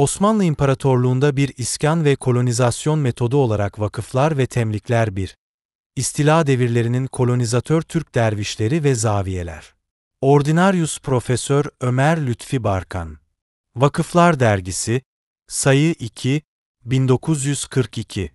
Osmanlı İmparatorluğunda bir iskan ve kolonizasyon metodu olarak vakıflar ve temlikler bir, istila devirlerinin kolonizatör Türk dervişleri ve zaviyeler. Ordinarius Profesör Ömer Lütfi Barkan Vakıflar Dergisi Sayı 2 1942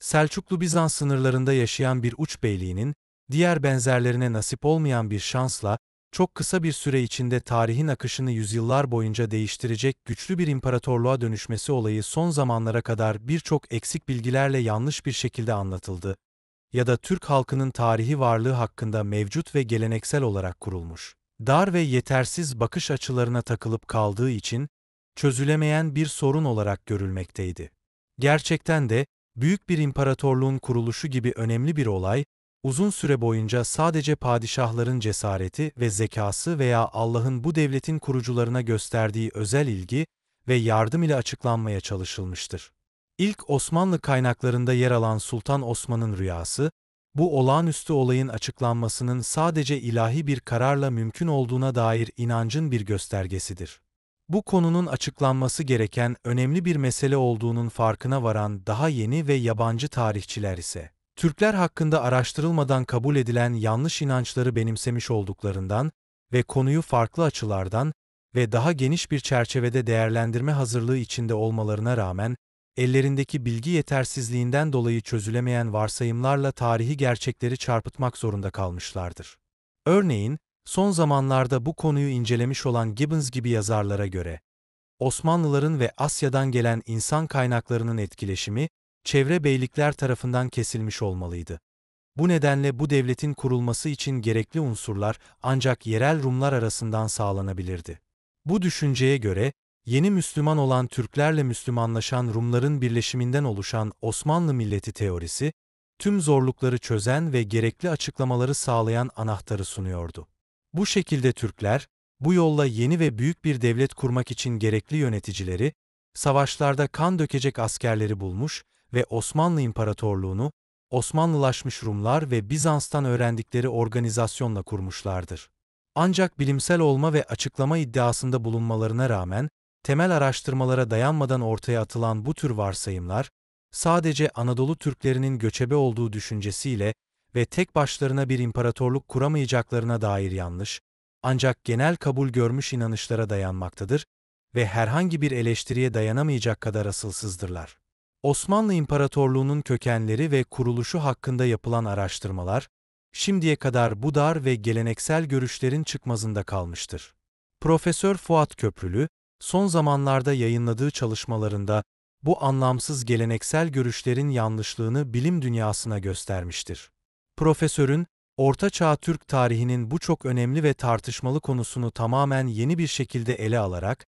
Selçuklu-Bizans sınırlarında yaşayan bir uç beyliğinin, diğer benzerlerine nasip olmayan bir şansla, çok kısa bir süre içinde tarihin akışını yüzyıllar boyunca değiştirecek güçlü bir imparatorluğa dönüşmesi olayı son zamanlara kadar birçok eksik bilgilerle yanlış bir şekilde anlatıldı ya da Türk halkının tarihi varlığı hakkında mevcut ve geleneksel olarak kurulmuş. Dar ve yetersiz bakış açılarına takılıp kaldığı için çözülemeyen bir sorun olarak görülmekteydi. Gerçekten de büyük bir imparatorluğun kuruluşu gibi önemli bir olay uzun süre boyunca sadece padişahların cesareti ve zekası veya Allah'ın bu devletin kurucularına gösterdiği özel ilgi ve yardım ile açıklanmaya çalışılmıştır. İlk Osmanlı kaynaklarında yer alan Sultan Osman'ın rüyası, bu olağanüstü olayın açıklanmasının sadece ilahi bir kararla mümkün olduğuna dair inancın bir göstergesidir. Bu konunun açıklanması gereken önemli bir mesele olduğunun farkına varan daha yeni ve yabancı tarihçiler ise, Türkler hakkında araştırılmadan kabul edilen yanlış inançları benimsemiş olduklarından ve konuyu farklı açılardan ve daha geniş bir çerçevede değerlendirme hazırlığı içinde olmalarına rağmen, ellerindeki bilgi yetersizliğinden dolayı çözülemeyen varsayımlarla tarihi gerçekleri çarpıtmak zorunda kalmışlardır. Örneğin, son zamanlarda bu konuyu incelemiş olan Gibbons gibi yazarlara göre, Osmanlıların ve Asya'dan gelen insan kaynaklarının etkileşimi, çevre beylikler tarafından kesilmiş olmalıydı. Bu nedenle bu devletin kurulması için gerekli unsurlar ancak yerel Rumlar arasından sağlanabilirdi. Bu düşünceye göre, yeni Müslüman olan Türklerle Müslümanlaşan Rumların birleşiminden oluşan Osmanlı milleti teorisi, tüm zorlukları çözen ve gerekli açıklamaları sağlayan anahtarı sunuyordu. Bu şekilde Türkler, bu yolla yeni ve büyük bir devlet kurmak için gerekli yöneticileri, savaşlarda kan dökecek askerleri bulmuş ve Osmanlı İmparatorluğunu, Osmanlılaşmış Rumlar ve Bizans'tan öğrendikleri organizasyonla kurmuşlardır. Ancak bilimsel olma ve açıklama iddiasında bulunmalarına rağmen, temel araştırmalara dayanmadan ortaya atılan bu tür varsayımlar, sadece Anadolu Türklerinin göçebe olduğu düşüncesiyle ve tek başlarına bir imparatorluk kuramayacaklarına dair yanlış, ancak genel kabul görmüş inanışlara dayanmaktadır ve herhangi bir eleştiriye dayanamayacak kadar asılsızdırlar. Osmanlı İmparatorluğu'nun kökenleri ve kuruluşu hakkında yapılan araştırmalar, şimdiye kadar bu dar ve geleneksel görüşlerin çıkmazında kalmıştır. Profesör Fuat Köprülü, son zamanlarda yayınladığı çalışmalarında bu anlamsız geleneksel görüşlerin yanlışlığını bilim dünyasına göstermiştir. Profesörün, Orta Çağ Türk tarihinin bu çok önemli ve tartışmalı konusunu tamamen yeni bir şekilde ele alarak,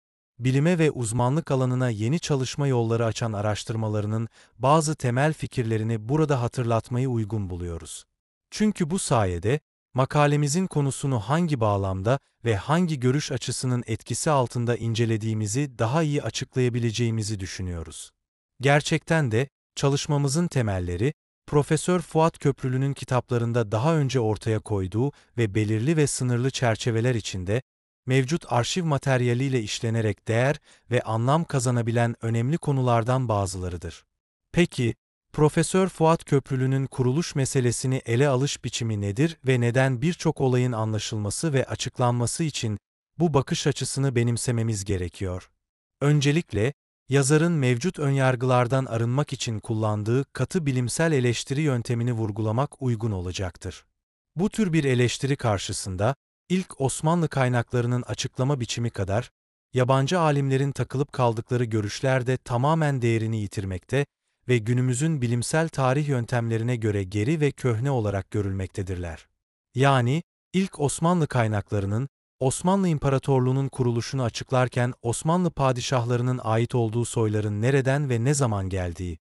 bilime ve uzmanlık alanına yeni çalışma yolları açan araştırmalarının bazı temel fikirlerini burada hatırlatmayı uygun buluyoruz. Çünkü bu sayede, makalemizin konusunu hangi bağlamda ve hangi görüş açısının etkisi altında incelediğimizi daha iyi açıklayabileceğimizi düşünüyoruz. Gerçekten de, çalışmamızın temelleri, Profesör Fuat Köprülü'nün kitaplarında daha önce ortaya koyduğu ve belirli ve sınırlı çerçeveler içinde mevcut arşiv materyaliyle işlenerek değer ve anlam kazanabilen önemli konulardan bazılarıdır. Peki, Profesör Fuat Köprülü'nün kuruluş meselesini ele alış biçimi nedir ve neden birçok olayın anlaşılması ve açıklanması için bu bakış açısını benimsememiz gerekiyor? Öncelikle, yazarın mevcut önyargılardan arınmak için kullandığı katı bilimsel eleştiri yöntemini vurgulamak uygun olacaktır. Bu tür bir eleştiri karşısında, ilk Osmanlı kaynaklarının açıklama biçimi kadar, yabancı alimlerin takılıp kaldıkları görüşler de tamamen değerini yitirmekte ve günümüzün bilimsel tarih yöntemlerine göre geri ve köhne olarak görülmektedirler. Yani, ilk Osmanlı kaynaklarının, Osmanlı İmparatorluğu'nun kuruluşunu açıklarken Osmanlı padişahlarının ait olduğu soyların nereden ve ne zaman geldiği,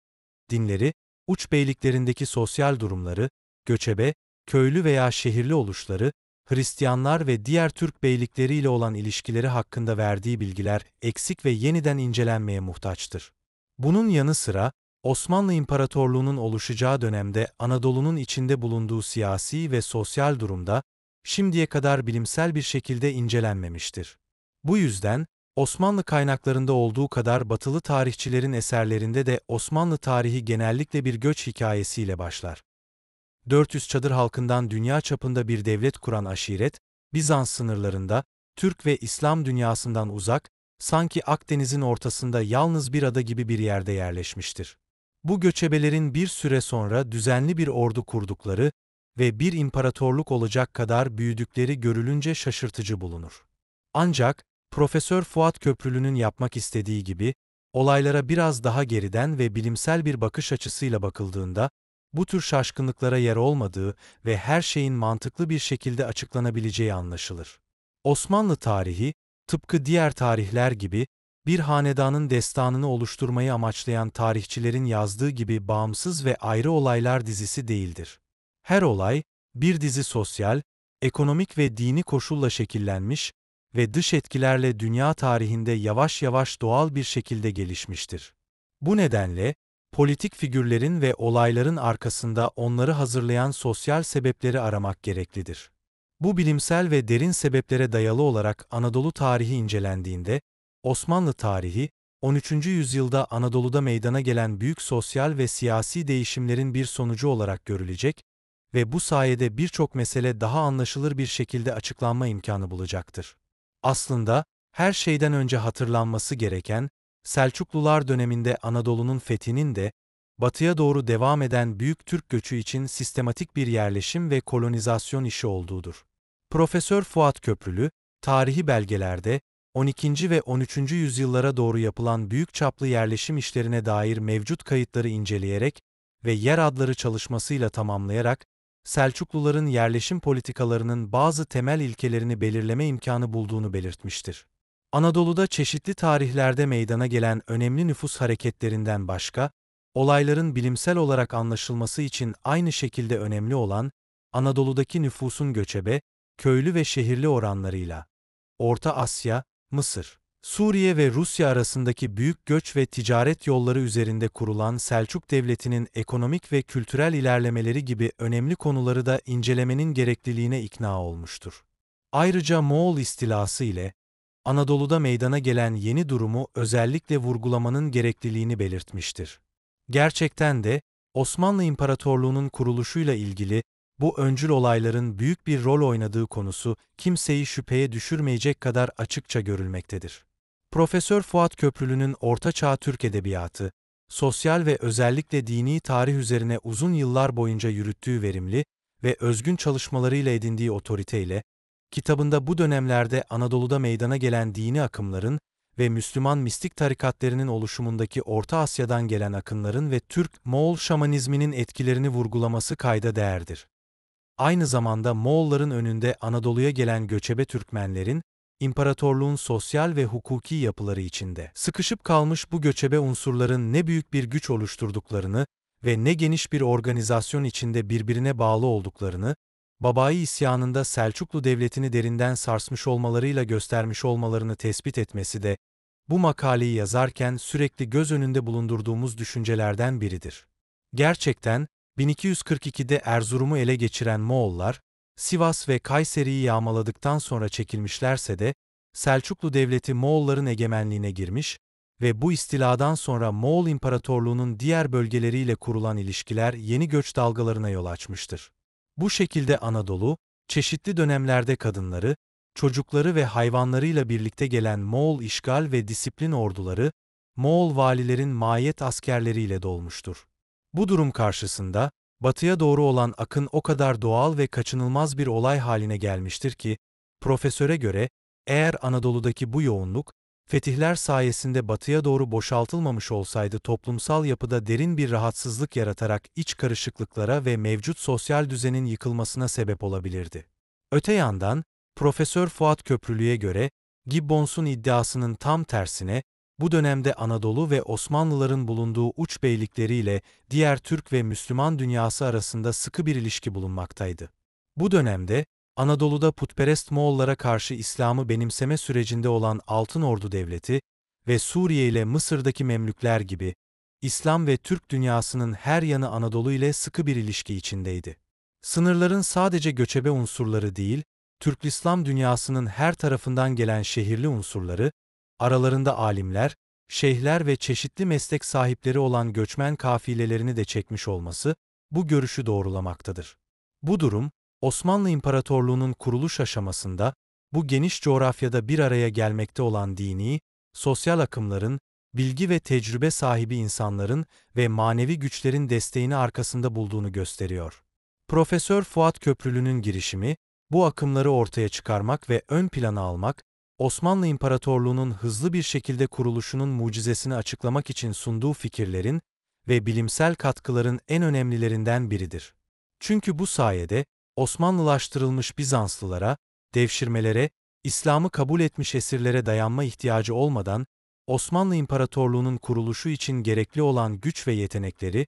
dinleri, uç beyliklerindeki sosyal durumları, göçebe, köylü veya şehirli oluşları, Hristiyanlar ve diğer Türk beylikleriyle olan ilişkileri hakkında verdiği bilgiler eksik ve yeniden incelenmeye muhtaçtır. Bunun yanı sıra, Osmanlı İmparatorluğu'nun oluşacağı dönemde Anadolu'nun içinde bulunduğu siyasi ve sosyal durumda şimdiye kadar bilimsel bir şekilde incelenmemiştir. Bu yüzden, Osmanlı kaynaklarında olduğu kadar batılı tarihçilerin eserlerinde de Osmanlı tarihi genellikle bir göç hikayesiyle başlar. 400 çadır halkından dünya çapında bir devlet kuran aşiret, Bizans sınırlarında, Türk ve İslam dünyasından uzak, sanki Akdeniz'in ortasında yalnız bir ada gibi bir yerde yerleşmiştir. Bu göçebelerin bir süre sonra düzenli bir ordu kurdukları ve bir imparatorluk olacak kadar büyüdükleri görülünce şaşırtıcı bulunur. Ancak Profesör Fuat Köprülü'nün yapmak istediği gibi, olaylara biraz daha geriden ve bilimsel bir bakış açısıyla bakıldığında, bu tür şaşkınlıklara yer olmadığı ve her şeyin mantıklı bir şekilde açıklanabileceği anlaşılır. Osmanlı tarihi, tıpkı diğer tarihler gibi, bir hanedanın destanını oluşturmayı amaçlayan tarihçilerin yazdığı gibi bağımsız ve ayrı olaylar dizisi değildir. Her olay, bir dizi sosyal, ekonomik ve dini koşulla şekillenmiş ve dış etkilerle dünya tarihinde yavaş yavaş doğal bir şekilde gelişmiştir. Bu nedenle, politik figürlerin ve olayların arkasında onları hazırlayan sosyal sebepleri aramak gereklidir. Bu bilimsel ve derin sebeplere dayalı olarak Anadolu tarihi incelendiğinde, Osmanlı tarihi, 13. yüzyılda Anadolu'da meydana gelen büyük sosyal ve siyasi değişimlerin bir sonucu olarak görülecek ve bu sayede birçok mesele daha anlaşılır bir şekilde açıklanma imkanı bulacaktır. Aslında, her şeyden önce hatırlanması gereken Selçuklular döneminde Anadolu'nun fethinin de, batıya doğru devam eden büyük Türk göçü için sistematik bir yerleşim ve kolonizasyon işi olduğudur. Profesör Fuat Köprülü, tarihi belgelerde 12. ve 13. yüzyıllara doğru yapılan büyük çaplı yerleşim işlerine dair mevcut kayıtları inceleyerek ve yer adları çalışmasıyla tamamlayarak, Selçukluların yerleşim politikalarının bazı temel ilkelerini belirleme imkanı bulduğunu belirtmiştir. Anadolu'da çeşitli tarihlerde meydana gelen önemli nüfus hareketlerinden başka, olayların bilimsel olarak anlaşılması için aynı şekilde önemli olan, Anadolu'daki nüfusun göçebe, köylü ve şehirli oranlarıyla, Orta Asya, Mısır, Suriye ve Rusya arasındaki büyük göç ve ticaret yolları üzerinde kurulan Selçuk Devleti'nin ekonomik ve kültürel ilerlemeleri gibi önemli konuları da incelemenin gerekliliğine ikna olmuştur. Ayrıca Moğol istilası ile Anadolu'da meydana gelen yeni durumu özellikle vurgulamanın gerekliliğini belirtmiştir. Gerçekten de Osmanlı İmparatorluğu'nun kuruluşuyla ilgili bu öncül olayların büyük bir rol oynadığı konusu kimseyi şüpheye düşürmeyecek kadar açıkça görülmektedir. Profesör Fuat Köprülü'nün Orta Çağ Türk Edebiyatı, sosyal ve özellikle dini tarih üzerine uzun yıllar boyunca yürüttüğü verimli ve özgün çalışmalarıyla edindiği otoriteyle kitabında bu dönemlerde Anadolu'da meydana gelen dini akımların ve Müslüman mistik tarikatlarının oluşumundaki Orta Asya'dan gelen akınların ve Türk-Moğol şamanizminin etkilerini vurgulaması kayda değerdir. Aynı zamanda Moğolların önünde Anadolu'ya gelen göçebe Türkmenlerin, imparatorluğun sosyal ve hukuki yapıları içinde sıkışıp kalmış bu göçebe unsurların ne büyük bir güç oluşturduklarını ve ne geniş bir organizasyon içinde birbirine bağlı olduklarını, babayı isyanında Selçuklu Devleti'ni derinden sarsmış olmalarıyla göstermiş olmalarını tespit etmesi de, bu makaleyi yazarken sürekli göz önünde bulundurduğumuz düşüncelerden biridir. Gerçekten, 1242'de Erzurum'u ele geçiren Moğollar, Sivas ve Kayseri'yi yağmaladıktan sonra çekilmişlerse de, Selçuklu Devleti Moğolların egemenliğine girmiş ve bu istiladan sonra Moğol İmparatorluğu'nun diğer bölgeleriyle kurulan ilişkiler yeni göç dalgalarına yol açmıştır. Bu şekilde Anadolu, çeşitli dönemlerde kadınları, çocukları ve hayvanlarıyla birlikte gelen Moğol işgal ve disiplin orduları, Moğol valilerin maiyet askerleriyle dolmuştur. Bu durum karşısında, batıya doğru olan akın o kadar doğal ve kaçınılmaz bir olay haline gelmiştir ki, profesöre göre, eğer Anadolu'daki bu yoğunluk, fetihler sayesinde batıya doğru boşaltılmamış olsaydı toplumsal yapıda derin bir rahatsızlık yaratarak iç karışıklıklara ve mevcut sosyal düzenin yıkılmasına sebep olabilirdi. Öte yandan, Profesör Fuat Köprülü'ye göre, Gibbons'un iddiasının tam tersine, bu dönemde Anadolu ve Osmanlıların bulunduğu uç beylikleriyle diğer Türk ve Müslüman dünyası arasında sıkı bir ilişki bulunmaktaydı. Bu dönemde, Anadolu'da putperest Moğollara karşı İslam'ı benimseme sürecinde olan Altın Ordu Devleti ve Suriye ile Mısır'daki Memlükler gibi, İslam ve Türk dünyasının her yanı Anadolu ile sıkı bir ilişki içindeydi. Sınırların sadece göçebe unsurları değil, Türk-İslam dünyasının her tarafından gelen şehirli unsurları, aralarında alimler, şeyhler ve çeşitli meslek sahipleri olan göçmen kafilelerini de çekmiş olması, bu görüşü doğrulamaktadır. Bu durum, Osmanlı İmparatorluğu'nun kuruluş aşamasında, bu geniş coğrafyada bir araya gelmekte olan dini, sosyal akımların, bilgi ve tecrübe sahibi insanların ve manevi güçlerin desteğini arkasında bulduğunu gösteriyor. Profesör Fuat Köprülü'nün girişimi, bu akımları ortaya çıkarmak ve ön plana almak, Osmanlı İmparatorluğu'nun hızlı bir şekilde kuruluşunun mucizesini açıklamak için sunduğu fikirlerin ve bilimsel katkıların en önemlilerinden biridir. Çünkü bu sayede Osmanlılaştırılmış Bizanslılara, devşirmelere, İslam'ı kabul etmiş esirlere dayanma ihtiyacı olmadan, Osmanlı İmparatorluğu'nun kuruluşu için gerekli olan güç ve yetenekleri,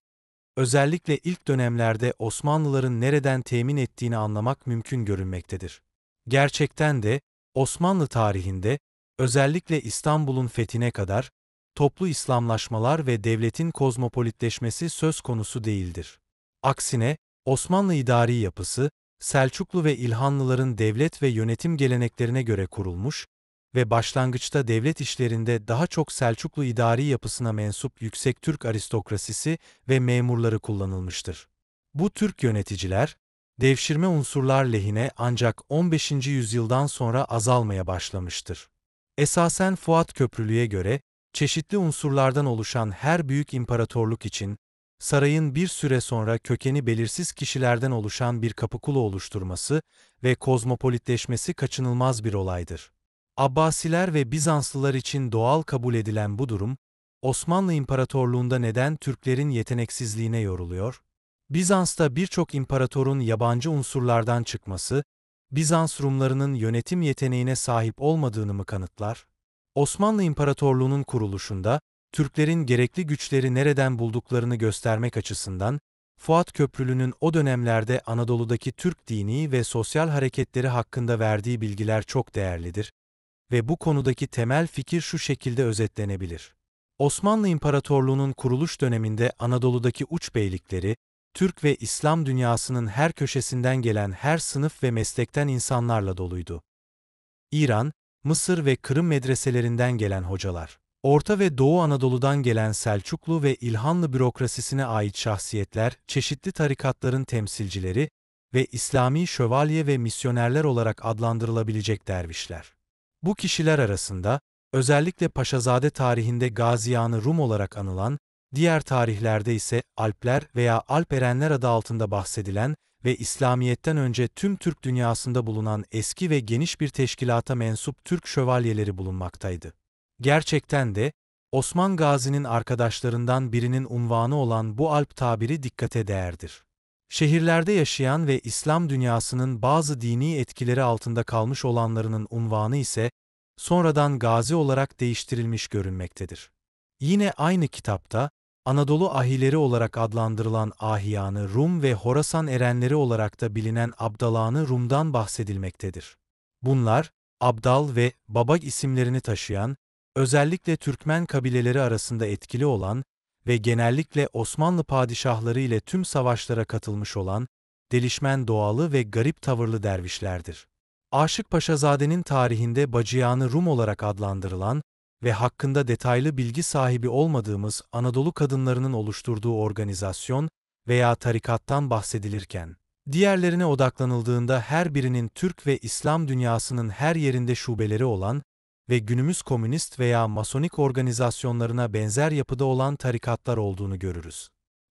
özellikle ilk dönemlerde Osmanlıların nereden temin ettiğini anlamak mümkün görünmektedir. Gerçekten de Osmanlı tarihinde, özellikle İstanbul'un fethine kadar, toplu İslamlaşmalar ve devletin kozmopolitleşmesi söz konusu değildir. Aksine, Osmanlı idari yapısı, Selçuklu ve İlhanlıların devlet ve yönetim geleneklerine göre kurulmuş ve başlangıçta devlet işlerinde daha çok Selçuklu idari yapısına mensup yüksek Türk aristokrasisi ve memurları kullanılmıştır. Bu Türk yöneticiler, devşirme unsurlar lehine ancak 15. yüzyıldan sonra azalmaya başlamıştır. Esasen Fuat Köprülü'ye göre, çeşitli unsurlardan oluşan her büyük imparatorluk için sarayın bir süre sonra kökeni belirsiz kişilerden oluşan bir kapıkulu oluşturması ve kozmopolitleşmesi kaçınılmaz bir olaydır. Abbasiler ve Bizanslılar için doğal kabul edilen bu durum, Osmanlı İmparatorluğunda neden Türklerin yeteneksizliğine yoruluyor? Bizans'ta birçok imparatorun yabancı unsurlardan çıkması, Bizans Rumlarının yönetim yeteneğine sahip olmadığını mı kanıtlar? Osmanlı İmparatorluğu'nun kuruluşunda, Türklerin gerekli güçleri nereden bulduklarını göstermek açısından, Fuat Köprülü'nün o dönemlerde Anadolu'daki Türk dini ve sosyal hareketleri hakkında verdiği bilgiler çok değerlidir ve bu konudaki temel fikir şu şekilde özetlenebilir. Osmanlı İmparatorluğu'nun kuruluş döneminde Anadolu'daki uç beylikleri, Türk ve İslam dünyasının her köşesinden gelen her sınıf ve meslekten insanlarla doluydu. İran, Mısır ve Kırım medreselerinden gelen hocalar, Orta ve Doğu Anadolu'dan gelen Selçuklu ve İlhanlı bürokrasisine ait şahsiyetler, çeşitli tarikatların temsilcileri ve İslami şövalye ve misyonerler olarak adlandırılabilecek dervişler. Bu kişiler arasında, özellikle Paşazade tarihinde Gaziyanı Rum olarak anılan, diğer tarihlerde ise Alpler veya Alperenler adı altında bahsedilen ve İslamiyet'ten önce tüm Türk dünyasında bulunan eski ve geniş bir teşkilata mensup Türk şövalyeleri bulunmaktaydı. Gerçekten de, Osman Gazi'nin arkadaşlarından birinin unvanı olan bu alp tabiri dikkate değerdir. Şehirlerde yaşayan ve İslam dünyasının bazı dini etkileri altında kalmış olanlarının unvanı ise, sonradan gazi olarak değiştirilmiş görünmektedir. Yine aynı kitapta, Anadolu ahileri olarak adlandırılan Ahiyan'ı Rum ve Horasan erenleri olarak da bilinen Abdalan'ı Rum'dan bahsedilmektedir. Bunlar, Abdal ve Babak isimlerini taşıyan, özellikle Türkmen kabileleri arasında etkili olan ve genellikle Osmanlı padişahları ile tüm savaşlara katılmış olan, delişmen doğalı ve garip tavırlı dervişlerdir. Aşık Paşazade'nin tarihinde Bacıyan'ı Rum olarak adlandırılan ve hakkında detaylı bilgi sahibi olmadığımız Anadolu kadınlarının oluşturduğu organizasyon veya tarikattan bahsedilirken, diğerlerine odaklanıldığında her birinin Türk ve İslam dünyasının her yerinde şubeleri olan ve günümüz komünist veya masonik organizasyonlarına benzer yapıda olan tarikatlar olduğunu görürüz.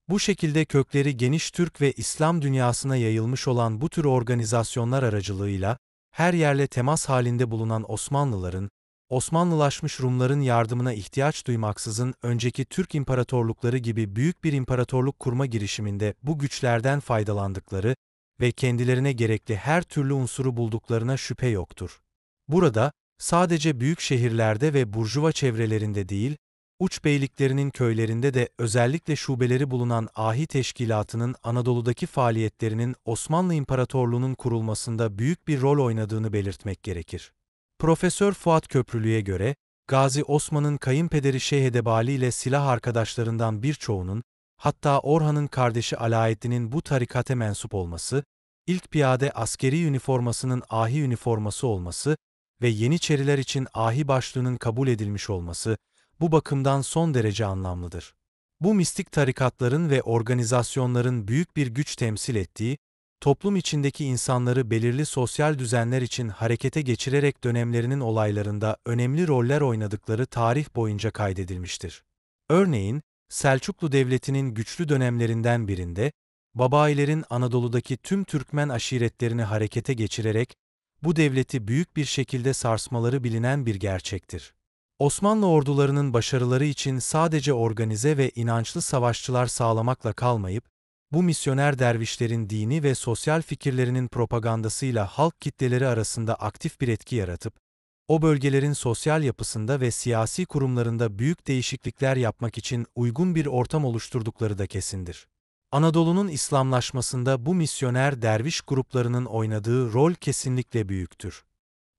Bu şekilde kökleri geniş Türk ve İslam dünyasına yayılmış olan bu tür organizasyonlar aracılığıyla, her yerle temas halinde bulunan Osmanlıların, Osmanlılaşmış Rumların yardımına ihtiyaç duymaksızın önceki Türk imparatorlukları gibi büyük bir imparatorluk kurma girişiminde bu güçlerden faydalandıkları ve kendilerine gerekli her türlü unsuru bulduklarına şüphe yoktur. Burada, sadece büyük şehirlerde ve burjuva çevrelerinde değil, uç beyliklerinin köylerinde de özellikle şubeleri bulunan ahi teşkilatının Anadolu'daki faaliyetlerinin Osmanlı İmparatorluğu'nun kurulmasında büyük bir rol oynadığını belirtmek gerekir. Profesör Fuat Köprülü'ye göre, Gazi Osman'ın kayınpederi Şeyh Edebali ile silah arkadaşlarından birçoğunun, hatta Orhan'ın kardeşi Alaeddin'in bu tarikate mensup olması, ilk piyade askeri üniformasının ahi üniforması olması ve Yeniçeriler için ahi başlığının kabul edilmiş olması bu bakımdan son derece anlamlıdır. Bu mistik tarikatların ve organizasyonların büyük bir güç temsil ettiği, toplum içindeki insanları belirli sosyal düzenler için harekete geçirerek dönemlerinin olaylarında önemli roller oynadıkları tarih boyunca kaydedilmiştir. Örneğin, Selçuklu Devleti'nin güçlü dönemlerinden birinde, Babailerin Anadolu'daki tüm Türkmen aşiretlerini harekete geçirerek bu devleti büyük bir şekilde sarsmaları bilinen bir gerçektir. Osmanlı ordularının başarıları için sadece organize ve inançlı savaşçılar sağlamakla kalmayıp, bu misyoner dervişlerin dini ve sosyal fikirlerinin propagandasıyla halk kitleleri arasında aktif bir etki yaratıp, o bölgelerin sosyal yapısında ve siyasi kurumlarında büyük değişiklikler yapmak için uygun bir ortam oluşturdukları da kesindir. Anadolu'nun İslamlaşmasında bu misyoner derviş gruplarının oynadığı rol kesinlikle büyüktür.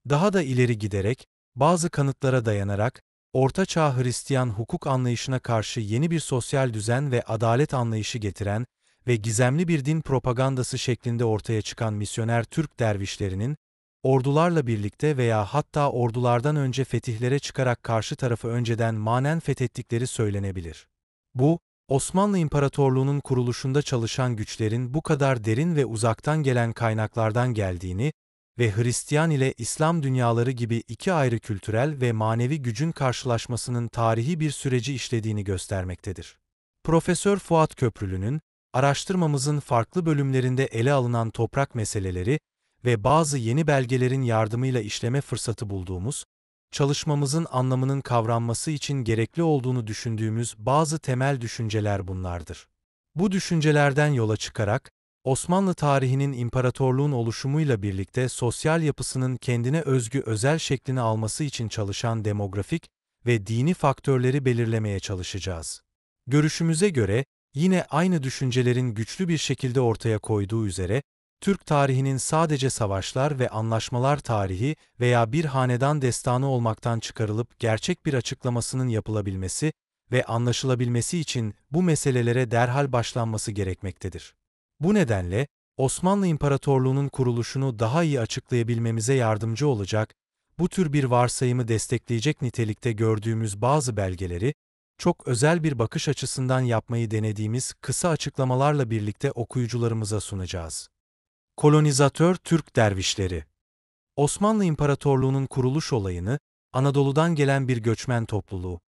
Daha da ileri giderek, bazı kanıtlara dayanarak, Orta Çağ Hristiyan hukuk anlayışına karşı yeni bir sosyal düzen ve adalet anlayışı getiren ve gizemli bir din propagandası şeklinde ortaya çıkan misyoner Türk dervişlerinin, ordularla birlikte veya hatta ordulardan önce fetihlere çıkarak karşı tarafı önceden manen fethettikleri söylenebilir. Bu, Osmanlı İmparatorluğu'nun kuruluşunda çalışan güçlerin bu kadar derin ve uzaktan gelen kaynaklardan geldiğini ve Hristiyan ile İslam dünyaları gibi iki ayrı kültürel ve manevi gücün karşılaşmasının tarihi bir süreci işlediğini göstermektedir. Profesör Fuat Köprülü'nün, araştırmamızın farklı bölümlerinde ele alınan toprak meseleleri ve bazı yeni belgelerin yardımıyla işleme fırsatı bulduğumuz, çalışmamızın anlamının kavranması için gerekli olduğunu düşündüğümüz bazı temel düşünceler bunlardır. Bu düşüncelerden yola çıkarak, Osmanlı tarihinin imparatorluğun oluşumuyla birlikte sosyal yapısının kendine özgü özel şeklini alması için çalışan demografik ve dini faktörleri belirlemeye çalışacağız. Görüşümüze göre, yine aynı düşüncelerin güçlü bir şekilde ortaya koyduğu üzere, Türk tarihinin sadece savaşlar ve anlaşmalar tarihi veya bir hanedan destanı olmaktan çıkarılıp gerçek bir açıklamasının yapılabilmesi ve anlaşılabilmesi için bu meselelere derhal başlanması gerekmektedir. Bu nedenle Osmanlı İmparatorluğu'nun kuruluşunu daha iyi açıklayabilmemize yardımcı olacak, bu tür bir varsayımı destekleyecek nitelikte gördüğümüz bazı belgeleri, çok özel bir bakış açısından yapmayı denediğimiz kısa açıklamalarla birlikte okuyucularımıza sunacağız. Kolonizatör Türk dervişleri Osmanlı İmparatorluğu'nun kuruluş olayını, Anadolu'dan gelen bir göçmen topluluğu,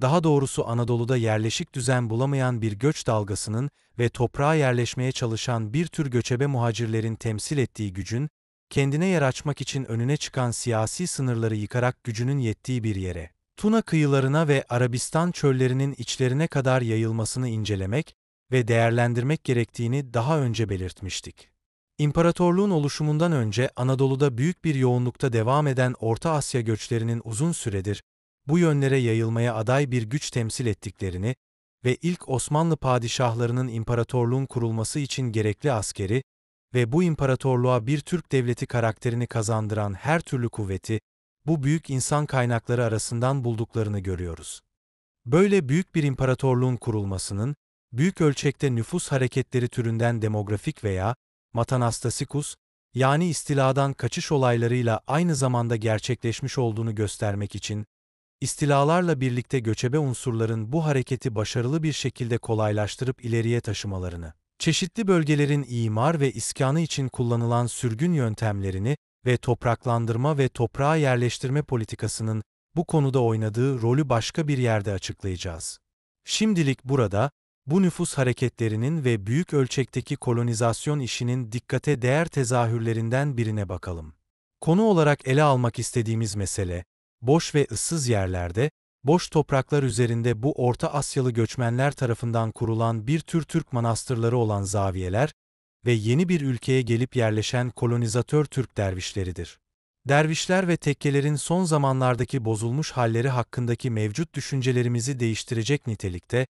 daha doğrusu Anadolu'da yerleşik düzen bulamayan bir göç dalgasının ve toprağa yerleşmeye çalışan bir tür göçebe muhacirlerin temsil ettiği gücün, kendine yer açmak için önüne çıkan siyasi sınırları yıkarak gücünün yettiği bir yere, Tuna kıyılarına ve Arabistan çöllerinin içlerine kadar yayılmasını incelemek ve değerlendirmek gerektiğini daha önce belirtmiştik. İmparatorluğun oluşumundan önce Anadolu'da büyük bir yoğunlukta devam eden Orta Asya göçlerinin uzun süredir bu yönlere yayılmaya aday bir güç temsil ettiklerini ve ilk Osmanlı padişahlarının imparatorluğun kurulması için gerekli askeri ve bu imparatorluğa bir Türk devleti karakterini kazandıran her türlü kuvveti bu büyük insan kaynakları arasından bulduklarını görüyoruz. Böyle büyük bir imparatorluğun kurulmasının, büyük ölçekte nüfus hareketleri türünden demografik veya Matanastasikus, yani istiladan kaçış olaylarıyla aynı zamanda gerçekleşmiş olduğunu göstermek için, istilalarla birlikte göçebe unsurların bu hareketi başarılı bir şekilde kolaylaştırıp ileriye taşımalarını, çeşitli bölgelerin imar ve iskanı için kullanılan sürgün yöntemlerini ve topraklandırma ve toprağa yerleştirme politikasının bu konuda oynadığı rolü başka bir yerde açıklayacağız. Şimdilik burada, bu nüfus hareketlerinin ve büyük ölçekteki kolonizasyon işinin dikkate değer tezahürlerinden birine bakalım. Konu olarak ele almak istediğimiz mesele, boş ve ıssız yerlerde, boş topraklar üzerinde bu Orta Asyalı göçmenler tarafından kurulan bir tür Türk manastırları olan zaviyeler ve yeni bir ülkeye gelip yerleşen kolonizatör Türk dervişleridir. Dervişler ve tekkelerin son zamanlardaki bozulmuş halleri hakkındaki mevcut düşüncelerimizi değiştirecek nitelikte,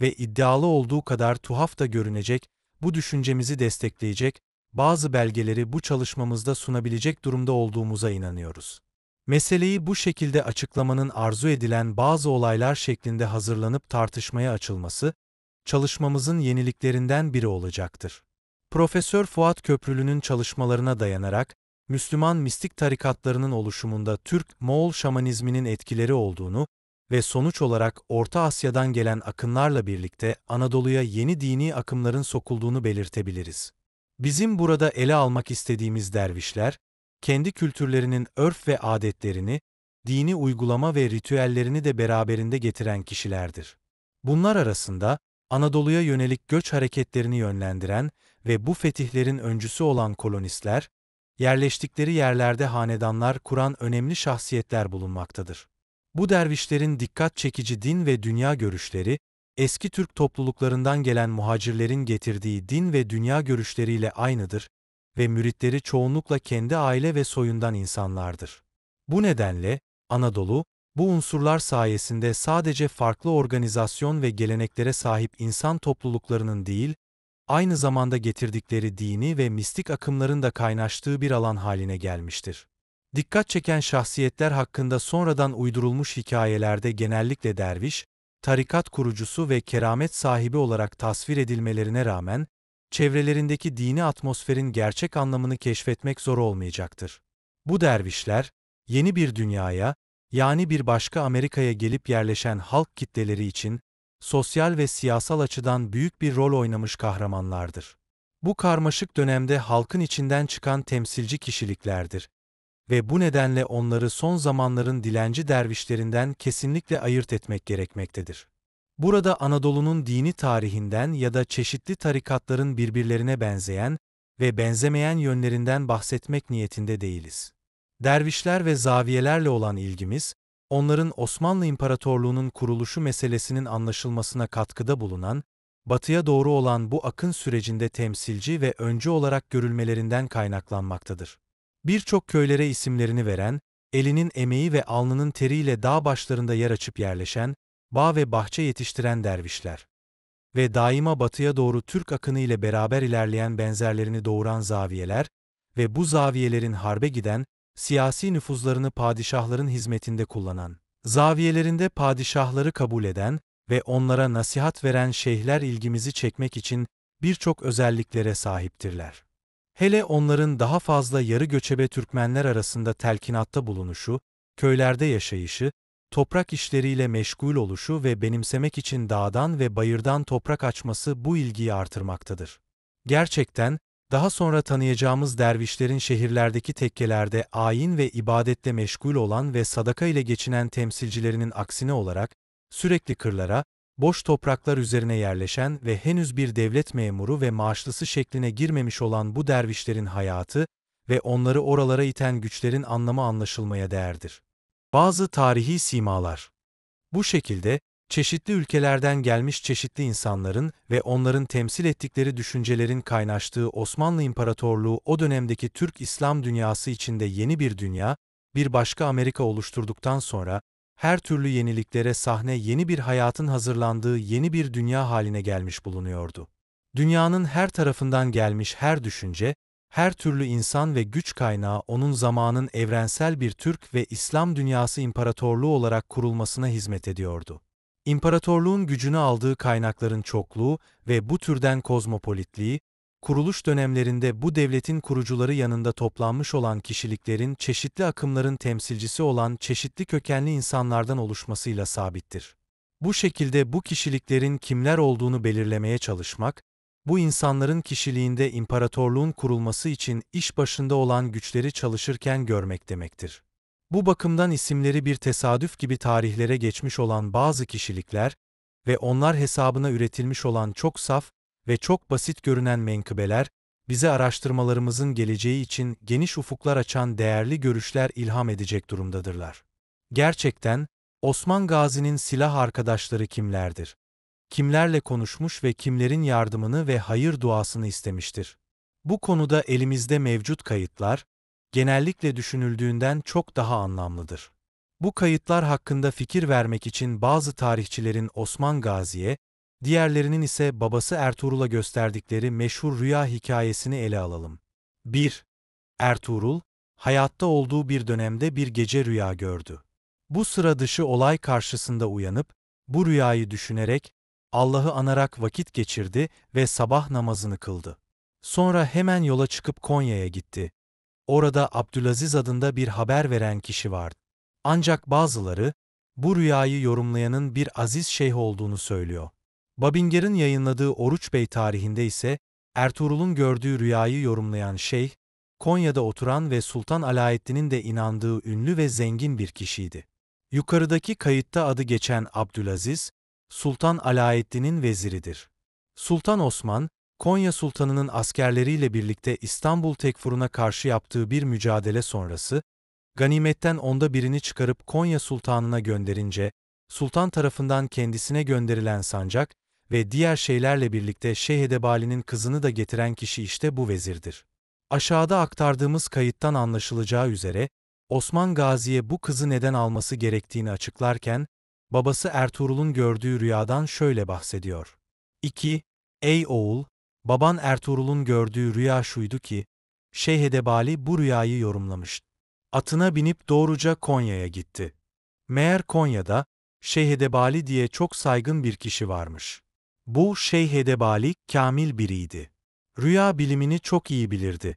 ve iddialı olduğu kadar tuhaf da görünecek, bu düşüncemizi destekleyecek, bazı belgeleri bu çalışmamızda sunabilecek durumda olduğumuza inanıyoruz. Meseleyi bu şekilde açıklamanın arzu edilen bazı olaylar şeklinde hazırlanıp tartışmaya açılması, çalışmamızın yeniliklerinden biri olacaktır. Profesör Fuat Köprülü'nün çalışmalarına dayanarak, Müslüman mistik tarikatlarının oluşumunda Türk-Moğol şamanizminin etkileri olduğunu ve sonuç olarak Orta Asya'dan gelen akınlarla birlikte Anadolu'ya yeni dini akımların sokulduğunu belirtebiliriz. Bizim burada ele almak istediğimiz dervişler, kendi kültürlerinin örf ve adetlerini, dini uygulama ve ritüellerini de beraberinde getiren kişilerdir. Bunlar arasında Anadolu'ya yönelik göç hareketlerini yönlendiren ve bu fetihlerin öncüsü olan kolonistler, yerleştikleri yerlerde hanedanlar kuran önemli şahsiyetler bulunmaktadır. Bu dervişlerin dikkat çekici din ve dünya görüşleri, eski Türk topluluklarından gelen muhacirlerin getirdiği din ve dünya görüşleriyle aynıdır ve müritleri çoğunlukla kendi aile ve soyundan insanlardır. Bu nedenle, Anadolu, bu unsurlar sayesinde sadece farklı organizasyon ve geleneklere sahip insan topluluklarının değil, aynı zamanda getirdikleri dini ve mistik akımların da kaynaştığı bir alan haline gelmiştir. Dikkat çeken şahsiyetler hakkında sonradan uydurulmuş hikayelerde genellikle derviş, tarikat kurucusu ve keramet sahibi olarak tasvir edilmelerine rağmen, çevrelerindeki dini atmosferin gerçek anlamını keşfetmek zor olmayacaktır. Bu dervişler, yeni bir dünyaya, yani bir başka Amerika'ya gelip yerleşen halk kitleleri için sosyal ve siyasal açıdan büyük bir rol oynamış kahramanlardır. Bu karmaşık dönemde halkın içinden çıkan temsilci kişiliklerdir ve bu nedenle onları son zamanların dilenci dervişlerinden kesinlikle ayırt etmek gerekmektedir. Burada Anadolu'nun dini tarihinden ya da çeşitli tarikatların birbirlerine benzeyen ve benzemeyen yönlerinden bahsetmek niyetinde değiliz. Dervişler ve zaviyelerle olan ilgimiz, onların Osmanlı İmparatorluğu'nun kuruluşu meselesinin anlaşılmasına katkıda bulunan, batıya doğru olan bu akın sürecinde temsilci ve öncü olarak görülmelerinden kaynaklanmaktadır birçok köylere isimlerini veren, elinin emeği ve alnının teriyle dağ başlarında yer açıp yerleşen, bağ ve bahçe yetiştiren dervişler ve daima batıya doğru Türk akını ile beraber ilerleyen benzerlerini doğuran zaviyeler ve bu zaviyelerin harbe giden, siyasi nüfuzlarını padişahların hizmetinde kullanan, zaviyelerinde padişahları kabul eden ve onlara nasihat veren şeyhler ilgimizi çekmek için birçok özelliklere sahiptirler. Hele onların daha fazla yarı göçebe Türkmenler arasında telkinatta bulunuşu, köylerde yaşayışı, toprak işleriyle meşgul oluşu ve benimsemek için dağdan ve bayırdan toprak açması bu ilgiyi artırmaktadır. Gerçekten, daha sonra tanıyacağımız dervişlerin şehirlerdeki tekkelerde ayin ve ibadetle meşgul olan ve sadaka ile geçinen temsilcilerinin aksine olarak, sürekli kırlara, boş topraklar üzerine yerleşen ve henüz bir devlet memuru ve maaşlısı şekline girmemiş olan bu dervişlerin hayatı ve onları oralara iten güçlerin anlamı anlaşılmaya değerdir. Bazı tarihi simalar Bu şekilde, çeşitli ülkelerden gelmiş çeşitli insanların ve onların temsil ettikleri düşüncelerin kaynaştığı Osmanlı İmparatorluğu o dönemdeki Türk İslam dünyası içinde yeni bir dünya, bir başka Amerika oluşturduktan sonra, her türlü yeniliklere sahne yeni bir hayatın hazırlandığı yeni bir dünya haline gelmiş bulunuyordu. Dünyanın her tarafından gelmiş her düşünce, her türlü insan ve güç kaynağı onun zamanın evrensel bir Türk ve İslam dünyası imparatorluğu olarak kurulmasına hizmet ediyordu. İmparatorluğun gücünü aldığı kaynakların çokluğu ve bu türden kozmopolitliği, kuruluş dönemlerinde bu devletin kurucuları yanında toplanmış olan kişiliklerin çeşitli akımların temsilcisi olan çeşitli kökenli insanlardan oluşmasıyla sabittir. Bu şekilde bu kişiliklerin kimler olduğunu belirlemeye çalışmak, bu insanların kişiliğinde imparatorluğun kurulması için iş başında olan güçleri çalışırken görmek demektir. Bu bakımdan isimleri bir tesadüf gibi tarihlere geçmiş olan bazı kişilikler ve onlar hesabına üretilmiş olan çok saf, ve çok basit görünen menkıbeler, bize araştırmalarımızın geleceği için geniş ufuklar açan değerli görüşler ilham edecek durumdadırlar. Gerçekten, Osman Gazi'nin silah arkadaşları kimlerdir? Kimlerle konuşmuş ve kimlerin yardımını ve hayır duasını istemiştir? Bu konuda elimizde mevcut kayıtlar, genellikle düşünüldüğünden çok daha anlamlıdır. Bu kayıtlar hakkında fikir vermek için bazı tarihçilerin Osman Gazi'ye diğerlerinin ise babası Ertuğrul'a gösterdikleri meşhur rüya hikayesini ele alalım. 1. Ertuğrul, hayatta olduğu bir dönemde bir gece rüya gördü. Bu sıra dışı olay karşısında uyanıp, bu rüyayı düşünerek, Allah'ı anarak vakit geçirdi ve sabah namazını kıldı. Sonra hemen yola çıkıp Konya'ya gitti. Orada Abdülaziz adında bir haber veren kişi vardı. Ancak bazıları, bu rüyayı yorumlayanın bir aziz şeyh olduğunu söylüyor. Babinger'in yayınladığı Oruç Bey tarihinde ise, Ertuğrul'un gördüğü rüyayı yorumlayan şeyh, Konya'da oturan ve Sultan Alaeddin'in de inandığı ünlü ve zengin bir kişiydi. Yukarıdaki kayıtta adı geçen Abdülaziz, Sultan Alaeddin'in veziridir. Sultan Osman, Konya Sultanı'nın askerleriyle birlikte İstanbul Tekfuru'na karşı yaptığı bir mücadele sonrası, ganimetten onda birini çıkarıp Konya Sultanı'na gönderince, Sultan tarafından kendisine gönderilen sancak, ve diğer şeylerle birlikte Şeyh Edebali'nin kızını da getiren kişi işte bu vezirdir. Aşağıda aktardığımız kayıttan anlaşılacağı üzere, Osman Gazi'ye bu kızı neden alması gerektiğini açıklarken, babası Ertuğrul'un gördüğü rüyadan şöyle bahsediyor. 2. Ey oğul, baban Ertuğrul'un gördüğü rüya şuydu ki, Şeyh Edebali bu rüyayı yorumlamış. Atına binip doğruca Konya'ya gitti. Meğer Konya'da, Şeyh Edebali diye çok saygın bir kişi varmış. Bu Şeyh Edebali, kamil biriydi. Rüya bilimini çok iyi bilirdi.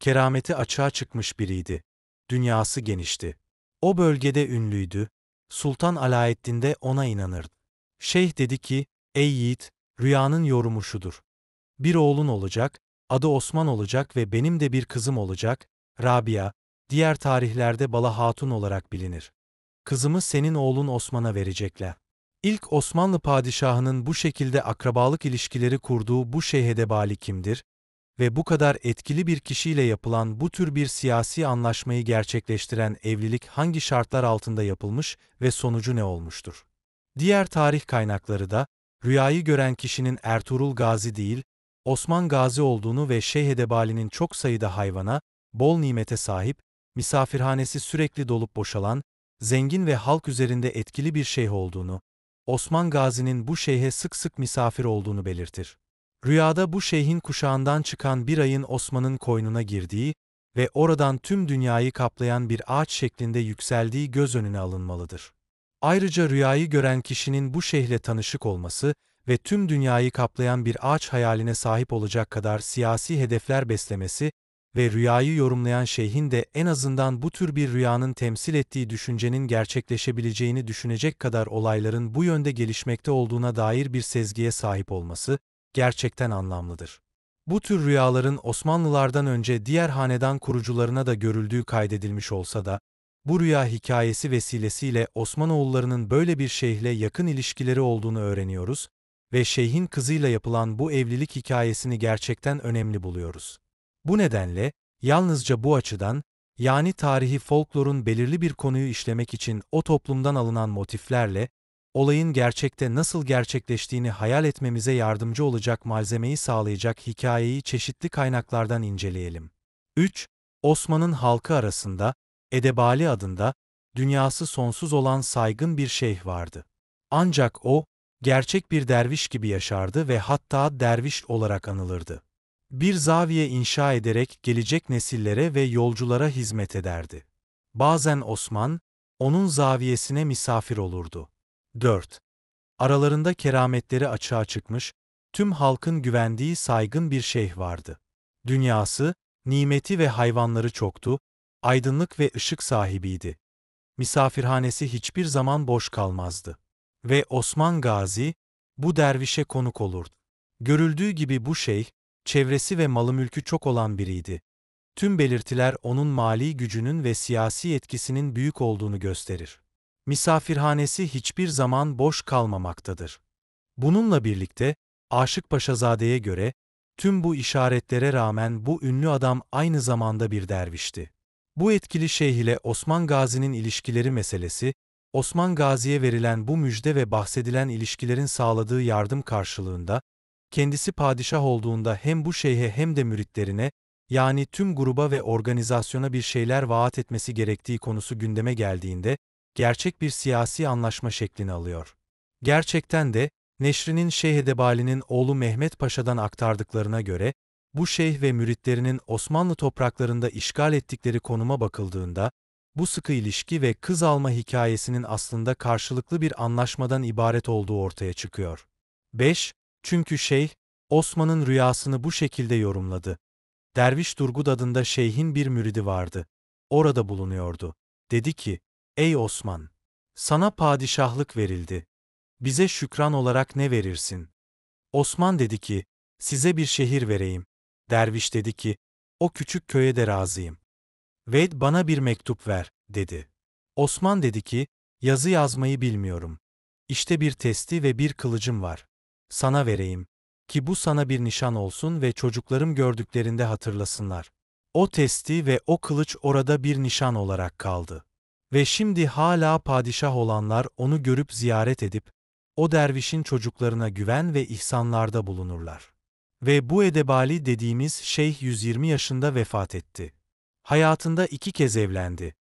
Kerameti açığa çıkmış biriydi. Dünyası genişti. O bölgede ünlüydü. Sultan Alaeddin de ona inanırdı. Şeyh dedi ki, ey yiğit, rüyanın yorumu şudur. Bir oğlun olacak, adı Osman olacak ve benim de bir kızım olacak, Rabia, diğer tarihlerde Bala Hatun olarak bilinir. Kızımı senin oğlun Osman'a verecekler. İlk Osmanlı padişahının bu şekilde akrabalık ilişkileri kurduğu bu şehedebali kimdir ve bu kadar etkili bir kişiyle yapılan bu tür bir siyasi anlaşmayı gerçekleştiren evlilik hangi şartlar altında yapılmış ve sonucu ne olmuştur? Diğer tarih kaynakları da rüyayı gören kişinin Ertuğrul Gazi değil, Osman Gazi olduğunu ve Şeyhedebali'nin çok sayıda hayvana, bol nimete sahip, misafirhanesi sürekli dolup boşalan, zengin ve halk üzerinde etkili bir şeyh olduğunu, Osman Gazi'nin bu şeyhe sık sık misafir olduğunu belirtir. Rüyada bu şeyhin kuşağından çıkan bir ayın Osman'ın koynuna girdiği ve oradan tüm dünyayı kaplayan bir ağaç şeklinde yükseldiği göz önüne alınmalıdır. Ayrıca rüyayı gören kişinin bu şeyhle tanışık olması ve tüm dünyayı kaplayan bir ağaç hayaline sahip olacak kadar siyasi hedefler beslemesi, ve rüyayı yorumlayan şeyhin de en azından bu tür bir rüyanın temsil ettiği düşüncenin gerçekleşebileceğini düşünecek kadar olayların bu yönde gelişmekte olduğuna dair bir sezgiye sahip olması gerçekten anlamlıdır. Bu tür rüyaların Osmanlılardan önce diğer hanedan kurucularına da görüldüğü kaydedilmiş olsa da, bu rüya hikayesi vesilesiyle Osmanoğullarının böyle bir şeyhle yakın ilişkileri olduğunu öğreniyoruz ve şeyhin kızıyla yapılan bu evlilik hikayesini gerçekten önemli buluyoruz. Bu nedenle, yalnızca bu açıdan, yani tarihi folklorun belirli bir konuyu işlemek için o toplumdan alınan motiflerle, olayın gerçekte nasıl gerçekleştiğini hayal etmemize yardımcı olacak malzemeyi sağlayacak hikayeyi çeşitli kaynaklardan inceleyelim. 3. Osman'ın halkı arasında, Edebali adında, dünyası sonsuz olan saygın bir şeyh vardı. Ancak o, gerçek bir derviş gibi yaşardı ve hatta derviş olarak anılırdı. Bir zaviye inşa ederek gelecek nesillere ve yolculara hizmet ederdi. Bazen Osman, onun zaviyesine misafir olurdu. 4. Aralarında kerametleri açığa çıkmış, tüm halkın güvendiği saygın bir şeyh vardı. Dünyası, nimeti ve hayvanları çoktu, aydınlık ve ışık sahibiydi. Misafirhanesi hiçbir zaman boş kalmazdı. Ve Osman Gazi, bu dervişe konuk olurdu. Görüldüğü gibi bu şeyh, çevresi ve malı mülkü çok olan biriydi. Tüm belirtiler onun mali gücünün ve siyasi etkisinin büyük olduğunu gösterir. Misafirhanesi hiçbir zaman boş kalmamaktadır. Bununla birlikte, Aşık Paşazade'ye göre, tüm bu işaretlere rağmen bu ünlü adam aynı zamanda bir dervişti. Bu etkili şeyh ile Osman Gazi'nin ilişkileri meselesi, Osman Gazi'ye verilen bu müjde ve bahsedilen ilişkilerin sağladığı yardım karşılığında, kendisi padişah olduğunda hem bu şeyhe hem de müritlerine, yani tüm gruba ve organizasyona bir şeyler vaat etmesi gerektiği konusu gündeme geldiğinde, gerçek bir siyasi anlaşma şeklini alıyor. Gerçekten de, Neşri'nin Şeyh Edebali'nin oğlu Mehmet Paşa'dan aktardıklarına göre, bu şeyh ve müritlerinin Osmanlı topraklarında işgal ettikleri konuma bakıldığında, bu sıkı ilişki ve kız alma hikayesinin aslında karşılıklı bir anlaşmadan ibaret olduğu ortaya çıkıyor. 5. Çünkü şeyh, Osman'ın rüyasını bu şekilde yorumladı. Derviş Durgut adında şeyhin bir müridi vardı. Orada bulunuyordu. Dedi ki, ey Osman! Sana padişahlık verildi. Bize şükran olarak ne verirsin? Osman dedi ki, size bir şehir vereyim. Derviş dedi ki, o küçük köye de razıyım. Ved bana bir mektup ver, dedi. Osman dedi ki, yazı yazmayı bilmiyorum. İşte bir testi ve bir kılıcım var sana vereyim. Ki bu sana bir nişan olsun ve çocuklarım gördüklerinde hatırlasınlar. O testi ve o kılıç orada bir nişan olarak kaldı. Ve şimdi hala padişah olanlar onu görüp ziyaret edip, o dervişin çocuklarına güven ve ihsanlarda bulunurlar. Ve bu edebali dediğimiz şeyh 120 yaşında vefat etti. Hayatında iki kez evlendi.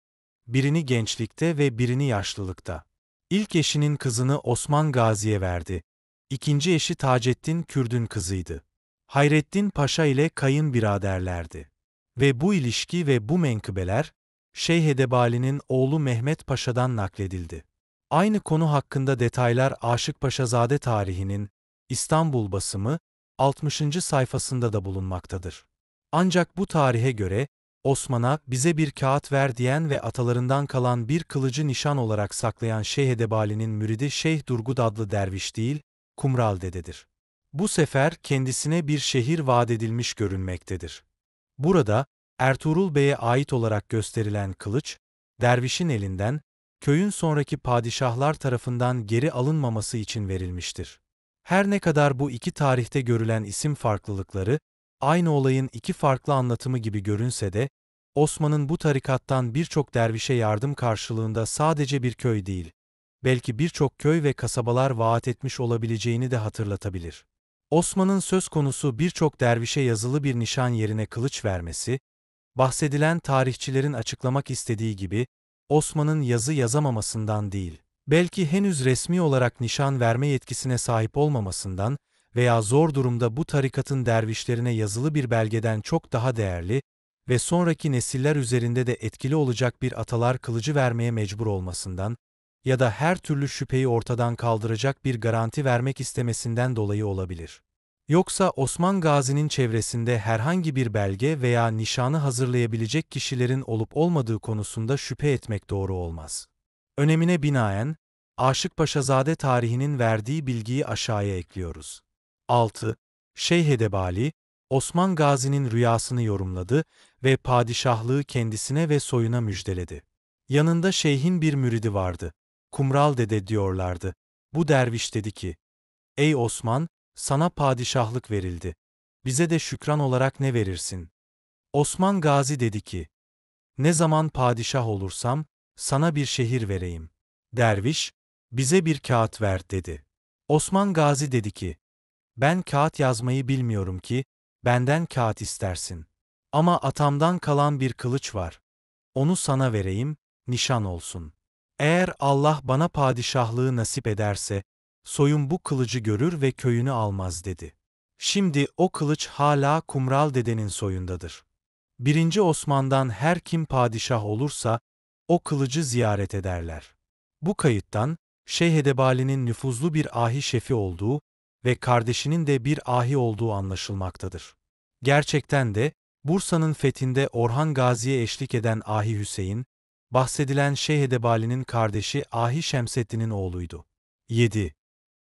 Birini gençlikte ve birini yaşlılıkta. İlk eşinin kızını Osman Gazi'ye verdi. İkinci eşi Taceddin Kürd'ün kızıydı. Hayrettin Paşa ile kayınbiraderlerdi. Ve bu ilişki ve bu menkıbeler, Şeyh Edebali'nin oğlu Mehmet Paşa'dan nakledildi. Aynı konu hakkında detaylar Aşık Paşazade tarihinin İstanbul basımı 60. sayfasında da bulunmaktadır. Ancak bu tarihe göre Osman'a bize bir kağıt ver diyen ve atalarından kalan bir kılıcı nişan olarak saklayan Şeyh Edebali'nin müridi Şeyh Durgud adlı derviş değil, Kumral dededir. Bu sefer kendisine bir şehir vaat edilmiş görünmektedir. Burada, Ertuğrul Bey'e ait olarak gösterilen kılıç, dervişin elinden, köyün sonraki padişahlar tarafından geri alınmaması için verilmiştir. Her ne kadar bu iki tarihte görülen isim farklılıkları, aynı olayın iki farklı anlatımı gibi görünse de, Osman'ın bu tarikattan birçok dervişe yardım karşılığında sadece bir köy değil, belki birçok köy ve kasabalar vaat etmiş olabileceğini de hatırlatabilir. Osman'ın söz konusu birçok dervişe yazılı bir nişan yerine kılıç vermesi, bahsedilen tarihçilerin açıklamak istediği gibi, Osman'ın yazı yazamamasından değil, belki henüz resmi olarak nişan verme yetkisine sahip olmamasından veya zor durumda bu tarikatın dervişlerine yazılı bir belgeden çok daha değerli ve sonraki nesiller üzerinde de etkili olacak bir atalar kılıcı vermeye mecbur olmasından, ya da her türlü şüpheyi ortadan kaldıracak bir garanti vermek istemesinden dolayı olabilir. Yoksa Osman Gazi'nin çevresinde herhangi bir belge veya nişanı hazırlayabilecek kişilerin olup olmadığı konusunda şüphe etmek doğru olmaz. Önemine binaen, Aşık Paşazade tarihinin verdiği bilgiyi aşağıya ekliyoruz. 6. Şeyh Edebali, Osman Gazi'nin rüyasını yorumladı ve padişahlığı kendisine ve soyuna müjdeledi. Yanında şeyhin bir müridi vardı. Kumral dede diyorlardı. Bu derviş dedi ki, Ey Osman, sana padişahlık verildi. Bize de şükran olarak ne verirsin? Osman Gazi dedi ki, Ne zaman padişah olursam, sana bir şehir vereyim. Derviş, bize bir kağıt ver dedi. Osman Gazi dedi ki, ben kağıt yazmayı bilmiyorum ki, benden kağıt istersin. Ama atamdan kalan bir kılıç var. Onu sana vereyim, nişan olsun. Eğer Allah bana padişahlığı nasip ederse, soyum bu kılıcı görür ve köyünü almaz dedi. Şimdi o kılıç hala Kumral dedenin soyundadır. Birinci Osman'dan her kim padişah olursa, o kılıcı ziyaret ederler. Bu kayıttan, Şeyh Edebali'nin nüfuzlu bir ahi şefi olduğu ve kardeşinin de bir ahi olduğu anlaşılmaktadır. Gerçekten de, Bursa'nın fethinde Orhan Gazi'ye eşlik eden Ahi Hüseyin, bahsedilen Şeyh Edebali'nin kardeşi Ahi Şemseddin'in oğluydu. 7.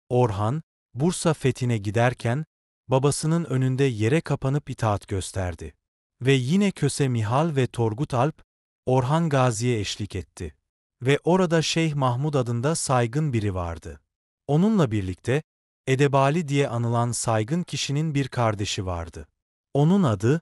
Orhan, Bursa fethine giderken, babasının önünde yere kapanıp itaat gösterdi. Ve yine Köse Mihal ve Torgut Alp, Orhan Gazi'ye eşlik etti. Ve orada Şeyh Mahmud adında saygın biri vardı. Onunla birlikte, Edebali diye anılan saygın kişinin bir kardeşi vardı. Onun adı,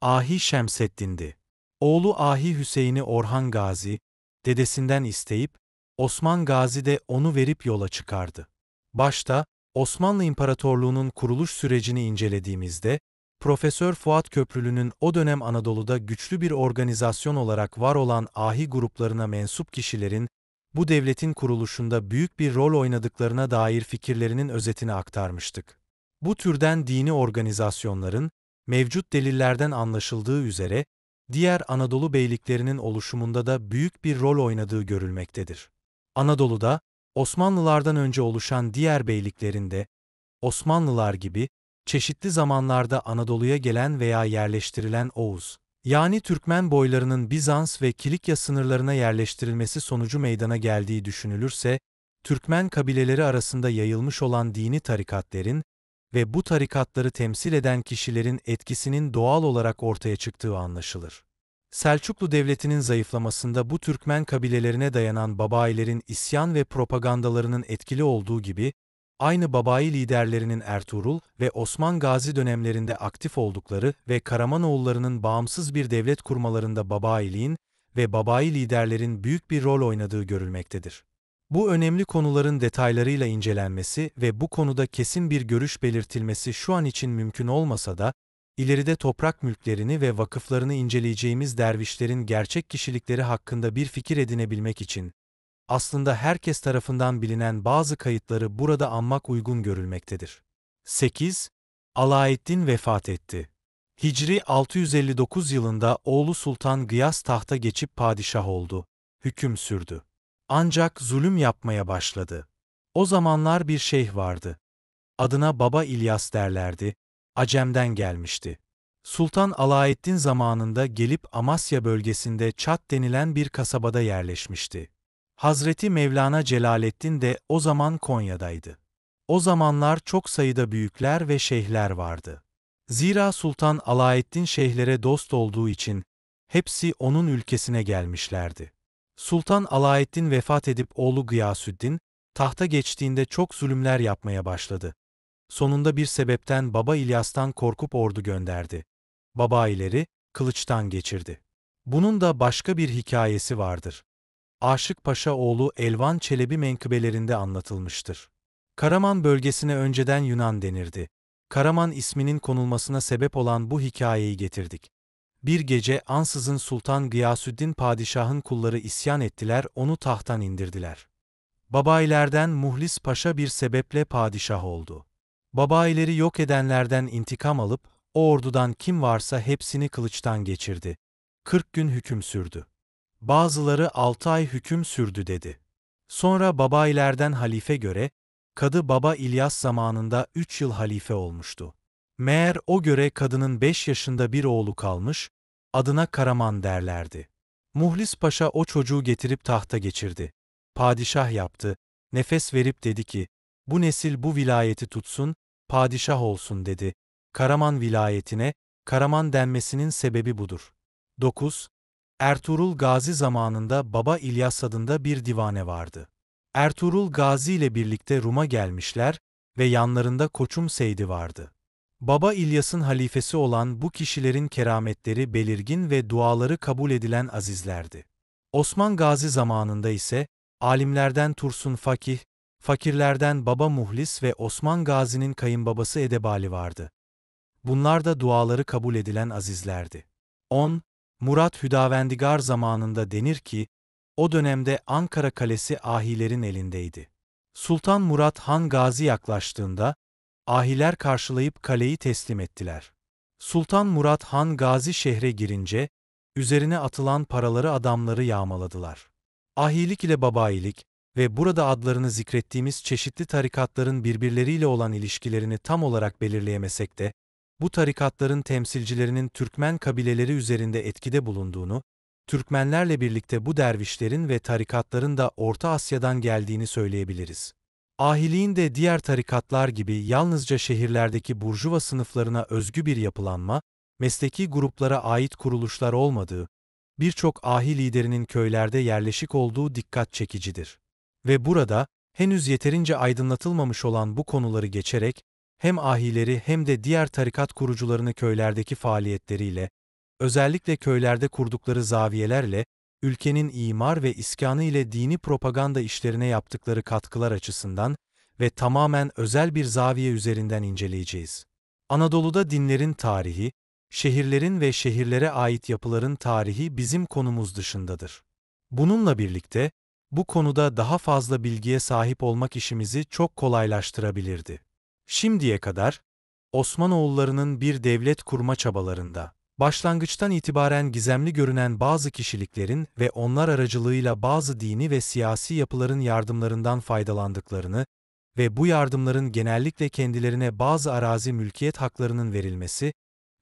Ahi Şemseddin'di. Oğlu Ahi Hüseyin'i Orhan Gazi, dedesinden isteyip, Osman Gazi de onu verip yola çıkardı. Başta, Osmanlı İmparatorluğu'nun kuruluş sürecini incelediğimizde, Profesör Fuat Köprülü'nün o dönem Anadolu'da güçlü bir organizasyon olarak var olan ahi gruplarına mensup kişilerin, bu devletin kuruluşunda büyük bir rol oynadıklarına dair fikirlerinin özetini aktarmıştık. Bu türden dini organizasyonların, mevcut delillerden anlaşıldığı üzere, diğer Anadolu beyliklerinin oluşumunda da büyük bir rol oynadığı görülmektedir. Anadolu'da, Osmanlılardan önce oluşan diğer beyliklerinde, Osmanlılar gibi, çeşitli zamanlarda Anadolu'ya gelen veya yerleştirilen Oğuz, yani Türkmen boylarının Bizans ve Kilikya sınırlarına yerleştirilmesi sonucu meydana geldiği düşünülürse, Türkmen kabileleri arasında yayılmış olan dini tarikatlerin, ve bu tarikatları temsil eden kişilerin etkisinin doğal olarak ortaya çıktığı anlaşılır. Selçuklu Devleti'nin zayıflamasında bu Türkmen kabilelerine dayanan babailerin isyan ve propagandalarının etkili olduğu gibi, aynı babai liderlerinin Ertuğrul ve Osman Gazi dönemlerinde aktif oldukları ve Karamanoğullarının bağımsız bir devlet kurmalarında babailiğin ve babai liderlerin büyük bir rol oynadığı görülmektedir. Bu önemli konuların detaylarıyla incelenmesi ve bu konuda kesin bir görüş belirtilmesi şu an için mümkün olmasa da, ileride toprak mülklerini ve vakıflarını inceleyeceğimiz dervişlerin gerçek kişilikleri hakkında bir fikir edinebilmek için, aslında herkes tarafından bilinen bazı kayıtları burada anmak uygun görülmektedir. 8. Alaeddin vefat etti. Hicri 659 yılında oğlu Sultan Gıyas tahta geçip padişah oldu. Hüküm sürdü. Ancak zulüm yapmaya başladı. O zamanlar bir şeyh vardı. Adına Baba İlyas derlerdi, Acem'den gelmişti. Sultan Alaeddin zamanında gelip Amasya bölgesinde Çat denilen bir kasabada yerleşmişti. Hazreti Mevlana Celaleddin de o zaman Konya'daydı. O zamanlar çok sayıda büyükler ve şeyhler vardı. Zira Sultan Alaeddin şeyhlere dost olduğu için hepsi onun ülkesine gelmişlerdi. Sultan Alaeddin vefat edip oğlu Gıyasüddin, tahta geçtiğinde çok zulümler yapmaya başladı. Sonunda bir sebepten baba İlyas'tan korkup ordu gönderdi. Baba ileri, kılıçtan geçirdi. Bunun da başka bir hikayesi vardır. Aşık Paşa oğlu Elvan Çelebi menkıbelerinde anlatılmıştır. Karaman bölgesine önceden Yunan denirdi. Karaman isminin konulmasına sebep olan bu hikayeyi getirdik. Bir gece ansızın Sultan Gıyasüddin padişahın kulları isyan ettiler, onu tahttan indirdiler. Babailerden Muhlis Paşa bir sebeple padişah oldu. Babaileri yok edenlerden intikam alıp, o ordudan kim varsa hepsini kılıçtan geçirdi. 40 gün hüküm sürdü. Bazıları 6 ay hüküm sürdü dedi. Sonra babailerden halife göre, Kadı Baba İlyas zamanında üç yıl halife olmuştu. Meğer o göre kadının beş yaşında bir oğlu kalmış, adına Karaman derlerdi. Muhlis Paşa o çocuğu getirip tahta geçirdi. Padişah yaptı, nefes verip dedi ki, bu nesil bu vilayeti tutsun, padişah olsun dedi. Karaman vilayetine, Karaman denmesinin sebebi budur. 9. Ertuğrul Gazi zamanında baba İlyas adında bir divane vardı. Ertuğrul Gazi ile birlikte Rum'a gelmişler ve yanlarında Koçum Seydi vardı. Baba İlyas'ın halifesi olan bu kişilerin kerametleri belirgin ve duaları kabul edilen azizlerdi. Osman Gazi zamanında ise, alimlerden Tursun Fakih, fakirlerden Baba Muhlis ve Osman Gazi'nin kayınbabası Edebali vardı. Bunlar da duaları kabul edilen azizlerdi. 10. Murat Hüdavendigar zamanında denir ki, o dönemde Ankara Kalesi ahilerin elindeydi. Sultan Murat Han Gazi yaklaştığında, ahiler karşılayıp kaleyi teslim ettiler. Sultan Murat Han Gazi şehre girince, üzerine atılan paraları adamları yağmaladılar. Ahilik ile babayilik ve burada adlarını zikrettiğimiz çeşitli tarikatların birbirleriyle olan ilişkilerini tam olarak belirleyemesek de, bu tarikatların temsilcilerinin Türkmen kabileleri üzerinde etkide bulunduğunu, Türkmenlerle birlikte bu dervişlerin ve tarikatların da Orta Asya'dan geldiğini söyleyebiliriz. Ahiliğin de diğer tarikatlar gibi yalnızca şehirlerdeki burjuva sınıflarına özgü bir yapılanma, mesleki gruplara ait kuruluşlar olmadığı, birçok ahi liderinin köylerde yerleşik olduğu dikkat çekicidir. Ve burada, henüz yeterince aydınlatılmamış olan bu konuları geçerek, hem ahileri hem de diğer tarikat kurucularını köylerdeki faaliyetleriyle, özellikle köylerde kurdukları zaviyelerle ülkenin imar ve iskanı ile dini propaganda işlerine yaptıkları katkılar açısından ve tamamen özel bir zaviye üzerinden inceleyeceğiz. Anadolu'da dinlerin tarihi, şehirlerin ve şehirlere ait yapıların tarihi bizim konumuz dışındadır. Bununla birlikte, bu konuda daha fazla bilgiye sahip olmak işimizi çok kolaylaştırabilirdi. Şimdiye kadar, Osmanoğullarının bir devlet kurma çabalarında, Başlangıçtan itibaren gizemli görünen bazı kişiliklerin ve onlar aracılığıyla bazı dini ve siyasi yapıların yardımlarından faydalandıklarını ve bu yardımların genellikle kendilerine bazı arazi mülkiyet haklarının verilmesi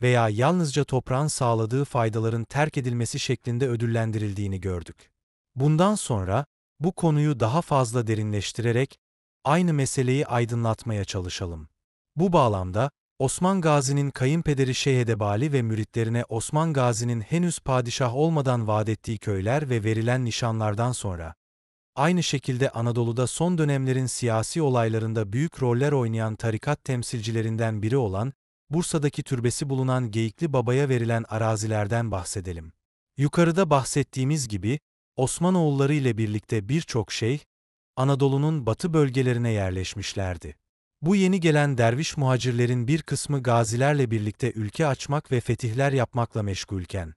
veya yalnızca toprağın sağladığı faydaların terk edilmesi şeklinde ödüllendirildiğini gördük. Bundan sonra bu konuyu daha fazla derinleştirerek aynı meseleyi aydınlatmaya çalışalım. Bu bağlamda Osman Gazi'nin kayınpederi Şehedebali ve müritlerine Osman Gazi'nin henüz padişah olmadan vaat ettiği köyler ve verilen nişanlardan sonra, aynı şekilde Anadolu'da son dönemlerin siyasi olaylarında büyük roller oynayan tarikat temsilcilerinden biri olan, Bursa'daki türbesi bulunan Geyikli Baba'ya verilen arazilerden bahsedelim. Yukarıda bahsettiğimiz gibi, Osmanoğulları ile birlikte birçok şey, Anadolu'nun batı bölgelerine yerleşmişlerdi. Bu yeni gelen derviş muhacirlerin bir kısmı gazilerle birlikte ülke açmak ve fetihler yapmakla meşgulken,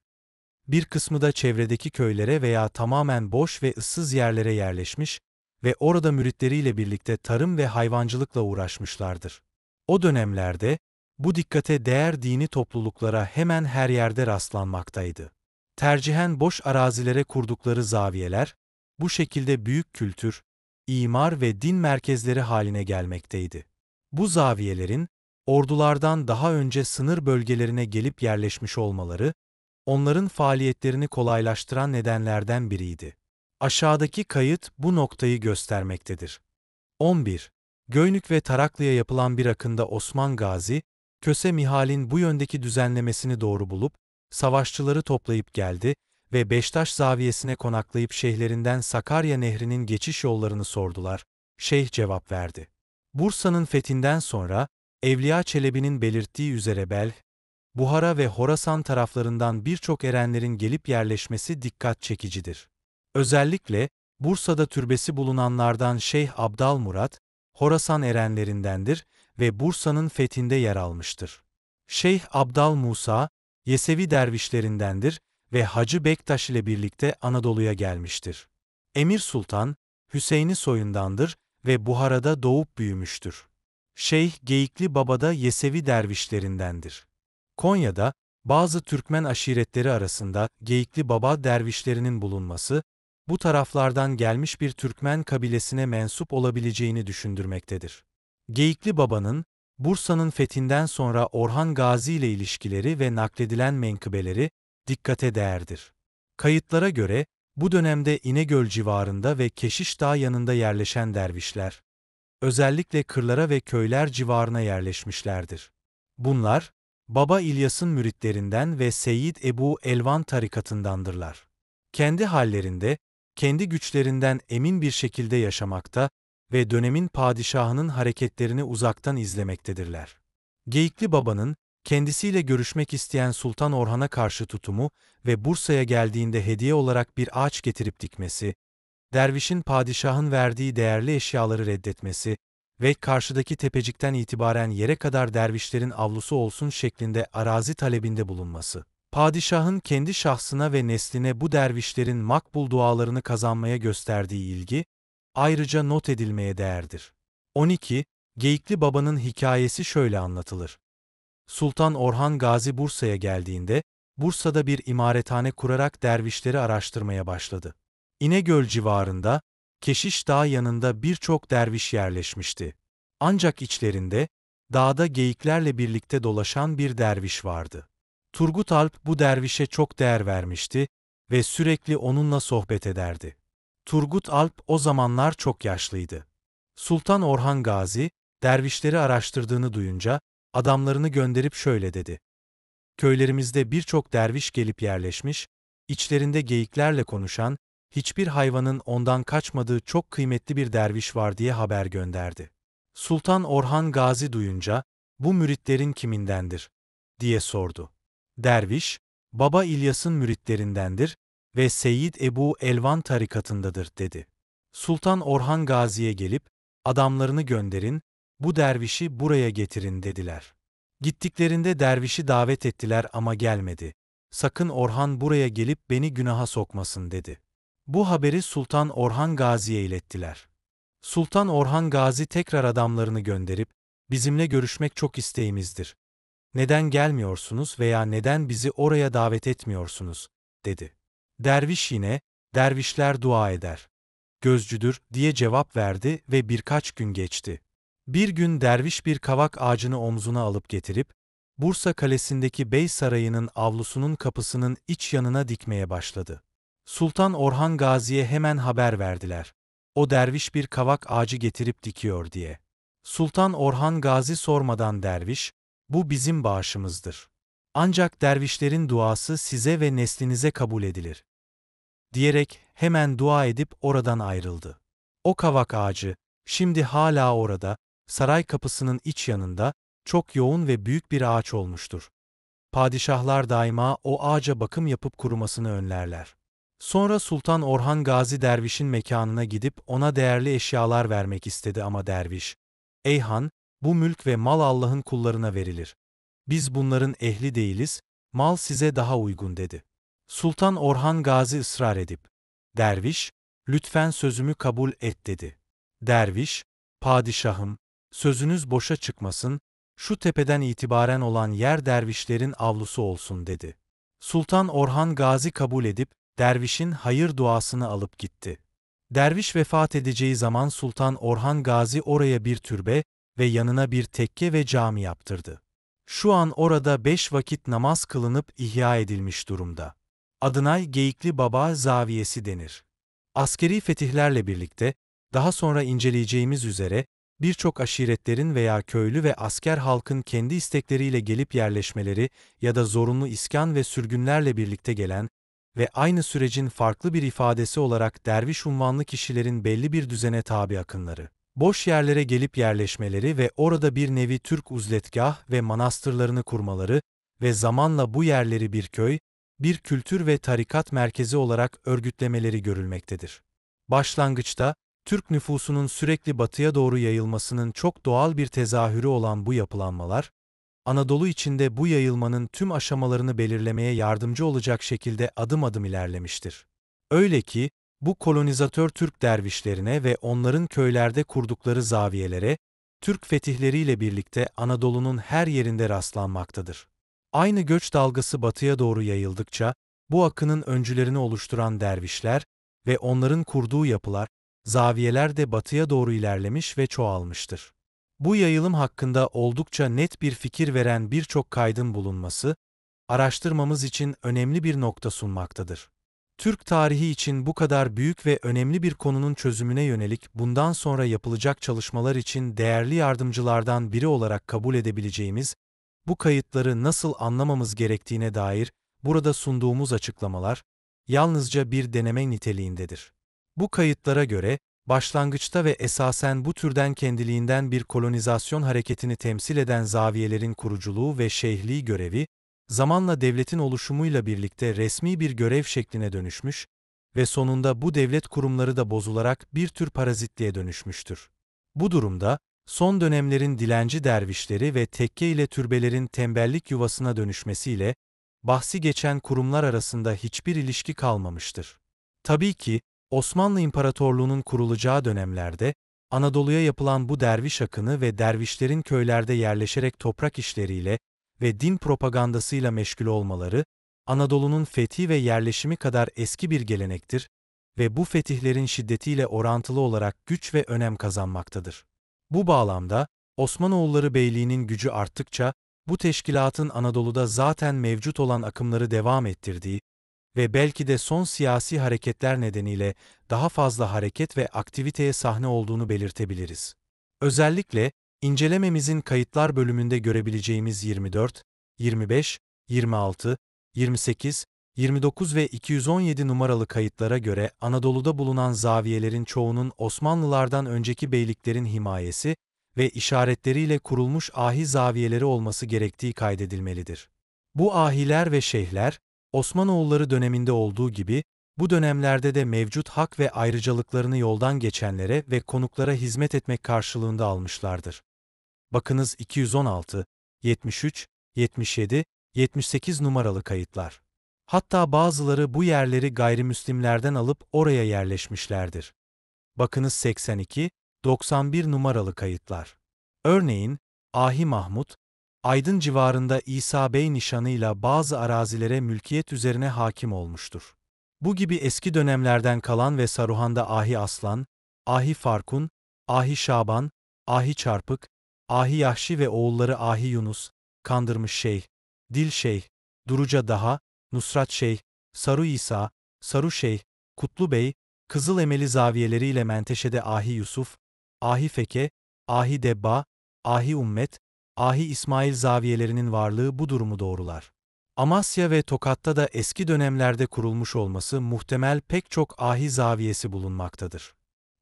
bir kısmı da çevredeki köylere veya tamamen boş ve ıssız yerlere yerleşmiş ve orada müritleriyle birlikte tarım ve hayvancılıkla uğraşmışlardır. O dönemlerde, bu dikkate değer dini topluluklara hemen her yerde rastlanmaktaydı. Tercihen boş arazilere kurdukları zaviyeler, bu şekilde büyük kültür, imar ve din merkezleri haline gelmekteydi. Bu zaviyelerin, ordulardan daha önce sınır bölgelerine gelip yerleşmiş olmaları, onların faaliyetlerini kolaylaştıran nedenlerden biriydi. Aşağıdaki kayıt bu noktayı göstermektedir. 11. Göynük ve Taraklı'ya yapılan bir akında Osman Gazi, Köse Mihal'in bu yöndeki düzenlemesini doğru bulup, savaşçıları toplayıp geldi ve Beştaş zaviyesine konaklayıp şeyhlerinden Sakarya Nehri'nin geçiş yollarını sordular. Şeyh cevap verdi. Bursa'nın fethinden sonra, Evliya Çelebi'nin belirttiği üzere Belh, Buhara ve Horasan taraflarından birçok erenlerin gelip yerleşmesi dikkat çekicidir. Özellikle, Bursa'da türbesi bulunanlardan Şeyh Abdal Murat, Horasan erenlerindendir ve Bursa'nın fethinde yer almıştır. Şeyh Abdal Musa, Yesevi dervişlerindendir ve Hacı Bektaş ile birlikte Anadolu'ya gelmiştir. Emir Sultan, Hüseyin'i soyundandır ve Buhara'da doğup büyümüştür. Şeyh Geyikli Baba'da Yesevi dervişlerindendir. Konya'da, bazı Türkmen aşiretleri arasında Geyikli Baba dervişlerinin bulunması, bu taraflardan gelmiş bir Türkmen kabilesine mensup olabileceğini düşündürmektedir. Geyikli Baba'nın, Bursa'nın fethinden sonra Orhan Gazi ile ilişkileri ve nakledilen menkıbeleri dikkate değerdir. Kayıtlara göre bu dönemde İnegöl civarında ve Keşiş Dağı yanında yerleşen dervişler, özellikle kırlara ve köyler civarına yerleşmişlerdir. Bunlar, Baba İlyas'ın müritlerinden ve Seyyid Ebu Elvan tarikatındandırlar. Kendi hallerinde, kendi güçlerinden emin bir şekilde yaşamakta ve dönemin padişahının hareketlerini uzaktan izlemektedirler. Geyikli Baba'nın Kendisiyle görüşmek isteyen Sultan Orhan'a karşı tutumu ve Bursa'ya geldiğinde hediye olarak bir ağaç getirip dikmesi, dervişin padişahın verdiği değerli eşyaları reddetmesi ve karşıdaki tepecikten itibaren yere kadar dervişlerin avlusu olsun şeklinde arazi talebinde bulunması. Padişahın kendi şahsına ve nesline bu dervişlerin makbul dualarını kazanmaya gösterdiği ilgi, ayrıca not edilmeye değerdir. 12. Geyikli Baba'nın hikayesi şöyle anlatılır. Sultan Orhan Gazi Bursa'ya geldiğinde, Bursa'da bir imarethane kurarak dervişleri araştırmaya başladı. İnegöl civarında, Keşiş Dağı yanında birçok derviş yerleşmişti. Ancak içlerinde, dağda geyiklerle birlikte dolaşan bir derviş vardı. Turgut Alp bu dervişe çok değer vermişti ve sürekli onunla sohbet ederdi. Turgut Alp o zamanlar çok yaşlıydı. Sultan Orhan Gazi, dervişleri araştırdığını duyunca, adamlarını gönderip şöyle dedi. Köylerimizde birçok derviş gelip yerleşmiş, içlerinde geyiklerle konuşan, hiçbir hayvanın ondan kaçmadığı çok kıymetli bir derviş var diye haber gönderdi. Sultan Orhan Gazi duyunca, bu müritlerin kimindendir? diye sordu. Derviş, Baba İlyas'ın müritlerindendir ve Seyyid Ebu Elvan tarikatındadır dedi. Sultan Orhan Gazi'ye gelip, adamlarını gönderin, bu dervişi buraya getirin dediler. Gittiklerinde dervişi davet ettiler ama gelmedi. Sakın Orhan buraya gelip beni günaha sokmasın dedi. Bu haberi Sultan Orhan Gazi'ye ilettiler. Sultan Orhan Gazi tekrar adamlarını gönderip, bizimle görüşmek çok isteğimizdir. Neden gelmiyorsunuz veya neden bizi oraya davet etmiyorsunuz, dedi. Derviş yine, dervişler dua eder. Gözcüdür diye cevap verdi ve birkaç gün geçti. Bir gün derviş bir kavak ağacını omzuna alıp getirip, Bursa kalesindeki Bey Sarayı'nın avlusunun kapısının iç yanına dikmeye başladı. Sultan Orhan Gazi'ye hemen haber verdiler. O derviş bir kavak ağacı getirip dikiyor diye. Sultan Orhan Gazi sormadan derviş, bu bizim bağışımızdır. Ancak dervişlerin duası size ve neslinize kabul edilir. Diyerek hemen dua edip oradan ayrıldı. O kavak ağacı, şimdi hala orada, saray kapısının iç yanında, çok yoğun ve büyük bir ağaç olmuştur. Padişahlar daima o ağaca bakım yapıp kurumasını önlerler. Sonra Sultan Orhan Gazi dervişin mekanına gidip ona değerli eşyalar vermek istedi ama derviş, ''Ey han, bu mülk ve mal Allah'ın kullarına verilir. Biz bunların ehli değiliz, mal size daha uygun.'' dedi. Sultan Orhan Gazi ısrar edip, ''Derviş, lütfen sözümü kabul et.'' dedi. Derviş, ''Padişahım, sözünüz boşa çıkmasın, şu tepeden itibaren olan yer dervişlerin avlusu olsun dedi. Sultan Orhan Gazi kabul edip, dervişin hayır duasını alıp gitti. Derviş vefat edeceği zaman Sultan Orhan Gazi oraya bir türbe ve yanına bir tekke ve cami yaptırdı. Şu an orada beş vakit namaz kılınıp ihya edilmiş durumda. Adınay Geyikli Baba Zaviyesi denir. Askeri fetihlerle birlikte, daha sonra inceleyeceğimiz üzere, birçok aşiretlerin veya köylü ve asker halkın kendi istekleriyle gelip yerleşmeleri ya da zorunlu iskan ve sürgünlerle birlikte gelen ve aynı sürecin farklı bir ifadesi olarak derviş unvanlı kişilerin belli bir düzene tabi akınları. Boş yerlere gelip yerleşmeleri ve orada bir nevi Türk uzletgah ve manastırlarını kurmaları ve zamanla bu yerleri bir köy, bir kültür ve tarikat merkezi olarak örgütlemeleri görülmektedir. Başlangıçta, Türk nüfusunun sürekli batıya doğru yayılmasının çok doğal bir tezahürü olan bu yapılanmalar, Anadolu içinde bu yayılmanın tüm aşamalarını belirlemeye yardımcı olacak şekilde adım adım ilerlemiştir. Öyle ki, bu kolonizatör Türk dervişlerine ve onların köylerde kurdukları zaviyelere, Türk fetihleriyle birlikte Anadolu'nun her yerinde rastlanmaktadır. Aynı göç dalgası batıya doğru yayıldıkça, bu akının öncülerini oluşturan dervişler ve onların kurduğu yapılar, zaviyeler de batıya doğru ilerlemiş ve çoğalmıştır. Bu yayılım hakkında oldukça net bir fikir veren birçok kaydın bulunması, araştırmamız için önemli bir nokta sunmaktadır. Türk tarihi için bu kadar büyük ve önemli bir konunun çözümüne yönelik bundan sonra yapılacak çalışmalar için değerli yardımcılardan biri olarak kabul edebileceğimiz, bu kayıtları nasıl anlamamız gerektiğine dair burada sunduğumuz açıklamalar, yalnızca bir deneme niteliğindedir. Bu kayıtlara göre, başlangıçta ve esasen bu türden kendiliğinden bir kolonizasyon hareketini temsil eden zaviyelerin kuruculuğu ve şeyhliği görevi, zamanla devletin oluşumuyla birlikte resmi bir görev şekline dönüşmüş ve sonunda bu devlet kurumları da bozularak bir tür parazitliğe dönüşmüştür. Bu durumda, son dönemlerin dilenci dervişleri ve tekke ile türbelerin tembellik yuvasına dönüşmesiyle, bahsi geçen kurumlar arasında hiçbir ilişki kalmamıştır. Tabii ki, Osmanlı İmparatorluğu'nun kurulacağı dönemlerde, Anadolu'ya yapılan bu derviş akını ve dervişlerin köylerde yerleşerek toprak işleriyle ve din propagandasıyla meşgul olmaları, Anadolu'nun fethi ve yerleşimi kadar eski bir gelenektir ve bu fetihlerin şiddetiyle orantılı olarak güç ve önem kazanmaktadır. Bu bağlamda, Osmanoğulları Beyliği'nin gücü arttıkça, bu teşkilatın Anadolu'da zaten mevcut olan akımları devam ettirdiği ve belki de son siyasi hareketler nedeniyle daha fazla hareket ve aktiviteye sahne olduğunu belirtebiliriz. Özellikle incelememizin kayıtlar bölümünde görebileceğimiz 24, 25, 26, 28, 29 ve 217 numaralı kayıtlara göre Anadolu'da bulunan zaviyelerin çoğunun Osmanlılardan önceki beyliklerin himayesi ve işaretleriyle kurulmuş ahi zaviyeleri olması gerektiği kaydedilmelidir. Bu ahiler ve şeyhler, Osmanoğulları döneminde olduğu gibi, bu dönemlerde de mevcut hak ve ayrıcalıklarını yoldan geçenlere ve konuklara hizmet etmek karşılığında almışlardır. Bakınız 216, 73, 77, 78 numaralı kayıtlar. Hatta bazıları bu yerleri gayrimüslimlerden alıp oraya yerleşmişlerdir. Bakınız 82, 91 numaralı kayıtlar. Örneğin, Ahi Mahmut. Aydın civarında İsa Bey nişanıyla bazı arazilere mülkiyet üzerine hakim olmuştur. Bu gibi eski dönemlerden kalan ve Saruhan'da Ahi Aslan, Ahi Farkun, Ahi Şaban, Ahi Çarpık, Ahi Yahşi ve oğulları Ahi Yunus, Kandırmış Şeyh, Dil Şeyh, Duruca Daha, Nusrat Şeyh, Saru İsa, Saru Şeyh, Kutlu Bey, Kızıl Emeli zaviyeleriyle Menteşe'de Ahi Yusuf, Ahi Feke, Ahi Debba, Ahi Ummet, Ahi İsmail zaviyelerinin varlığı bu durumu doğrular. Amasya ve Tokat'ta da eski dönemlerde kurulmuş olması muhtemel pek çok ahi zaviyesi bulunmaktadır.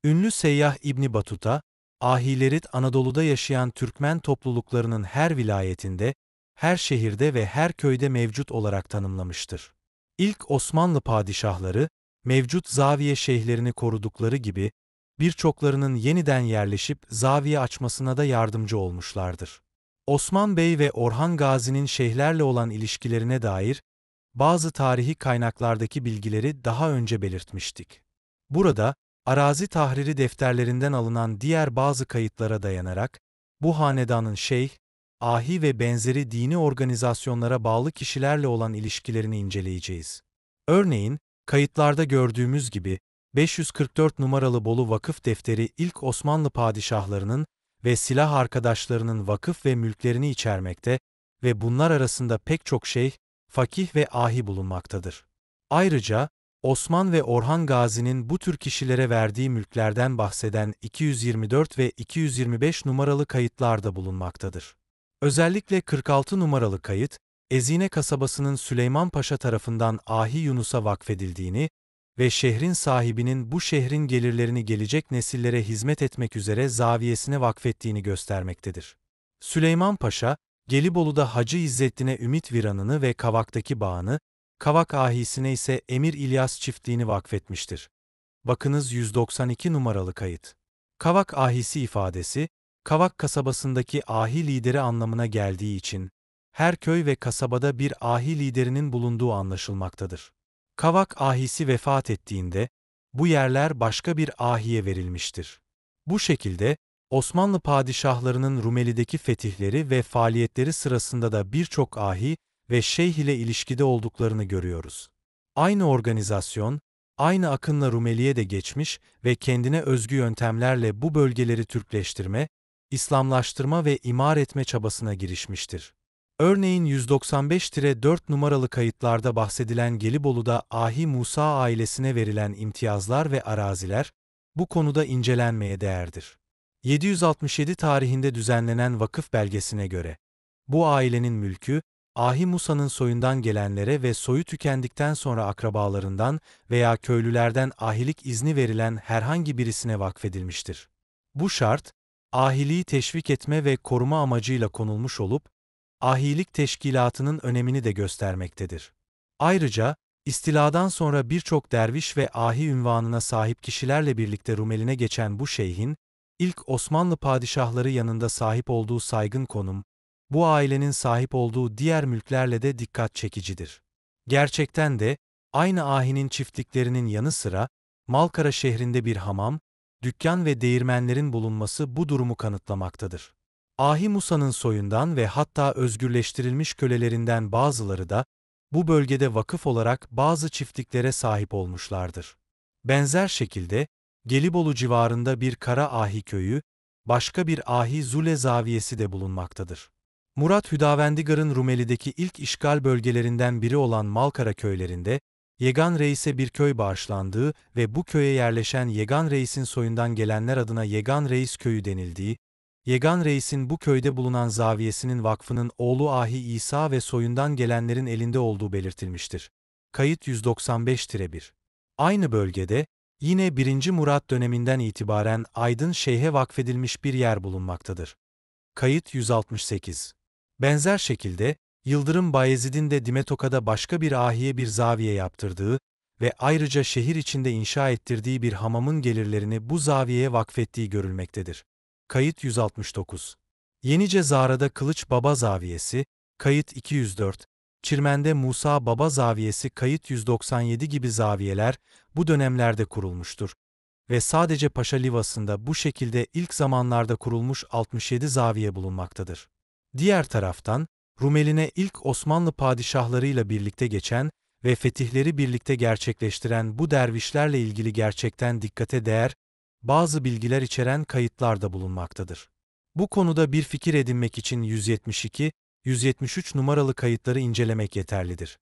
Ünlü seyyah İbni Batuta, ahilerit Anadolu'da yaşayan Türkmen topluluklarının her vilayetinde, her şehirde ve her köyde mevcut olarak tanımlamıştır. İlk Osmanlı padişahları, mevcut zaviye şeyhlerini korudukları gibi, birçoklarının yeniden yerleşip zaviye açmasına da yardımcı olmuşlardır. Osman Bey ve Orhan Gazi'nin şeyhlerle olan ilişkilerine dair bazı tarihi kaynaklardaki bilgileri daha önce belirtmiştik. Burada, arazi tahriri defterlerinden alınan diğer bazı kayıtlara dayanarak, bu hanedanın şeyh, ahi ve benzeri dini organizasyonlara bağlı kişilerle olan ilişkilerini inceleyeceğiz. Örneğin, kayıtlarda gördüğümüz gibi, 544 numaralı Bolu Vakıf Defteri ilk Osmanlı padişahlarının ve silah arkadaşlarının vakıf ve mülklerini içermekte ve bunlar arasında pek çok şey, fakih ve ahi bulunmaktadır. Ayrıca, Osman ve Orhan Gazi'nin bu tür kişilere verdiği mülklerden bahseden 224 ve 225 numaralı kayıtlarda bulunmaktadır. Özellikle 46 numaralı kayıt, Ezine kasabasının Süleyman Paşa tarafından Ahi Yunus'a vakfedildiğini ve şehrin sahibinin bu şehrin gelirlerini gelecek nesillere hizmet etmek üzere zaviyesine vakfettiğini göstermektedir. Süleyman Paşa, Gelibolu'da Hacı İzzettin'e Ümit Viran'ını ve Kavak'taki bağını, Kavak ahisine ise Emir İlyas çiftliğini vakfetmiştir. Bakınız 192 numaralı kayıt. Kavak ahisi ifadesi, Kavak kasabasındaki ahi lideri anlamına geldiği için, her köy ve kasabada bir ahi liderinin bulunduğu anlaşılmaktadır. Kavak ahisi vefat ettiğinde, bu yerler başka bir ahiye verilmiştir. Bu şekilde, Osmanlı padişahlarının Rumeli'deki fetihleri ve faaliyetleri sırasında da birçok ahi ve şeyh ile ilişkide olduklarını görüyoruz. Aynı organizasyon, aynı akınla Rumeli'ye de geçmiş ve kendine özgü yöntemlerle bu bölgeleri Türkleştirme, İslamlaştırma ve imar etme çabasına girişmiştir. Örneğin 195-4 numaralı kayıtlarda bahsedilen Gelibolu'da Ahi Musa ailesine verilen imtiyazlar ve araziler, bu konuda incelenmeye değerdir. 767 tarihinde düzenlenen vakıf belgesine göre, bu ailenin mülkü, Ahi Musa'nın soyundan gelenlere ve soyu tükendikten sonra akrabalarından veya köylülerden ahilik izni verilen herhangi birisine vakfedilmiştir. Bu şart, ahiliği teşvik etme ve koruma amacıyla konulmuş olup, ahilik teşkilatının önemini de göstermektedir. Ayrıca, istiladan sonra birçok derviş ve ahi ünvanına sahip kişilerle birlikte Rumeli'ne geçen bu şeyhin, ilk Osmanlı padişahları yanında sahip olduğu saygın konum, bu ailenin sahip olduğu diğer mülklerle de dikkat çekicidir. Gerçekten de, aynı ahinin çiftliklerinin yanı sıra, Malkara şehrinde bir hamam, dükkan ve değirmenlerin bulunması bu durumu kanıtlamaktadır. Ahi Musa'nın soyundan ve hatta özgürleştirilmiş kölelerinden bazıları da bu bölgede vakıf olarak bazı çiftliklere sahip olmuşlardır. Benzer şekilde Gelibolu civarında bir Kara Ahi köyü, başka bir Ahi Zule zaviyesi de bulunmaktadır. Murat Hüdavendigar'ın Rumeli'deki ilk işgal bölgelerinden biri olan Malkara köylerinde, Yegan Reis'e bir köy bağışlandığı ve bu köye yerleşen Yegan Reis'in soyundan gelenler adına Yegan Reis köyü denildiği, Yegan Reis'in bu köyde bulunan zaviyesinin vakfının oğlu Ahi İsa ve soyundan gelenlerin elinde olduğu belirtilmiştir. Kayıt 195-1 Aynı bölgede, yine 1. Murat döneminden itibaren Aydın Şeyh'e vakfedilmiş bir yer bulunmaktadır. Kayıt 168 Benzer şekilde, Yıldırım Bayezid'in de Dimetoka'da başka bir ahiye bir zaviye yaptırdığı ve ayrıca şehir içinde inşa ettirdiği bir hamamın gelirlerini bu zaviyeye vakfettiği görülmektedir. Kayıt 169. Yeni Cezara'da Kılıç Baba Zaviyesi, kayıt 204, Çirmen'de Musa Baba Zaviyesi kayıt 197 gibi zaviyeler bu dönemlerde kurulmuştur. Ve sadece Paşa Livası'nda bu şekilde ilk zamanlarda kurulmuş 67 zaviye bulunmaktadır. Diğer taraftan, Rumeli'ne ilk Osmanlı padişahlarıyla birlikte geçen ve fetihleri birlikte gerçekleştiren bu dervişlerle ilgili gerçekten dikkate değer bazı bilgiler içeren kayıtlarda bulunmaktadır. Bu konuda bir fikir edinmek için 172, 173 numaralı kayıtları incelemek yeterlidir.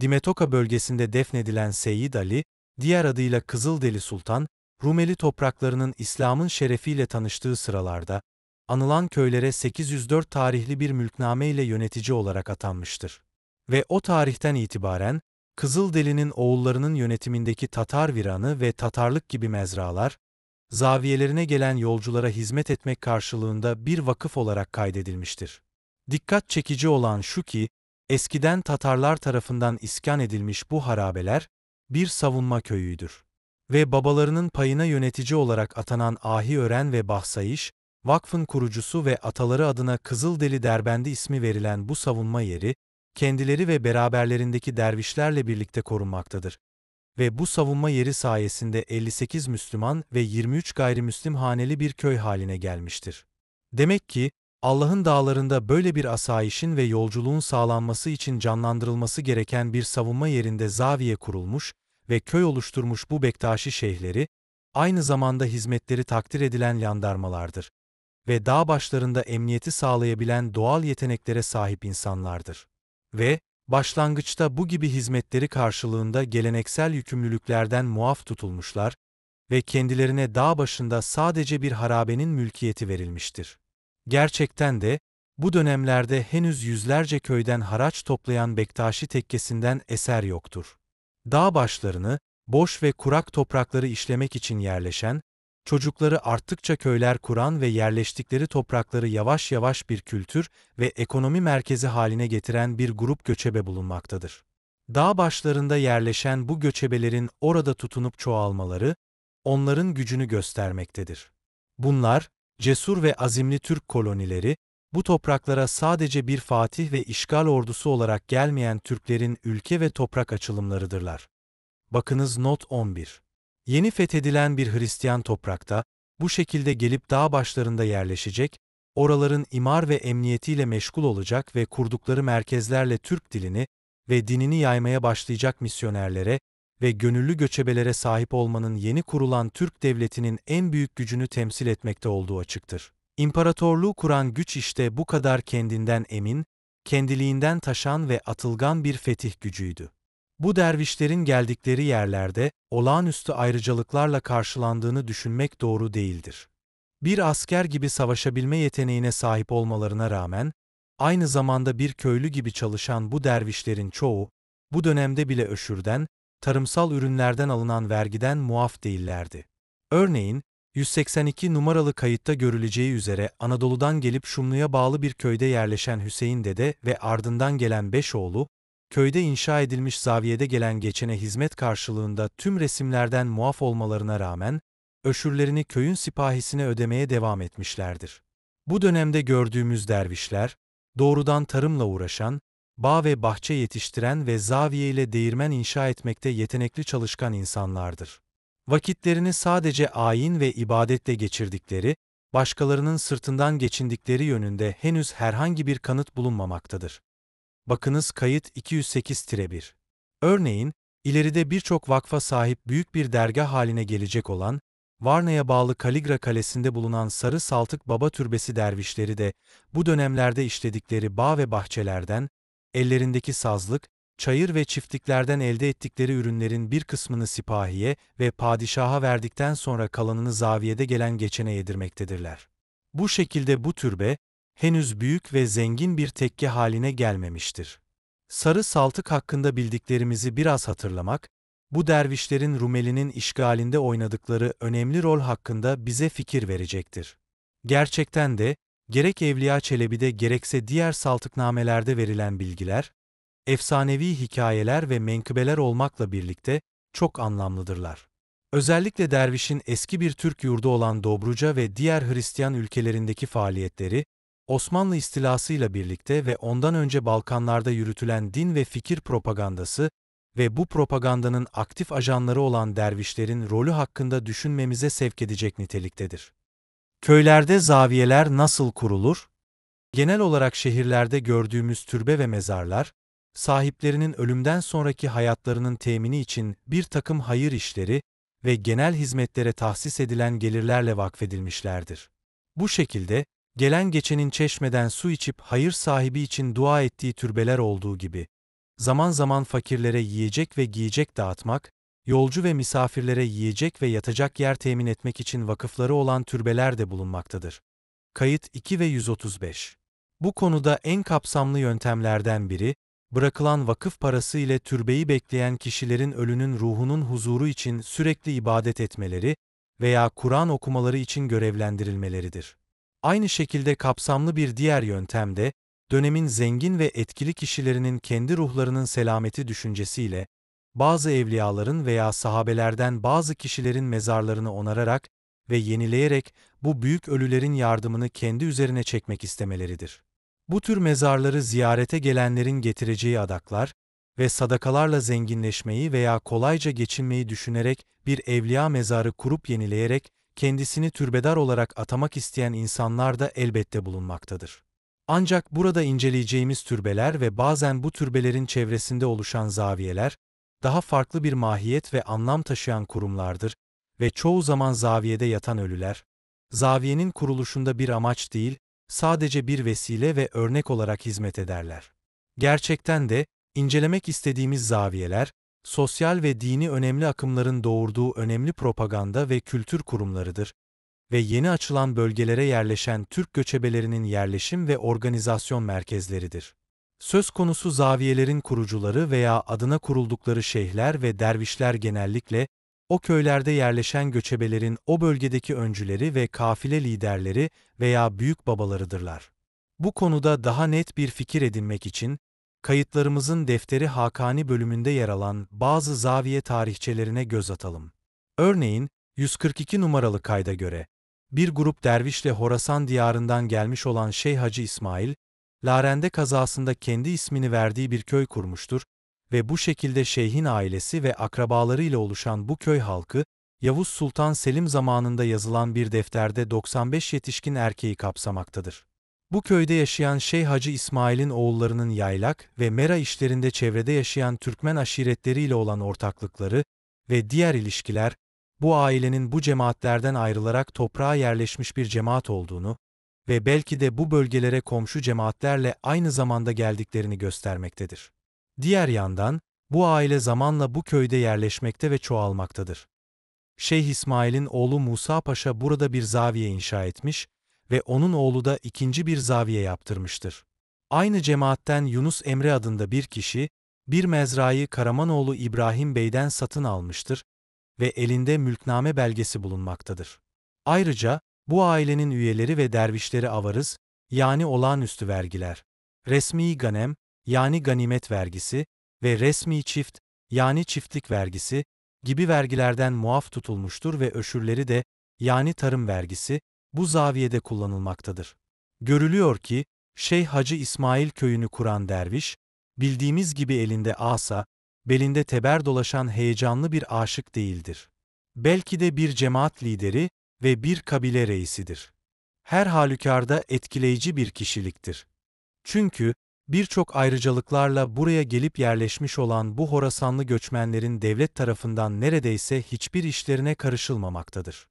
Dimetoka bölgesinde defnedilen Seyyid Ali, diğer adıyla Kızıldeli Sultan, Rumeli topraklarının İslam'ın şerefiyle tanıştığı sıralarda, anılan köylere 804 tarihli bir mülkname ile yönetici olarak atanmıştır. Ve o tarihten itibaren, Kızıldelinin oğullarının yönetimindeki Tatar viranı ve Tatarlık gibi mezralar, zaviyelerine gelen yolculara hizmet etmek karşılığında bir vakıf olarak kaydedilmiştir. Dikkat çekici olan şu ki, eskiden Tatarlar tarafından iskan edilmiş bu harabeler, bir savunma köyüydür. Ve babalarının payına yönetici olarak atanan Ören ve Bahsayiş, vakfın kurucusu ve ataları adına Kızıldeli Derbendi ismi verilen bu savunma yeri, kendileri ve beraberlerindeki dervişlerle birlikte korunmaktadır. Ve bu savunma yeri sayesinde 58 Müslüman ve 23 gayrimüslim haneli bir köy haline gelmiştir. Demek ki, Allah'ın dağlarında böyle bir asayişin ve yolculuğun sağlanması için canlandırılması gereken bir savunma yerinde zaviye kurulmuş ve köy oluşturmuş bu Bektaşi şeyhleri, aynı zamanda hizmetleri takdir edilen yandarmalardır ve dağ başlarında emniyeti sağlayabilen doğal yeteneklere sahip insanlardır ve başlangıçta bu gibi hizmetleri karşılığında geleneksel yükümlülüklerden muaf tutulmuşlar ve kendilerine dağ başında sadece bir harabenin mülkiyeti verilmiştir. Gerçekten de bu dönemlerde henüz yüzlerce köyden haraç toplayan Bektaşi tekkesinden eser yoktur. Dağ başlarını, boş ve kurak toprakları işlemek için yerleşen, çocukları arttıkça köyler kuran ve yerleştikleri toprakları yavaş yavaş bir kültür ve ekonomi merkezi haline getiren bir grup göçebe bulunmaktadır. Dağ başlarında yerleşen bu göçebelerin orada tutunup çoğalmaları, onların gücünü göstermektedir. Bunlar, cesur ve azimli Türk kolonileri, bu topraklara sadece bir fatih ve işgal ordusu olarak gelmeyen Türklerin ülke ve toprak açılımlarıdırlar. Bakınız not 11. Yeni fethedilen bir Hristiyan toprakta, bu şekilde gelip dağ başlarında yerleşecek, oraların imar ve emniyetiyle meşgul olacak ve kurdukları merkezlerle Türk dilini ve dinini yaymaya başlayacak misyonerlere ve gönüllü göçebelere sahip olmanın yeni kurulan Türk devletinin en büyük gücünü temsil etmekte olduğu açıktır. İmparatorluğu kuran güç işte bu kadar kendinden emin, kendiliğinden taşan ve atılgan bir fetih gücüydü. Bu dervişlerin geldikleri yerlerde olağanüstü ayrıcalıklarla karşılandığını düşünmek doğru değildir. Bir asker gibi savaşabilme yeteneğine sahip olmalarına rağmen, aynı zamanda bir köylü gibi çalışan bu dervişlerin çoğu, bu dönemde bile öşürden, tarımsal ürünlerden alınan vergiden muaf değillerdi. Örneğin, 182 numaralı kayıtta görüleceği üzere Anadolu'dan gelip Şumlu'ya bağlı bir köyde yerleşen Hüseyin Dede ve ardından gelen beş oğlu, köyde inşa edilmiş zaviyede gelen geçene hizmet karşılığında tüm resimlerden muaf olmalarına rağmen, öşürlerini köyün sipahisine ödemeye devam etmişlerdir. Bu dönemde gördüğümüz dervişler, doğrudan tarımla uğraşan, bağ ve bahçe yetiştiren ve zaviye ile değirmen inşa etmekte yetenekli çalışkan insanlardır. Vakitlerini sadece ayin ve ibadetle geçirdikleri, başkalarının sırtından geçindikleri yönünde henüz herhangi bir kanıt bulunmamaktadır. Bakınız kayıt 208-1. Örneğin, ileride birçok vakfa sahip büyük bir dergah haline gelecek olan, Varna'ya bağlı Kaligra Kalesi'nde bulunan Sarı Saltık Baba Türbesi dervişleri de bu dönemlerde işledikleri bağ ve bahçelerden, ellerindeki sazlık, çayır ve çiftliklerden elde ettikleri ürünlerin bir kısmını sipahiye ve padişaha verdikten sonra kalanını zaviyede gelen geçene yedirmektedirler. Bu şekilde bu türbe, henüz büyük ve zengin bir tekke haline gelmemiştir. Sarı Saltık hakkında bildiklerimizi biraz hatırlamak, bu dervişlerin Rumeli'nin işgalinde oynadıkları önemli rol hakkında bize fikir verecektir. Gerçekten de, gerek Evliya Çelebi'de gerekse diğer saltıknamelerde verilen bilgiler, efsanevi hikayeler ve menkıbeler olmakla birlikte çok anlamlıdırlar. Özellikle dervişin eski bir Türk yurdu olan Dobruca ve diğer Hristiyan ülkelerindeki faaliyetleri, Osmanlı istilasıyla birlikte ve ondan önce Balkanlarda yürütülen din ve fikir propagandası ve bu propagandanın aktif ajanları olan dervişlerin rolü hakkında düşünmemize sevk edecek niteliktedir. Köylerde zaviyeler nasıl kurulur? Genel olarak şehirlerde gördüğümüz türbe ve mezarlar, sahiplerinin ölümden sonraki hayatlarının temini için bir takım hayır işleri ve genel hizmetlere tahsis edilen gelirlerle vakfedilmişlerdir. Bu şekilde, gelen geçenin çeşmeden su içip hayır sahibi için dua ettiği türbeler olduğu gibi, zaman zaman fakirlere yiyecek ve giyecek dağıtmak, yolcu ve misafirlere yiyecek ve yatacak yer temin etmek için vakıfları olan türbeler de bulunmaktadır. Kayıt 2 ve 135 Bu konuda en kapsamlı yöntemlerden biri, bırakılan vakıf parası ile türbeyi bekleyen kişilerin ölünün ruhunun huzuru için sürekli ibadet etmeleri veya Kur'an okumaları için görevlendirilmeleridir. Aynı şekilde kapsamlı bir diğer yöntem de, dönemin zengin ve etkili kişilerinin kendi ruhlarının selameti düşüncesiyle, bazı evliyaların veya sahabelerden bazı kişilerin mezarlarını onararak ve yenileyerek bu büyük ölülerin yardımını kendi üzerine çekmek istemeleridir. Bu tür mezarları ziyarete gelenlerin getireceği adaklar ve sadakalarla zenginleşmeyi veya kolayca geçinmeyi düşünerek bir evliya mezarı kurup yenileyerek kendisini türbedar olarak atamak isteyen insanlar da elbette bulunmaktadır. Ancak burada inceleyeceğimiz türbeler ve bazen bu türbelerin çevresinde oluşan zaviyeler, daha farklı bir mahiyet ve anlam taşıyan kurumlardır ve çoğu zaman zaviyede yatan ölüler, zaviyenin kuruluşunda bir amaç değil, sadece bir vesile ve örnek olarak hizmet ederler. Gerçekten de, incelemek istediğimiz zaviyeler, sosyal ve dini önemli akımların doğurduğu önemli propaganda ve kültür kurumlarıdır ve yeni açılan bölgelere yerleşen Türk göçebelerinin yerleşim ve organizasyon merkezleridir. Söz konusu zaviyelerin kurucuları veya adına kuruldukları şeyhler ve dervişler genellikle o köylerde yerleşen göçebelerin o bölgedeki öncüleri ve kafile liderleri veya büyük babalarıdırlar. Bu konuda daha net bir fikir edinmek için kayıtlarımızın defteri Hakani bölümünde yer alan bazı zaviye tarihçelerine göz atalım. Örneğin, 142 numaralı kayda göre, bir grup dervişle Horasan diyarından gelmiş olan Şeyh Hacı İsmail, Larende kazasında kendi ismini verdiği bir köy kurmuştur ve bu şekilde şeyhin ailesi ve akrabalarıyla oluşan bu köy halkı, Yavuz Sultan Selim zamanında yazılan bir defterde 95 yetişkin erkeği kapsamaktadır. Bu köyde yaşayan Şeyh Hacı İsmail'in oğullarının yaylak ve mera işlerinde çevrede yaşayan Türkmen aşiretleriyle olan ortaklıkları ve diğer ilişkiler, bu ailenin bu cemaatlerden ayrılarak toprağa yerleşmiş bir cemaat olduğunu ve belki de bu bölgelere komşu cemaatlerle aynı zamanda geldiklerini göstermektedir. Diğer yandan, bu aile zamanla bu köyde yerleşmekte ve çoğalmaktadır. Şeyh İsmail'in oğlu Musa Paşa burada bir zaviye inşa etmiş ve onun oğlu da ikinci bir zaviye yaptırmıştır. Aynı cemaatten Yunus Emre adında bir kişi, bir mezrayı Karamanoğlu İbrahim Bey'den satın almıştır ve elinde mülkname belgesi bulunmaktadır. Ayrıca, bu ailenin üyeleri ve dervişleri avarız, yani olağanüstü vergiler, resmi ganem, yani ganimet vergisi ve resmi çift, yani çiftlik vergisi gibi vergilerden muaf tutulmuştur ve öşürleri de, yani tarım vergisi bu zaviyede kullanılmaktadır. Görülüyor ki, Şeyh Hacı İsmail köyünü kuran derviş, bildiğimiz gibi elinde asa, belinde teber dolaşan heyecanlı bir aşık değildir. Belki de bir cemaat lideri ve bir kabile reisidir. Her halükarda etkileyici bir kişiliktir. Çünkü birçok ayrıcalıklarla buraya gelip yerleşmiş olan bu Horasanlı göçmenlerin devlet tarafından neredeyse hiçbir işlerine karışılmamaktadır.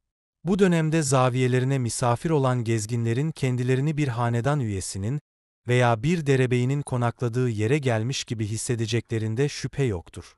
Bu dönemde zaviyelerine misafir olan gezginlerin kendilerini bir hanedan üyesinin veya bir derebeyinin konakladığı yere gelmiş gibi hissedeceklerinde şüphe yoktur.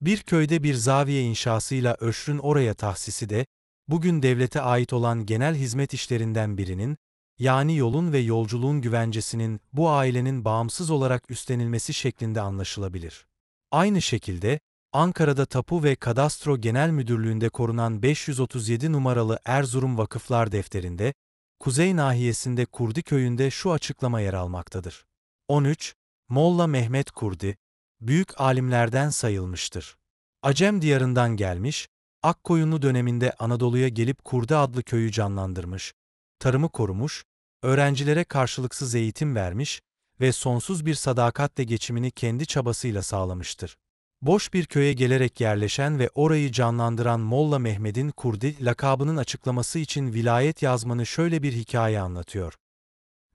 Bir köyde bir zaviye inşasıyla öşrün oraya tahsisi de, bugün devlete ait olan genel hizmet işlerinden birinin, yani yolun ve yolculuğun güvencesinin bu ailenin bağımsız olarak üstlenilmesi şeklinde anlaşılabilir. Aynı şekilde, Ankara'da Tapu ve Kadastro Genel Müdürlüğü'nde korunan 537 numaralı Erzurum Vakıflar Defteri'nde, Kuzey Nahiyesi'nde Kurdi köyünde şu açıklama yer almaktadır. 13. Molla Mehmet Kurdi, büyük alimlerden sayılmıştır. Acem diyarından gelmiş, Akkoyunlu döneminde Anadolu'ya gelip Kurdi adlı köyü canlandırmış, tarımı korumuş, öğrencilere karşılıksız eğitim vermiş ve sonsuz bir sadakatle geçimini kendi çabasıyla sağlamıştır. Boş bir köye gelerek yerleşen ve orayı canlandıran Molla Mehmet'in Kurdi lakabının açıklaması için vilayet yazmanı şöyle bir hikaye anlatıyor.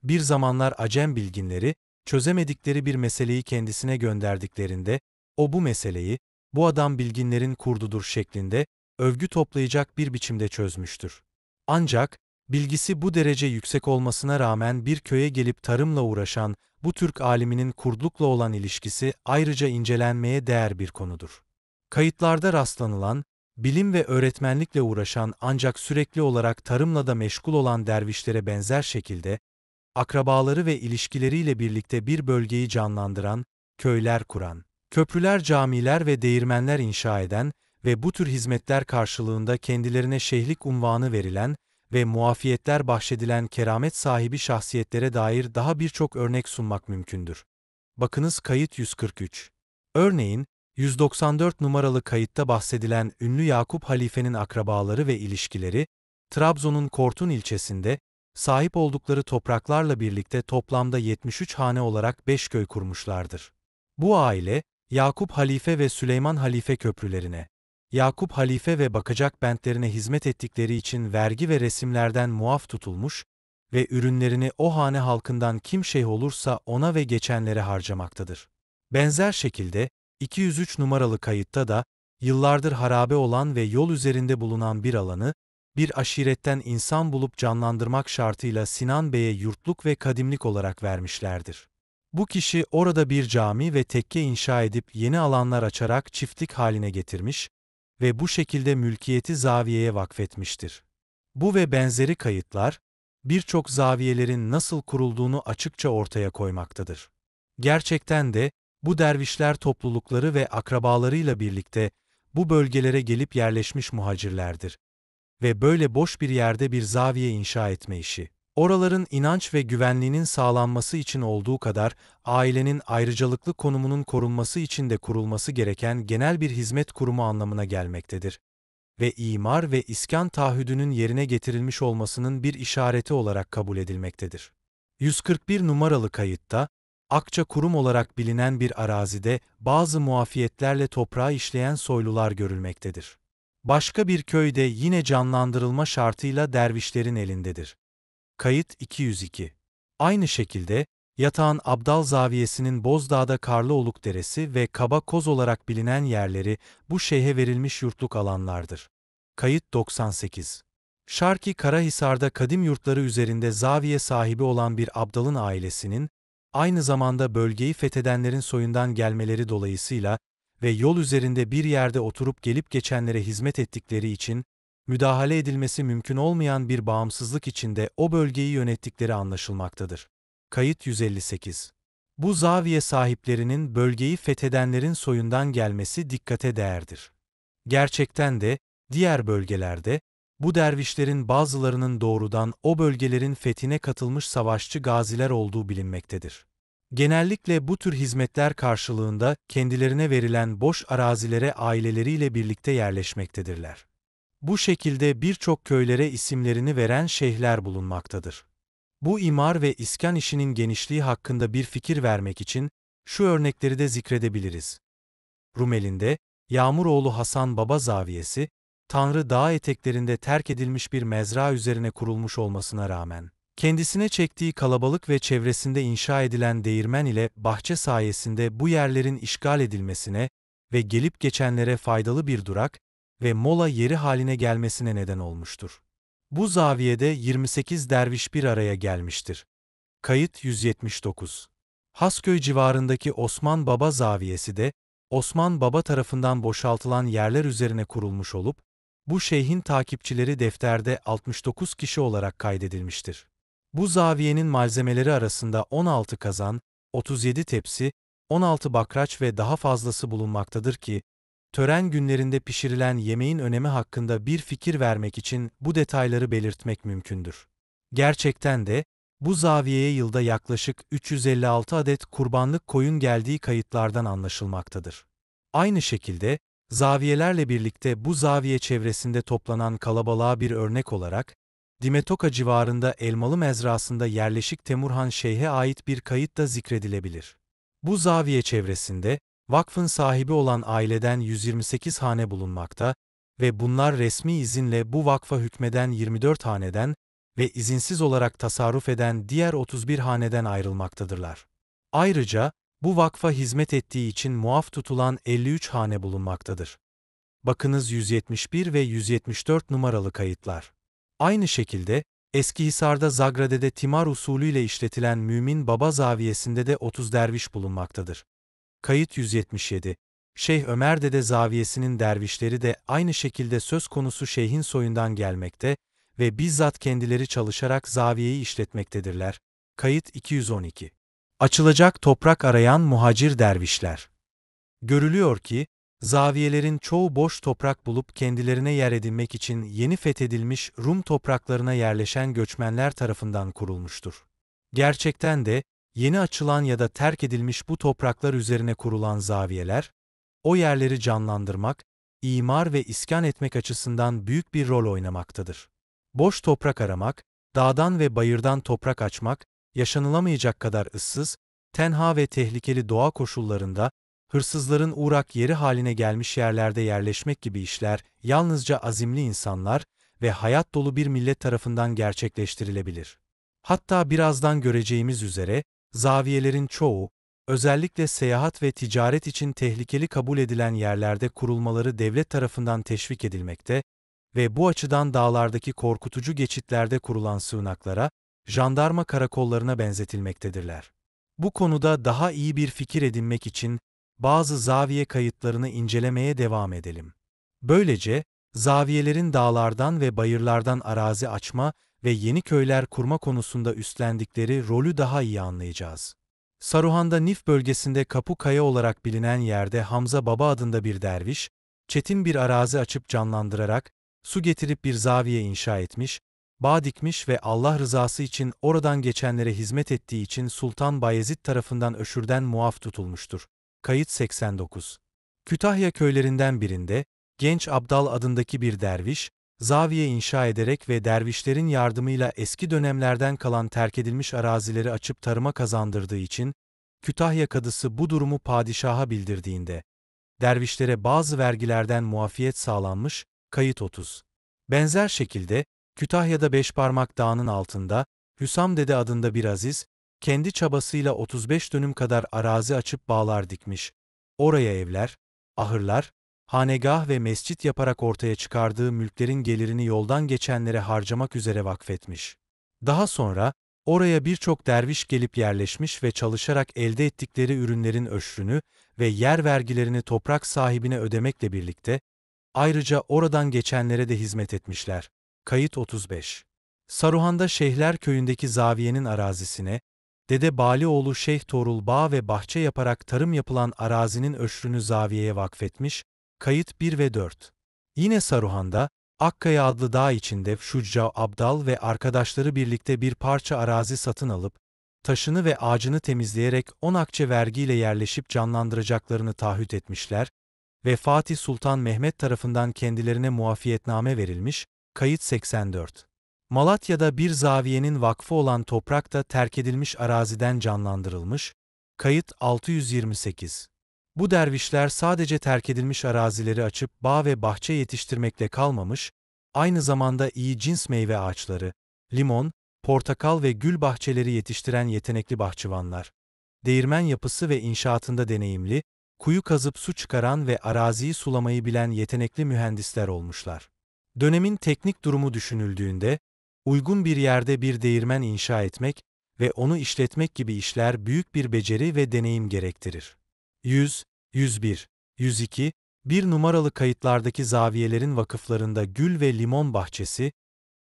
Bir zamanlar Acem bilginleri, çözemedikleri bir meseleyi kendisine gönderdiklerinde, o bu meseleyi, bu adam bilginlerin kurdudur şeklinde, övgü toplayacak bir biçimde çözmüştür. Ancak, bilgisi bu derece yüksek olmasına rağmen bir köye gelip tarımla uğraşan bu Türk aliminin kurdlukla olan ilişkisi ayrıca incelenmeye değer bir konudur. Kayıtlarda rastlanılan, bilim ve öğretmenlikle uğraşan ancak sürekli olarak tarımla da meşgul olan dervişlere benzer şekilde, akrabaları ve ilişkileriyle birlikte bir bölgeyi canlandıran, köyler kuran, köprüler, camiler ve değirmenler inşa eden ve bu tür hizmetler karşılığında kendilerine şehlik unvanı verilen, ve muafiyetler bahşedilen keramet sahibi şahsiyetlere dair daha birçok örnek sunmak mümkündür. Bakınız kayıt 143. Örneğin, 194 numaralı kayıtta bahsedilen ünlü Yakup halifenin akrabaları ve ilişkileri, Trabzon'un Kortun ilçesinde, sahip oldukları topraklarla birlikte toplamda 73 hane olarak 5 köy kurmuşlardır. Bu aile, Yakup Halife ve Süleyman Halife köprülerine, Yakup halife ve bakacak bentlerine hizmet ettikleri için vergi ve resimlerden muaf tutulmuş ve ürünlerini o hane halkından kim şeyh olursa ona ve geçenlere harcamaktadır. Benzer şekilde 203 numaralı kayıtta da yıllardır harabe olan ve yol üzerinde bulunan bir alanı, bir aşiretten insan bulup canlandırmak şartıyla Sinan Bey'e yurtluk ve kadimlik olarak vermişlerdir. Bu kişi orada bir cami ve tekke inşa edip yeni alanlar açarak çiftlik haline getirmiş, ve bu şekilde mülkiyeti zaviyeye vakfetmiştir. Bu ve benzeri kayıtlar, birçok zaviyelerin nasıl kurulduğunu açıkça ortaya koymaktadır. Gerçekten de bu dervişler toplulukları ve akrabalarıyla birlikte bu bölgelere gelip yerleşmiş muhacirlerdir ve böyle boş bir yerde bir zaviye inşa etme işi, oraların inanç ve güvenliğinin sağlanması için olduğu kadar ailenin ayrıcalıklı konumunun korunması için de kurulması gereken genel bir hizmet kurumu anlamına gelmektedir ve imar ve iskan taahhüdünün yerine getirilmiş olmasının bir işareti olarak kabul edilmektedir. 141 numaralı kayıtta, Akça kurum olarak bilinen bir arazide bazı muafiyetlerle toprağı işleyen soylular görülmektedir. Başka bir köyde yine canlandırılma şartıyla dervişlerin elindedir. Kayıt 202 Aynı şekilde, yatağın Abdal Zaviyesi'nin Bozdağ'da Karlıoluk Deresi ve Kaba Koz olarak bilinen yerleri bu şeyhe verilmiş yurtluk alanlardır. Kayıt 98 Şarki Karahisar'da kadim yurtları üzerinde zaviye sahibi olan bir Abdal'ın ailesinin, aynı zamanda bölgeyi fethedenlerin soyundan gelmeleri dolayısıyla ve yol üzerinde bir yerde oturup gelip geçenlere hizmet ettikleri için müdahale edilmesi mümkün olmayan bir bağımsızlık içinde o bölgeyi yönettikleri anlaşılmaktadır. Kayıt 158 Bu zaviye sahiplerinin bölgeyi fethedenlerin soyundan gelmesi dikkate değerdir. Gerçekten de, diğer bölgelerde, bu dervişlerin bazılarının doğrudan o bölgelerin fethine katılmış savaşçı gaziler olduğu bilinmektedir. Genellikle bu tür hizmetler karşılığında kendilerine verilen boş arazilere aileleriyle birlikte yerleşmektedirler. Bu şekilde birçok köylere isimlerini veren şeyhler bulunmaktadır. Bu imar ve iskan işinin genişliği hakkında bir fikir vermek için şu örnekleri de zikredebiliriz. Rumeli'nde, Yağmuroğlu Hasan Baba Zaviyesi, Tanrı dağ eteklerinde terk edilmiş bir mezra üzerine kurulmuş olmasına rağmen, kendisine çektiği kalabalık ve çevresinde inşa edilen değirmen ile bahçe sayesinde bu yerlerin işgal edilmesine ve gelip geçenlere faydalı bir durak, ve mola yeri haline gelmesine neden olmuştur. Bu zaviyede 28 derviş bir araya gelmiştir. Kayıt 179 Hasköy civarındaki Osman Baba zaviyesi de, Osman Baba tarafından boşaltılan yerler üzerine kurulmuş olup, bu şeyhin takipçileri defterde 69 kişi olarak kaydedilmiştir. Bu zaviyenin malzemeleri arasında 16 kazan, 37 tepsi, 16 bakraç ve daha fazlası bulunmaktadır ki, tören günlerinde pişirilen yemeğin önemi hakkında bir fikir vermek için bu detayları belirtmek mümkündür. Gerçekten de, bu zaviyeye yılda yaklaşık 356 adet kurbanlık koyun geldiği kayıtlardan anlaşılmaktadır. Aynı şekilde, zaviyelerle birlikte bu zaviye çevresinde toplanan kalabalığa bir örnek olarak, Dimetoka civarında Elmalı mezrasında yerleşik Temurhan Şeyh'e ait bir kayıt da zikredilebilir. Bu zaviye çevresinde, Vakfın sahibi olan aileden 128 hane bulunmakta ve bunlar resmi izinle bu vakfa hükmeden 24 haneden ve izinsiz olarak tasarruf eden diğer 31 haneden ayrılmaktadırlar. Ayrıca, bu vakfa hizmet ettiği için muaf tutulan 53 hane bulunmaktadır. Bakınız 171 ve 174 numaralı kayıtlar. Aynı şekilde, eski hisarda Zagrade'de timar usulüyle işletilen Mümin Baba Zaviyesi'nde de 30 derviş bulunmaktadır. Kayıt 177 Şeyh Ömer Dede zaviyesinin dervişleri de aynı şekilde söz konusu şeyhin soyundan gelmekte ve bizzat kendileri çalışarak zaviyeyi işletmektedirler. Kayıt 212 Açılacak toprak arayan muhacir dervişler Görülüyor ki, zaviyelerin çoğu boş toprak bulup kendilerine yer edinmek için yeni fethedilmiş Rum topraklarına yerleşen göçmenler tarafından kurulmuştur. Gerçekten de, yeni açılan ya da terk edilmiş bu topraklar üzerine kurulan zaviyeler, o yerleri canlandırmak, imar ve iskan etmek açısından büyük bir rol oynamaktadır. Boş toprak aramak, dağdan ve bayırdan toprak açmak, yaşanılamayacak kadar ıssız, tenha ve tehlikeli doğa koşullarında, hırsızların uğrak yeri haline gelmiş yerlerde yerleşmek gibi işler yalnızca azimli insanlar ve hayat dolu bir millet tarafından gerçekleştirilebilir. Hatta birazdan göreceğimiz üzere, Zaviyelerin çoğu, özellikle seyahat ve ticaret için tehlikeli kabul edilen yerlerde kurulmaları devlet tarafından teşvik edilmekte ve bu açıdan dağlardaki korkutucu geçitlerde kurulan sığınaklara, jandarma karakollarına benzetilmektedirler. Bu konuda daha iyi bir fikir edinmek için bazı zaviye kayıtlarını incelemeye devam edelim. Böylece, zaviyelerin dağlardan ve bayırlardan arazi açma ve yeni köyler kurma konusunda üstlendikleri rolü daha iyi anlayacağız. Saruhan'da Nif bölgesinde Kapu Kaya olarak bilinen yerde Hamza Baba adında bir derviş, çetin bir arazi açıp canlandırarak, su getirip bir zaviye inşa etmiş, bağ dikmiş ve Allah rızası için oradan geçenlere hizmet ettiği için Sultan Bayezid tarafından öşürden muaf tutulmuştur. Kayıt 89 Kütahya köylerinden birinde, genç Abdal adındaki bir derviş, zaviye inşa ederek ve dervişlerin yardımıyla eski dönemlerden kalan terkedilmiş arazileri açıp tarıma kazandırdığı için, Kütahya kadısı bu durumu padişaha bildirdiğinde, dervişlere bazı vergilerden muafiyet sağlanmış, kayıt 30. Benzer şekilde, Kütahya'da Beşparmak Dağı'nın altında, Hüsam Dede adında bir aziz, kendi çabasıyla 35 dönüm kadar arazi açıp bağlar dikmiş. Oraya evler, ahırlar, hanegah ve mescit yaparak ortaya çıkardığı mülklerin gelirini yoldan geçenlere harcamak üzere vakfetmiş. Daha sonra, oraya birçok derviş gelip yerleşmiş ve çalışarak elde ettikleri ürünlerin öşrünü ve yer vergilerini toprak sahibine ödemekle birlikte, ayrıca oradan geçenlere de hizmet etmişler. Kayıt 35 Saruhan'da Şeyhler köyündeki zaviyenin arazisine, Dede Balioğlu Şeyh Torul Bağ ve bahçe yaparak tarım yapılan arazinin öşrünü zaviyeye vakfetmiş Kayıt 1 ve 4 Yine Saruhan'da, Akkaya adlı dağ içinde Şucca Abdal ve arkadaşları birlikte bir parça arazi satın alıp, taşını ve ağacını temizleyerek 10 akçe vergiyle yerleşip canlandıracaklarını taahhüt etmişler ve Fatih Sultan Mehmet tarafından kendilerine muafiyetname verilmiş, kayıt 84. Malatya'da bir zaviyenin vakfı olan toprak da terk edilmiş araziden canlandırılmış, kayıt 628. Bu dervişler sadece terk edilmiş arazileri açıp bağ ve bahçe yetiştirmekle kalmamış, aynı zamanda iyi cins meyve ağaçları, limon, portakal ve gül bahçeleri yetiştiren yetenekli bahçıvanlar. Değirmen yapısı ve inşaatında deneyimli, kuyu kazıp su çıkaran ve araziyi sulamayı bilen yetenekli mühendisler olmuşlar. Dönemin teknik durumu düşünüldüğünde, uygun bir yerde bir değirmen inşa etmek ve onu işletmek gibi işler büyük bir beceri ve deneyim gerektirir. 100, 101, 102, bir numaralı kayıtlardaki zaviyelerin vakıflarında gül ve limon bahçesi,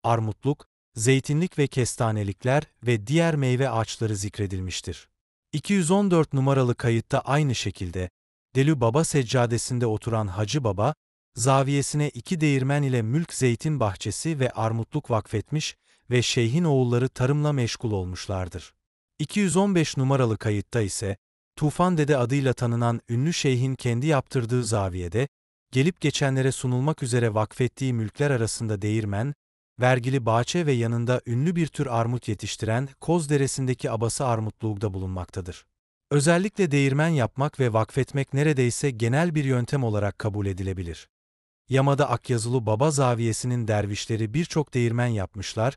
armutluk, zeytinlik ve kestanelikler ve diğer meyve ağaçları zikredilmiştir. 214 numaralı kayıtta aynı şekilde, Delü Baba seccadesinde oturan Hacı Baba, zaviyesine iki değirmen ile mülk zeytin bahçesi ve armutluk vakfetmiş ve şeyhin oğulları tarımla meşgul olmuşlardır. 215 numaralı kayıtta ise, Tufan Dede adıyla tanınan ünlü şeyhin kendi yaptırdığı zaviyede, gelip geçenlere sunulmak üzere vakfettiği mülkler arasında değirmen, vergili bahçe ve yanında ünlü bir tür armut yetiştiren Koz Deresi'ndeki abası armutluğunda bulunmaktadır. Özellikle değirmen yapmak ve vakfetmek neredeyse genel bir yöntem olarak kabul edilebilir. Yamada Akyazılı Baba Zaviyesi'nin dervişleri birçok değirmen yapmışlar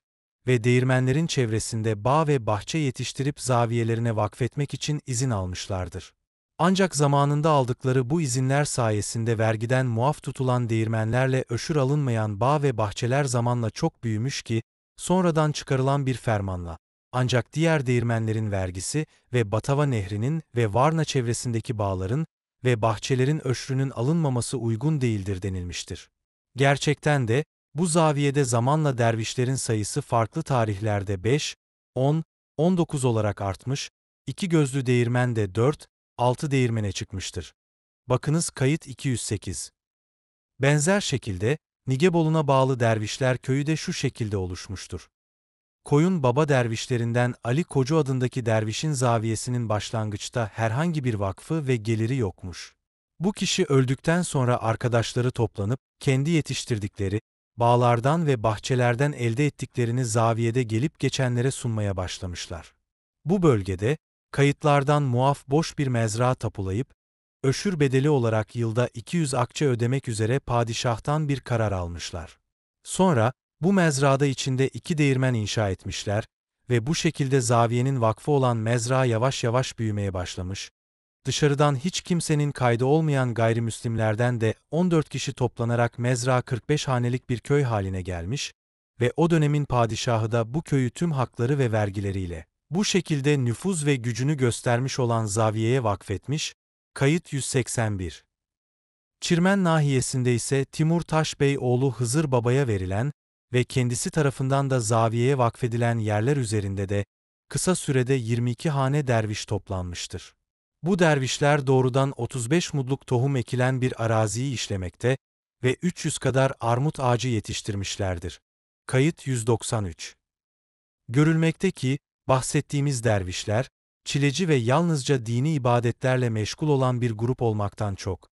ve değirmenlerin çevresinde bağ ve bahçe yetiştirip zaviyelerine vakfetmek için izin almışlardır. Ancak zamanında aldıkları bu izinler sayesinde vergiden muaf tutulan değirmenlerle öşür alınmayan bağ ve bahçeler zamanla çok büyümüş ki, sonradan çıkarılan bir fermanla, ancak diğer değirmenlerin vergisi ve Batava Nehri'nin ve Varna çevresindeki bağların ve bahçelerin öşrünün alınmaması uygun değildir denilmiştir. Gerçekten de bu zaviyede zamanla dervişlerin sayısı farklı tarihlerde 5, 10, 19 olarak artmış, iki gözlü değirmen de 4, 6 değirmene çıkmıştır. Bakınız kayıt 208. Benzer şekilde, Nigebol'una bağlı dervişler köyü de şu şekilde oluşmuştur. Koyun baba dervişlerinden Ali Kocu adındaki dervişin zaviyesinin başlangıçta herhangi bir vakfı ve geliri yokmuş. Bu kişi öldükten sonra arkadaşları toplanıp kendi yetiştirdikleri bağlardan ve bahçelerden elde ettiklerini zaviyede gelip geçenlere sunmaya başlamışlar. Bu bölgede, kayıtlardan muaf boş bir mezra tapulayıp, öşür bedeli olarak yılda 200 akçe ödemek üzere padişahtan bir karar almışlar. Sonra, bu mezrada içinde iki değirmen inşa etmişler ve bu şekilde zaviyenin vakfı olan mezra yavaş yavaş büyümeye başlamış, dışarıdan hiç kimsenin kaydı olmayan gayrimüslimlerden de 14 kişi toplanarak mezra 45 hanelik bir köy haline gelmiş ve o dönemin padişahı da bu köyü tüm hakları ve vergileriyle bu şekilde nüfuz ve gücünü göstermiş olan Zaviye'ye vakfetmiş, kayıt 181. Çirmen nahiyesinde ise Timur Taş Bey oğlu Hızır Baba'ya verilen ve kendisi tarafından da Zaviye'ye vakfedilen yerler üzerinde de kısa sürede 22 hane derviş toplanmıştır. Bu dervişler doğrudan 35 mudluk tohum ekilen bir araziyi işlemekte ve 300 kadar armut ağacı yetiştirmişlerdir. Kayıt 193 Görülmekte ki, bahsettiğimiz dervişler, çileci ve yalnızca dini ibadetlerle meşgul olan bir grup olmaktan çok,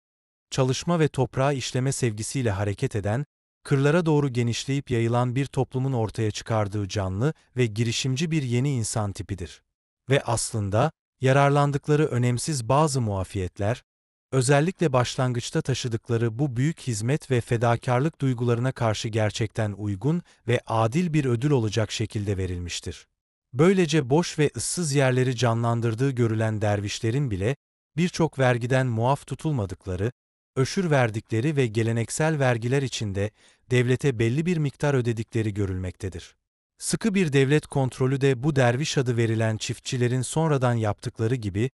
çalışma ve toprağa işleme sevgisiyle hareket eden, kırlara doğru genişleyip yayılan bir toplumun ortaya çıkardığı canlı ve girişimci bir yeni insan tipidir. Ve aslında, yararlandıkları önemsiz bazı muafiyetler, özellikle başlangıçta taşıdıkları bu büyük hizmet ve fedakarlık duygularına karşı gerçekten uygun ve adil bir ödül olacak şekilde verilmiştir. Böylece boş ve ıssız yerleri canlandırdığı görülen dervişlerin bile birçok vergiden muaf tutulmadıkları, öşür verdikleri ve geleneksel vergiler içinde devlete belli bir miktar ödedikleri görülmektedir. Sıkı bir devlet kontrolü de bu derviş adı verilen çiftçilerin sonradan yaptıkları gibi,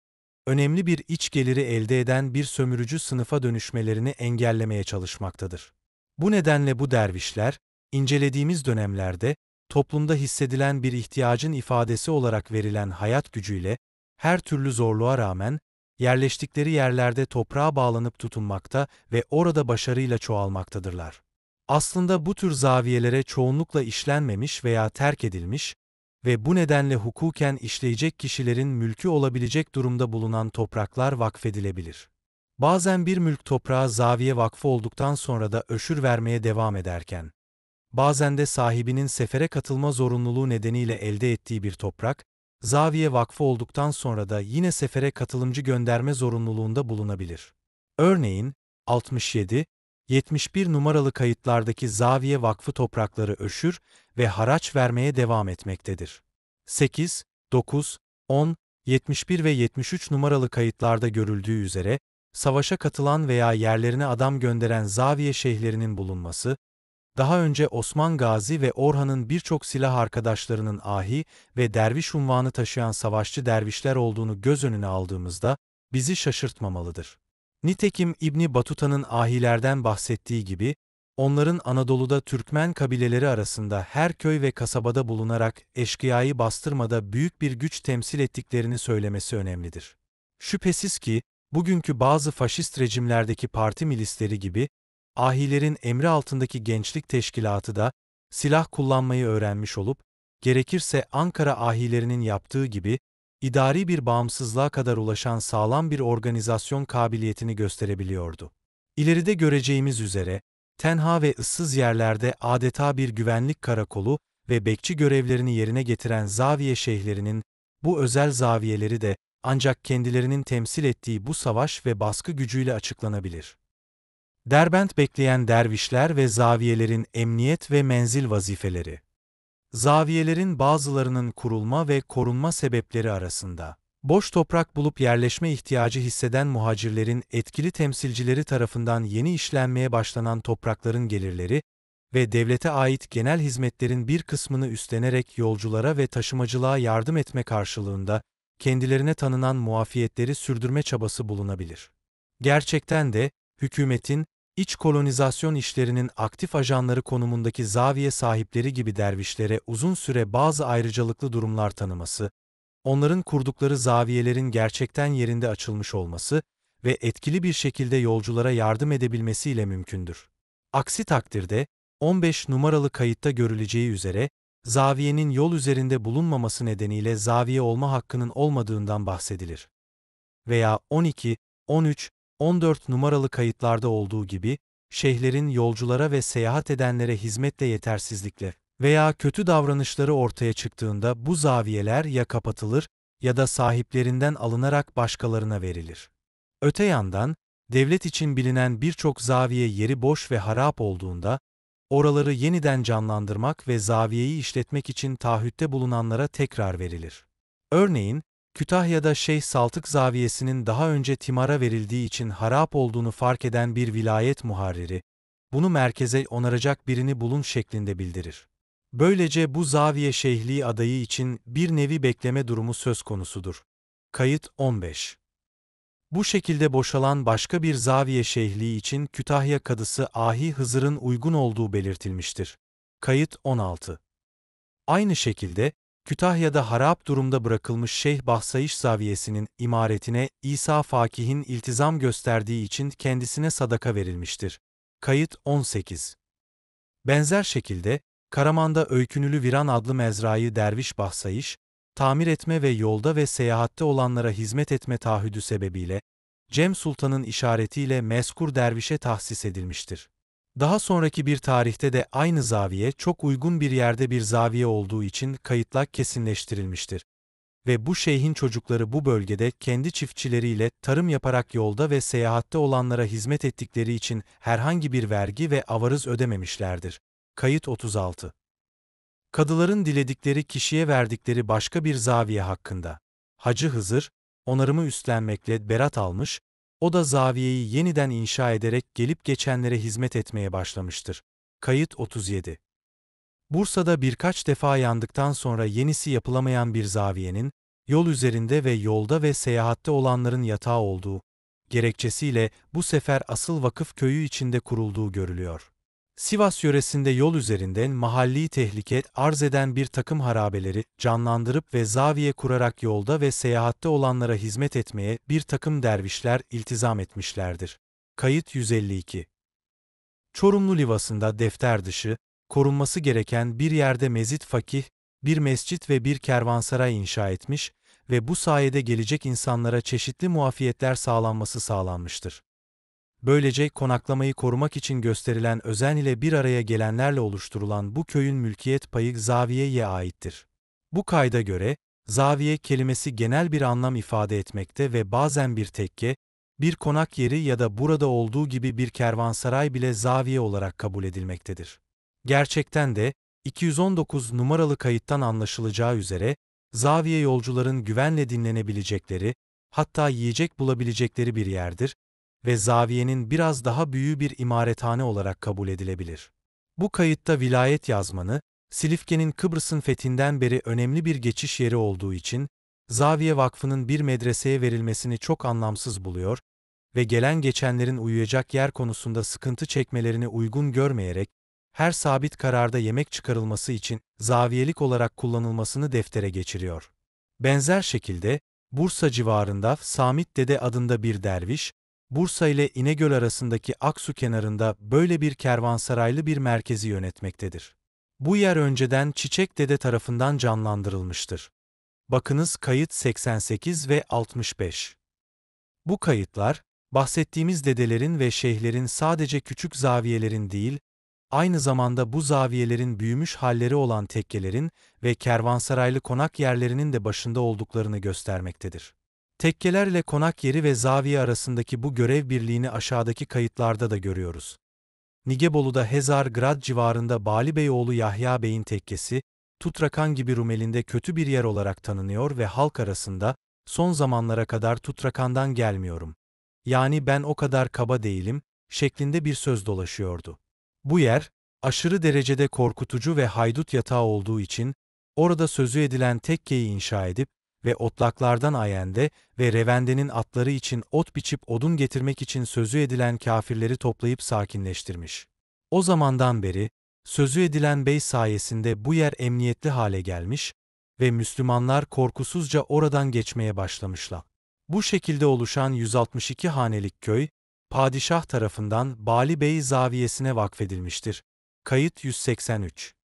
önemli bir iç geliri elde eden bir sömürücü sınıfa dönüşmelerini engellemeye çalışmaktadır. Bu nedenle bu dervişler, incelediğimiz dönemlerde, toplumda hissedilen bir ihtiyacın ifadesi olarak verilen hayat gücüyle, her türlü zorluğa rağmen, yerleştikleri yerlerde toprağa bağlanıp tutunmakta ve orada başarıyla çoğalmaktadırlar. Aslında bu tür zaviyelere çoğunlukla işlenmemiş veya terk edilmiş ve bu nedenle hukuken işleyecek kişilerin mülkü olabilecek durumda bulunan topraklar vakfedilebilir. Bazen bir mülk toprağı zaviye vakfı olduktan sonra da öşür vermeye devam ederken, bazen de sahibinin sefere katılma zorunluluğu nedeniyle elde ettiği bir toprak, zaviye vakfı olduktan sonra da yine sefere katılımcı gönderme zorunluluğunda bulunabilir. Örneğin, 67, 71 numaralı kayıtlardaki Zaviye Vakfı toprakları öşür ve haraç vermeye devam etmektedir. 8, 9, 10, 71 ve 73 numaralı kayıtlarda görüldüğü üzere, savaşa katılan veya yerlerine adam gönderen Zaviye şeyhlerinin bulunması, daha önce Osman Gazi ve Orhan'ın birçok silah arkadaşlarının ahi ve derviş unvanı taşıyan savaşçı dervişler olduğunu göz önüne aldığımızda bizi şaşırtmamalıdır. Nitekim İbni Batuta'nın ahilerden bahsettiği gibi, onların Anadolu'da Türkmen kabileleri arasında her köy ve kasabada bulunarak eşkıyayı bastırmada büyük bir güç temsil ettiklerini söylemesi önemlidir. Şüphesiz ki, bugünkü bazı faşist rejimlerdeki parti milisleri gibi, ahilerin emri altındaki gençlik teşkilatı da silah kullanmayı öğrenmiş olup, gerekirse Ankara ahilerinin yaptığı gibi idari bir bağımsızlığa kadar ulaşan sağlam bir organizasyon kabiliyetini gösterebiliyordu. İleride göreceğimiz üzere, tenha ve ıssız yerlerde adeta bir güvenlik karakolu ve bekçi görevlerini yerine getiren zaviye şeyhlerinin, bu özel zaviyeleri de ancak kendilerinin temsil ettiği bu savaş ve baskı gücüyle açıklanabilir. Derbent bekleyen dervişler ve zaviyelerin emniyet ve menzil vazifeleri Zaviyelerin bazılarının kurulma ve korunma sebepleri arasında, boş toprak bulup yerleşme ihtiyacı hisseden muhacirlerin etkili temsilcileri tarafından yeni işlenmeye başlanan toprakların gelirleri ve devlete ait genel hizmetlerin bir kısmını üstlenerek yolculara ve taşımacılığa yardım etme karşılığında kendilerine tanınan muafiyetleri sürdürme çabası bulunabilir. Gerçekten de hükümetin İç kolonizasyon işlerinin aktif ajanları konumundaki zaviye sahipleri gibi dervişlere uzun süre bazı ayrıcalıklı durumlar tanıması, onların kurdukları zaviyelerin gerçekten yerinde açılmış olması ve etkili bir şekilde yolculara yardım edebilmesiyle mümkündür. Aksi takdirde, 15 numaralı kayıtta görüleceği üzere, zaviyenin yol üzerinde bulunmaması nedeniyle zaviye olma hakkının olmadığından bahsedilir. Veya 12, 13, 14 numaralı kayıtlarda olduğu gibi, şeyhlerin yolculara ve seyahat edenlere hizmetle yetersizlikle veya kötü davranışları ortaya çıktığında bu zaviyeler ya kapatılır ya da sahiplerinden alınarak başkalarına verilir. Öte yandan, devlet için bilinen birçok zaviye yeri boş ve harap olduğunda, oraları yeniden canlandırmak ve zaviyeyi işletmek için taahhütte bulunanlara tekrar verilir. Örneğin, Kütahya'da Şeyh Saltık Zaviyesi'nin daha önce Timar'a verildiği için harap olduğunu fark eden bir vilayet muharriri, bunu merkeze onaracak birini bulun şeklinde bildirir. Böylece bu zaviye şeyhliği adayı için bir nevi bekleme durumu söz konusudur. Kayıt 15 Bu şekilde boşalan başka bir zaviye şeyhliği için Kütahya Kadısı Ahi Hızır'ın uygun olduğu belirtilmiştir. Kayıt 16 Aynı şekilde, Kütahya'da harap durumda bırakılmış Şeyh Bahsayiş Zaviyesi'nin imaretine İsa Fakih'in iltizam gösterdiği için kendisine sadaka verilmiştir. Kayıt 18 Benzer şekilde, Karaman'da Öykünülü Viran adlı mezrayı Derviş Bahsayiş, tamir etme ve yolda ve seyahatte olanlara hizmet etme taahhüdü sebebiyle, Cem Sultan'ın işaretiyle meskur dervişe tahsis edilmiştir. Daha sonraki bir tarihte de aynı zaviye çok uygun bir yerde bir zaviye olduğu için kayıtlak kesinleştirilmiştir. Ve bu şeyhin çocukları bu bölgede kendi çiftçileriyle tarım yaparak yolda ve seyahatte olanlara hizmet ettikleri için herhangi bir vergi ve avarız ödememişlerdir. Kayıt 36 Kadıların diledikleri kişiye verdikleri başka bir zaviye hakkında. Hacı Hızır, onarımı üstlenmekle berat almış o da zaviyeyi yeniden inşa ederek gelip geçenlere hizmet etmeye başlamıştır. Kayıt 37 Bursa'da birkaç defa yandıktan sonra yenisi yapılamayan bir zaviyenin, yol üzerinde ve yolda ve seyahatte olanların yatağı olduğu, gerekçesiyle bu sefer asıl vakıf köyü içinde kurulduğu görülüyor. Sivas yöresinde yol üzerinden mahalli tehlike arz eden bir takım harabeleri canlandırıp ve zaviye kurarak yolda ve seyahatte olanlara hizmet etmeye bir takım dervişler iltizam etmişlerdir. Kayıt 152 Çorumlu Livası'nda defter dışı, korunması gereken bir yerde mezit fakih, bir mescit ve bir kervansaray inşa etmiş ve bu sayede gelecek insanlara çeşitli muafiyetler sağlanması sağlanmıştır. Böylece konaklamayı korumak için gösterilen özen ile bir araya gelenlerle oluşturulan bu köyün mülkiyet payı zaviyeye aittir. Bu kayda göre, zaviye kelimesi genel bir anlam ifade etmekte ve bazen bir tekke, bir konak yeri ya da burada olduğu gibi bir kervansaray bile zaviye olarak kabul edilmektedir. Gerçekten de, 219 numaralı kayıttan anlaşılacağı üzere, zaviye yolcuların güvenle dinlenebilecekleri, hatta yiyecek bulabilecekleri bir yerdir ve zaviyenin biraz daha büyüğü bir imarethane olarak kabul edilebilir. Bu kayıtta vilayet yazmanı, Silifke'nin Kıbrıs'ın fethinden beri önemli bir geçiş yeri olduğu için, Zaviye Vakfı'nın bir medreseye verilmesini çok anlamsız buluyor ve gelen geçenlerin uyuyacak yer konusunda sıkıntı çekmelerini uygun görmeyerek, her sabit kararda yemek çıkarılması için zaviyelik olarak kullanılmasını deftere geçiriyor. Benzer şekilde, Bursa civarında Samit Dede adında bir derviş, Bursa ile İnegöl arasındaki Aksu kenarında böyle bir kervansaraylı bir merkezi yönetmektedir. Bu yer önceden Çiçek Dede tarafından canlandırılmıştır. Bakınız kayıt 88 ve 65. Bu kayıtlar, bahsettiğimiz dedelerin ve şeyhlerin sadece küçük zaviyelerin değil, aynı zamanda bu zaviyelerin büyümüş halleri olan tekkelerin ve kervansaraylı konak yerlerinin de başında olduklarını göstermektedir. Tekkelerle konak yeri ve zaviye arasındaki bu görev birliğini aşağıdaki kayıtlarda da görüyoruz. Nigebolu'da Hezar Grad civarında Bali Beyoğlu Yahya Bey'in tekkesi, Tutrakan gibi Rumeli'nde kötü bir yer olarak tanınıyor ve halk arasında son zamanlara kadar Tutrakan'dan gelmiyorum. Yani ben o kadar kaba değilim şeklinde bir söz dolaşıyordu. Bu yer aşırı derecede korkutucu ve haydut yatağı olduğu için orada sözü edilen tekkeyi inşa edip ve otlaklardan ayende ve revendenin atları için ot biçip odun getirmek için sözü edilen kafirleri toplayıp sakinleştirmiş. O zamandan beri, sözü edilen bey sayesinde bu yer emniyetli hale gelmiş ve Müslümanlar korkusuzca oradan geçmeye başlamışlar. Bu şekilde oluşan 162 hanelik köy, padişah tarafından Bali Bey zaviyesine vakfedilmiştir. Kayıt 183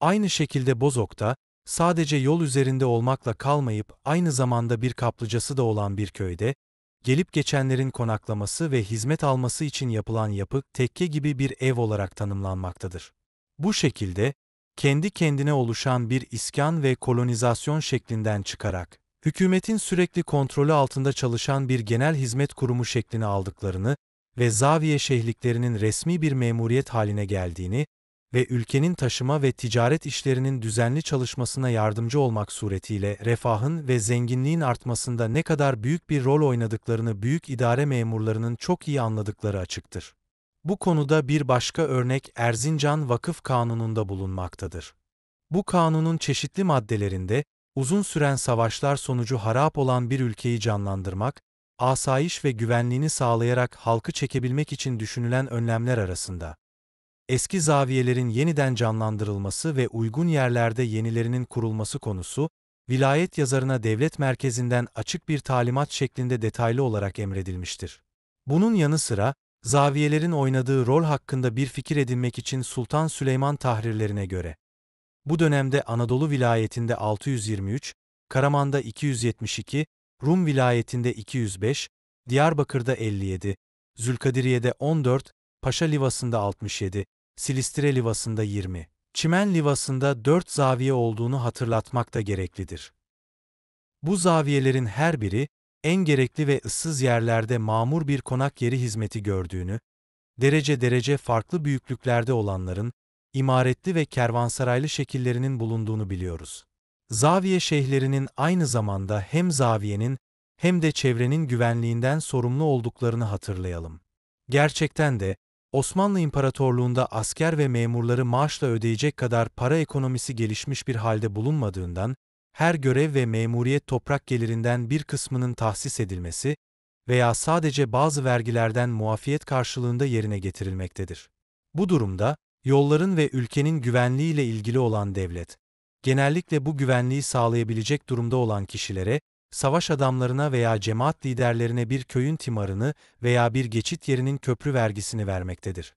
Aynı şekilde Bozok'ta, sadece yol üzerinde olmakla kalmayıp aynı zamanda bir kaplıcası da olan bir köyde, gelip geçenlerin konaklaması ve hizmet alması için yapılan yapı tekke gibi bir ev olarak tanımlanmaktadır. Bu şekilde, kendi kendine oluşan bir iskan ve kolonizasyon şeklinden çıkarak, hükümetin sürekli kontrolü altında çalışan bir genel hizmet kurumu şeklini aldıklarını ve zaviye şehliklerinin resmi bir memuriyet haline geldiğini, ve ülkenin taşıma ve ticaret işlerinin düzenli çalışmasına yardımcı olmak suretiyle refahın ve zenginliğin artmasında ne kadar büyük bir rol oynadıklarını büyük idare memurlarının çok iyi anladıkları açıktır. Bu konuda bir başka örnek Erzincan Vakıf Kanunu'nda bulunmaktadır. Bu kanunun çeşitli maddelerinde uzun süren savaşlar sonucu harap olan bir ülkeyi canlandırmak, asayiş ve güvenliğini sağlayarak halkı çekebilmek için düşünülen önlemler arasında eski zaviyelerin yeniden canlandırılması ve uygun yerlerde yenilerinin kurulması konusu, vilayet yazarına devlet merkezinden açık bir talimat şeklinde detaylı olarak emredilmiştir. Bunun yanı sıra, zaviyelerin oynadığı rol hakkında bir fikir edinmek için Sultan Süleyman tahrirlerine göre, bu dönemde Anadolu vilayetinde 623, Karaman'da 272, Rum vilayetinde 205, Diyarbakır'da 57, Zülkadiriye'de 14, Paşa Livası'nda 67, Silistre livasında 20, Çimen livasında 4 zaviye olduğunu hatırlatmak da gereklidir. Bu zaviyelerin her biri, en gerekli ve ıssız yerlerde mamur bir konak yeri hizmeti gördüğünü, derece derece farklı büyüklüklerde olanların, imaretli ve kervansaraylı şekillerinin bulunduğunu biliyoruz. Zaviye şeyhlerinin aynı zamanda hem zaviyenin hem de çevrenin güvenliğinden sorumlu olduklarını hatırlayalım. Gerçekten de Osmanlı İmparatorluğunda asker ve memurları maaşla ödeyecek kadar para ekonomisi gelişmiş bir halde bulunmadığından, her görev ve memuriyet toprak gelirinden bir kısmının tahsis edilmesi veya sadece bazı vergilerden muafiyet karşılığında yerine getirilmektedir. Bu durumda, yolların ve ülkenin güvenliğiyle ilgili olan devlet, genellikle bu güvenliği sağlayabilecek durumda olan kişilere savaş adamlarına veya cemaat liderlerine bir köyün timarını veya bir geçit yerinin köprü vergisini vermektedir.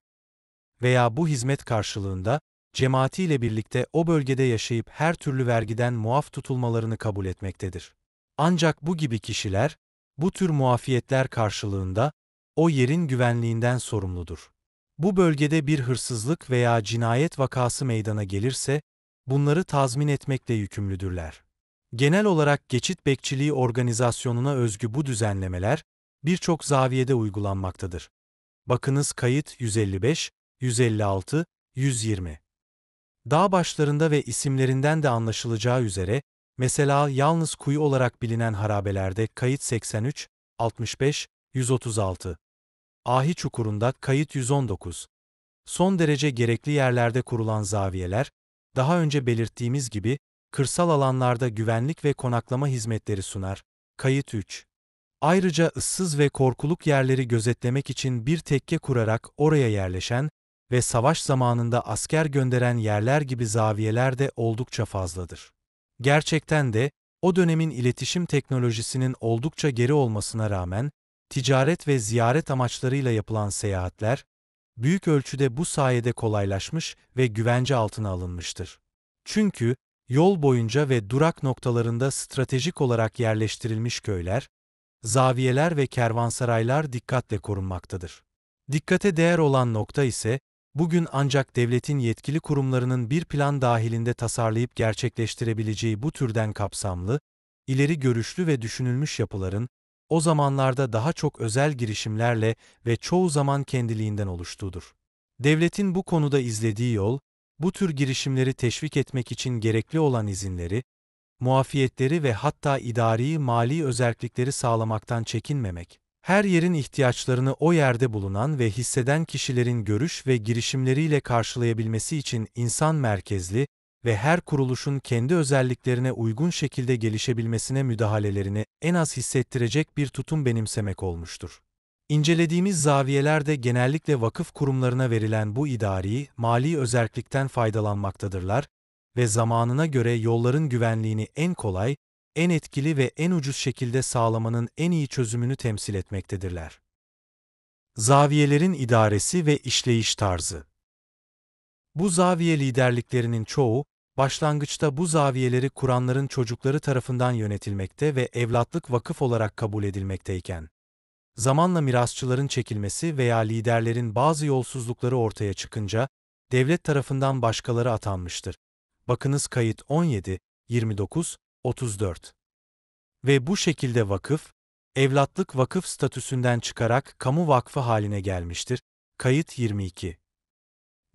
Veya bu hizmet karşılığında, cemaatiyle birlikte o bölgede yaşayıp her türlü vergiden muaf tutulmalarını kabul etmektedir. Ancak bu gibi kişiler, bu tür muafiyetler karşılığında, o yerin güvenliğinden sorumludur. Bu bölgede bir hırsızlık veya cinayet vakası meydana gelirse, bunları tazmin etmekle yükümlüdürler. Genel olarak geçit bekçiliği organizasyonuna özgü bu düzenlemeler birçok zaviyede uygulanmaktadır. Bakınız kayıt 155, 156, 120. Dağ başlarında ve isimlerinden de anlaşılacağı üzere, mesela yalnız kuyu olarak bilinen harabelerde kayıt 83, 65, 136. Ahi çukurunda kayıt 119. Son derece gerekli yerlerde kurulan zaviyeler, daha önce belirttiğimiz gibi kırsal alanlarda güvenlik ve konaklama hizmetleri sunar. Kayıt 3. Ayrıca ıssız ve korkuluk yerleri gözetlemek için bir tekke kurarak oraya yerleşen ve savaş zamanında asker gönderen yerler gibi zaviyeler de oldukça fazladır. Gerçekten de o dönemin iletişim teknolojisinin oldukça geri olmasına rağmen ticaret ve ziyaret amaçlarıyla yapılan seyahatler büyük ölçüde bu sayede kolaylaşmış ve güvence altına alınmıştır. Çünkü yol boyunca ve durak noktalarında stratejik olarak yerleştirilmiş köyler, zaviyeler ve kervansaraylar dikkatle korunmaktadır. Dikkate değer olan nokta ise, bugün ancak devletin yetkili kurumlarının bir plan dahilinde tasarlayıp gerçekleştirebileceği bu türden kapsamlı, ileri görüşlü ve düşünülmüş yapıların, o zamanlarda daha çok özel girişimlerle ve çoğu zaman kendiliğinden oluştuğudur. Devletin bu konuda izlediği yol, bu tür girişimleri teşvik etmek için gerekli olan izinleri, muafiyetleri ve hatta idari mali özellikleri sağlamaktan çekinmemek, her yerin ihtiyaçlarını o yerde bulunan ve hisseden kişilerin görüş ve girişimleriyle karşılayabilmesi için insan merkezli ve her kuruluşun kendi özelliklerine uygun şekilde gelişebilmesine müdahalelerini en az hissettirecek bir tutum benimsemek olmuştur. İncelediğimiz zaviyelerde genellikle vakıf kurumlarına verilen bu idari, mali özerklikten faydalanmaktadırlar ve zamanına göre yolların güvenliğini en kolay, en etkili ve en ucuz şekilde sağlamanın en iyi çözümünü temsil etmektedirler. Zaviyelerin idaresi ve işleyiş tarzı Bu zaviye liderliklerinin çoğu, başlangıçta bu zaviyeleri kuranların çocukları tarafından yönetilmekte ve evlatlık vakıf olarak kabul edilmekteyken, zamanla mirasçıların çekilmesi veya liderlerin bazı yolsuzlukları ortaya çıkınca, devlet tarafından başkaları atanmıştır. Bakınız kayıt 17, 29, 34. Ve bu şekilde vakıf, evlatlık vakıf statüsünden çıkarak kamu vakfı haline gelmiştir. Kayıt 22.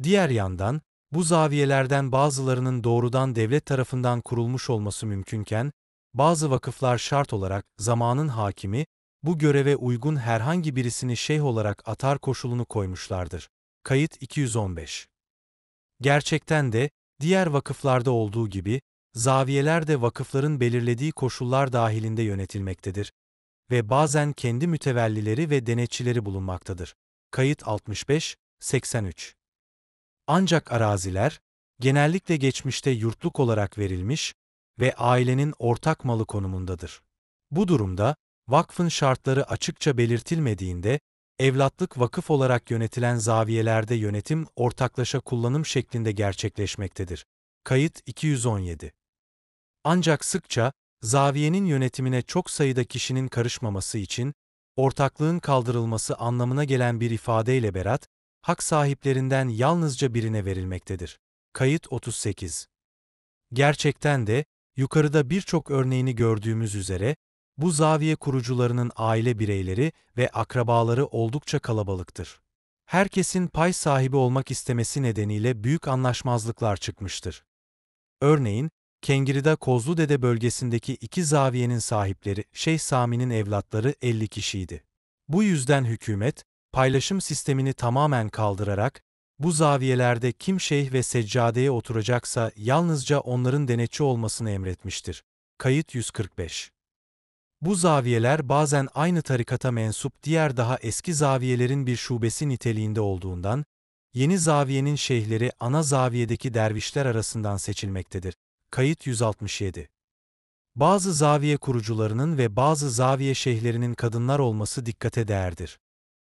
Diğer yandan, bu zaviyelerden bazılarının doğrudan devlet tarafından kurulmuş olması mümkünken, bazı vakıflar şart olarak zamanın hakimi bu göreve uygun herhangi birisini şeyh olarak atar koşulunu koymuşlardır. Kayıt 215 Gerçekten de, diğer vakıflarda olduğu gibi, zaviyeler de vakıfların belirlediği koşullar dahilinde yönetilmektedir ve bazen kendi mütevellileri ve denetçileri bulunmaktadır. Kayıt 65-83 Ancak araziler, genellikle geçmişte yurtluk olarak verilmiş ve ailenin ortak malı konumundadır. Bu durumda, vakfın şartları açıkça belirtilmediğinde, evlatlık vakıf olarak yönetilen zaviyelerde yönetim ortaklaşa kullanım şeklinde gerçekleşmektedir. Kayıt 217 Ancak sıkça, zaviyenin yönetimine çok sayıda kişinin karışmaması için, ortaklığın kaldırılması anlamına gelen bir ifadeyle berat, hak sahiplerinden yalnızca birine verilmektedir. Kayıt 38 Gerçekten de, yukarıda birçok örneğini gördüğümüz üzere, bu zaviye kurucularının aile bireyleri ve akrabaları oldukça kalabalıktır. Herkesin pay sahibi olmak istemesi nedeniyle büyük anlaşmazlıklar çıkmıştır. Örneğin, Kengirida Kozlu Dede bölgesindeki iki zaviyenin sahipleri Şeyh Sami'nin evlatları 50 kişiydi. Bu yüzden hükümet, paylaşım sistemini tamamen kaldırarak, bu zaviyelerde kim şeyh ve seccadeye oturacaksa yalnızca onların denetçi olmasını emretmiştir. Kayıt 145 bu zaviyeler bazen aynı tarikata mensup diğer daha eski zaviyelerin bir şubesi niteliğinde olduğundan, yeni zaviyenin şeyhleri ana zaviyedeki dervişler arasından seçilmektedir. Kayıt 167 Bazı zaviye kurucularının ve bazı zaviye şeyhlerinin kadınlar olması dikkate değerdir.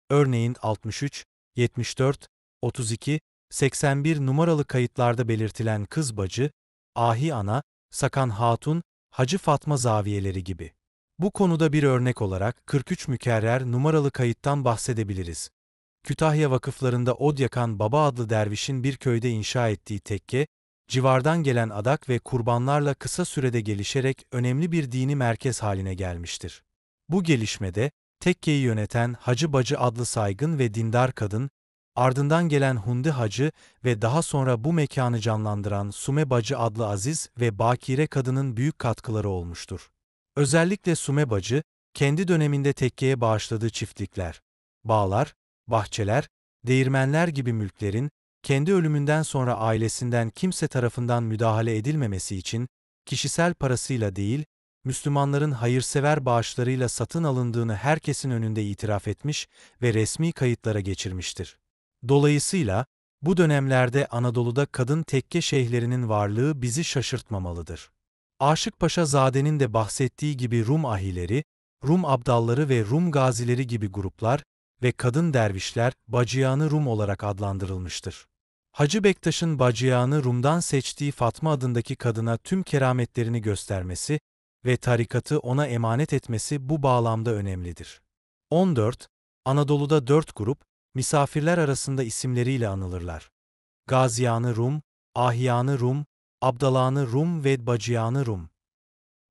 Örneğin 63, 74, 32, 81 numaralı kayıtlarda belirtilen kız bacı, Ahi Ana, Sakan Hatun, Hacı Fatma zaviyeleri gibi. Bu konuda bir örnek olarak 43 mükerrer numaralı kayıttan bahsedebiliriz. Kütahya vakıflarında od yakan Baba adlı dervişin bir köyde inşa ettiği tekke, civardan gelen adak ve kurbanlarla kısa sürede gelişerek önemli bir dini merkez haline gelmiştir. Bu gelişmede, tekkeyi yöneten Hacı Bacı adlı saygın ve dindar kadın, ardından gelen Hundi Hacı ve daha sonra bu mekanı canlandıran Sume Bacı adlı aziz ve bakire kadının büyük katkıları olmuştur. Özellikle Sume Bacı, kendi döneminde tekkeye bağışladığı çiftlikler, bağlar, bahçeler, değirmenler gibi mülklerin, kendi ölümünden sonra ailesinden kimse tarafından müdahale edilmemesi için, kişisel parasıyla değil, Müslümanların hayırsever bağışlarıyla satın alındığını herkesin önünde itiraf etmiş ve resmi kayıtlara geçirmiştir. Dolayısıyla, bu dönemlerde Anadolu'da kadın tekke şeyhlerinin varlığı bizi şaşırtmamalıdır. Aşık Paşa Zade'nin de bahsettiği gibi Rum ahileri, Rum abdalları ve Rum gazileri gibi gruplar ve kadın dervişler Bacıyanı Rum olarak adlandırılmıştır. Hacı Bektaş'ın Bacıyanı Rum'dan seçtiği Fatma adındaki kadına tüm kerametlerini göstermesi ve tarikatı ona emanet etmesi bu bağlamda önemlidir. 14. Anadolu'da dört grup, misafirler arasında isimleriyle anılırlar. Gaziyanı Rum, Ahiyanı Rum, Abdalanı Rum ve Bacıyanı Rum.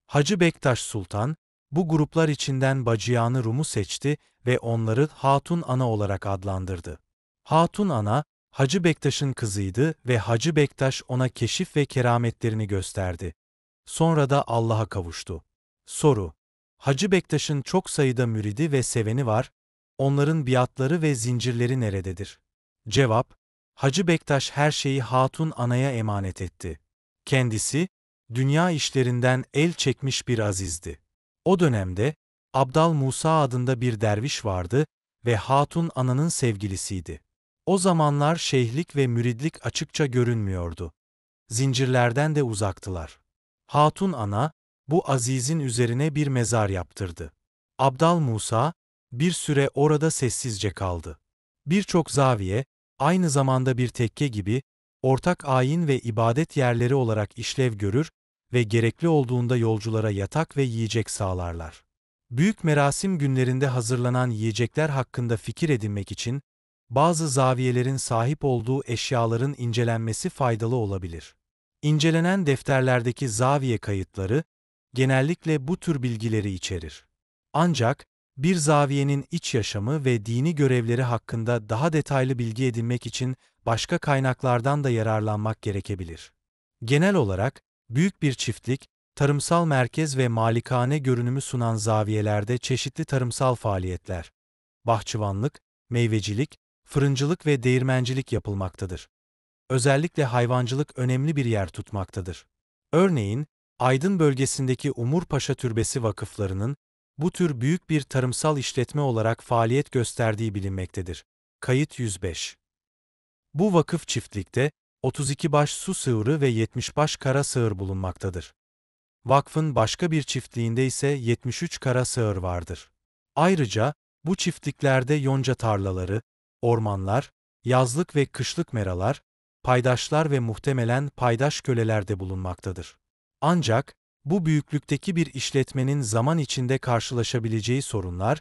Hacı Bektaş Sultan, bu gruplar içinden Bacıyanı Rum'u seçti ve onları Hatun Ana olarak adlandırdı. Hatun Ana, Hacı Bektaş'ın kızıydı ve Hacı Bektaş ona keşif ve kerametlerini gösterdi. Sonra da Allah'a kavuştu. Soru Hacı Bektaş'ın çok sayıda müridi ve seveni var, onların biatları ve zincirleri nerededir? Cevap Hacı Bektaş her şeyi Hatun Ana'ya emanet etti. Kendisi, dünya işlerinden el çekmiş bir azizdi. O dönemde, Abdal Musa adında bir derviş vardı ve Hatun ananın sevgilisiydi. O zamanlar şeyhlik ve müridlik açıkça görünmüyordu. Zincirlerden de uzaktılar. Hatun ana, bu azizin üzerine bir mezar yaptırdı. Abdal Musa, bir süre orada sessizce kaldı. Birçok zaviye, aynı zamanda bir tekke gibi, ortak ayin ve ibadet yerleri olarak işlev görür ve gerekli olduğunda yolculara yatak ve yiyecek sağlarlar. Büyük merasim günlerinde hazırlanan yiyecekler hakkında fikir edinmek için bazı zaviyelerin sahip olduğu eşyaların incelenmesi faydalı olabilir. İncelenen defterlerdeki zaviye kayıtları genellikle bu tür bilgileri içerir. Ancak bir zaviyenin iç yaşamı ve dini görevleri hakkında daha detaylı bilgi edinmek için başka kaynaklardan da yararlanmak gerekebilir. Genel olarak, büyük bir çiftlik, tarımsal merkez ve malikane görünümü sunan zaviyelerde çeşitli tarımsal faaliyetler, bahçıvanlık, meyvecilik, fırıncılık ve değirmencilik yapılmaktadır. Özellikle hayvancılık önemli bir yer tutmaktadır. Örneğin, Aydın bölgesindeki Umurpaşa Türbesi vakıflarının bu tür büyük bir tarımsal işletme olarak faaliyet gösterdiği bilinmektedir. Kayıt 105 Bu vakıf çiftlikte 32 baş su sığırı ve 70 baş kara sığır bulunmaktadır. Vakfın başka bir çiftliğinde ise 73 kara sığır vardır. Ayrıca bu çiftliklerde yonca tarlaları, ormanlar, yazlık ve kışlık meralar, paydaşlar ve muhtemelen paydaş köleler de bulunmaktadır. Ancak bu büyüklükteki bir işletmenin zaman içinde karşılaşabileceği sorunlar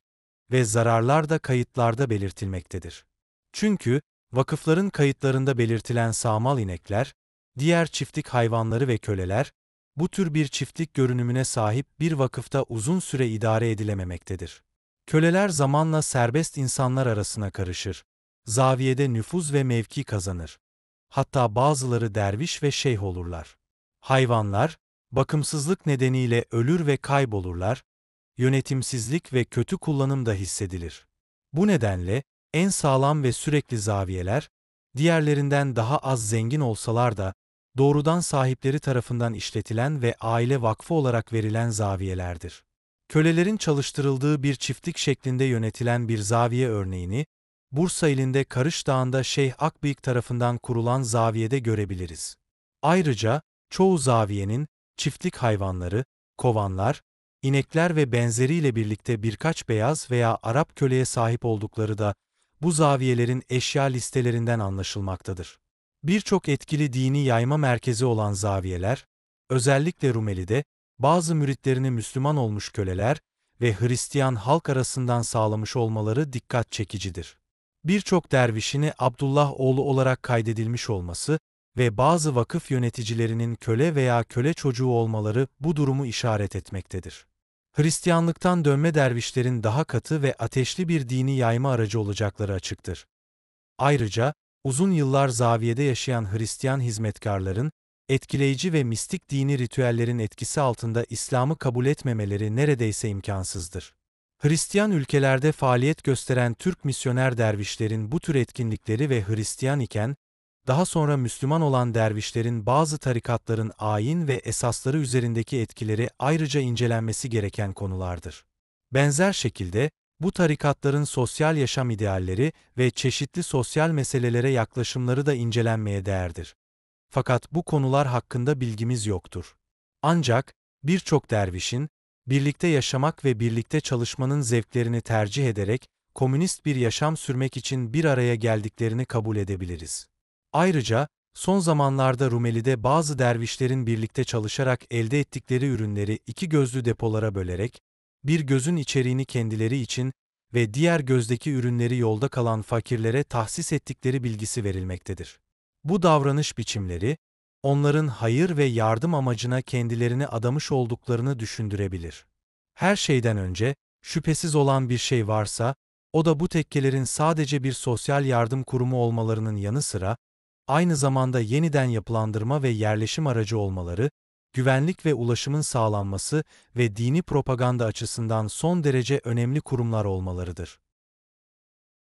ve zararlar da kayıtlarda belirtilmektedir. Çünkü vakıfların kayıtlarında belirtilen sağmal inekler, diğer çiftlik hayvanları ve köleler, bu tür bir çiftlik görünümüne sahip bir vakıfta uzun süre idare edilememektedir. Köleler zamanla serbest insanlar arasına karışır, zaviyede nüfuz ve mevki kazanır. Hatta bazıları derviş ve şeyh olurlar. Hayvanlar, bakımsızlık nedeniyle ölür ve kaybolurlar, yönetimsizlik ve kötü kullanım da hissedilir. Bu nedenle en sağlam ve sürekli zaviyeler, diğerlerinden daha az zengin olsalar da doğrudan sahipleri tarafından işletilen ve aile vakfı olarak verilen zaviyelerdir. Kölelerin çalıştırıldığı bir çiftlik şeklinde yönetilen bir zaviye örneğini, Bursa ilinde Karış Dağı'nda Şeyh Akbıyık tarafından kurulan zaviyede görebiliriz. Ayrıca, çoğu zaviyenin çiftlik hayvanları, kovanlar, inekler ve benzeriyle birlikte birkaç beyaz veya Arap köleye sahip oldukları da bu zaviyelerin eşya listelerinden anlaşılmaktadır. Birçok etkili dini yayma merkezi olan zaviyeler, özellikle Rumeli'de bazı müritlerini Müslüman olmuş köleler ve Hristiyan halk arasından sağlamış olmaları dikkat çekicidir. Birçok dervişini Abdullah oğlu olarak kaydedilmiş olması, ve bazı vakıf yöneticilerinin köle veya köle çocuğu olmaları bu durumu işaret etmektedir. Hristiyanlıktan dönme dervişlerin daha katı ve ateşli bir dini yayma aracı olacakları açıktır. Ayrıca, uzun yıllar zaviyede yaşayan Hristiyan hizmetkarların, etkileyici ve mistik dini ritüellerin etkisi altında İslam'ı kabul etmemeleri neredeyse imkansızdır. Hristiyan ülkelerde faaliyet gösteren Türk misyoner dervişlerin bu tür etkinlikleri ve Hristiyan iken, daha sonra Müslüman olan dervişlerin bazı tarikatların ayin ve esasları üzerindeki etkileri ayrıca incelenmesi gereken konulardır. Benzer şekilde, bu tarikatların sosyal yaşam idealleri ve çeşitli sosyal meselelere yaklaşımları da incelenmeye değerdir. Fakat bu konular hakkında bilgimiz yoktur. Ancak birçok dervişin, birlikte yaşamak ve birlikte çalışmanın zevklerini tercih ederek komünist bir yaşam sürmek için bir araya geldiklerini kabul edebiliriz. Ayrıca, son zamanlarda Rumeli'de bazı dervişlerin birlikte çalışarak elde ettikleri ürünleri iki gözlü depolara bölerek, bir gözün içeriğini kendileri için ve diğer gözdeki ürünleri yolda kalan fakirlere tahsis ettikleri bilgisi verilmektedir. Bu davranış biçimleri, onların hayır ve yardım amacına kendilerini adamış olduklarını düşündürebilir. Her şeyden önce, şüphesiz olan bir şey varsa, o da bu tekkelerin sadece bir sosyal yardım kurumu olmalarının yanı sıra, aynı zamanda yeniden yapılandırma ve yerleşim aracı olmaları, güvenlik ve ulaşımın sağlanması ve dini propaganda açısından son derece önemli kurumlar olmalarıdır.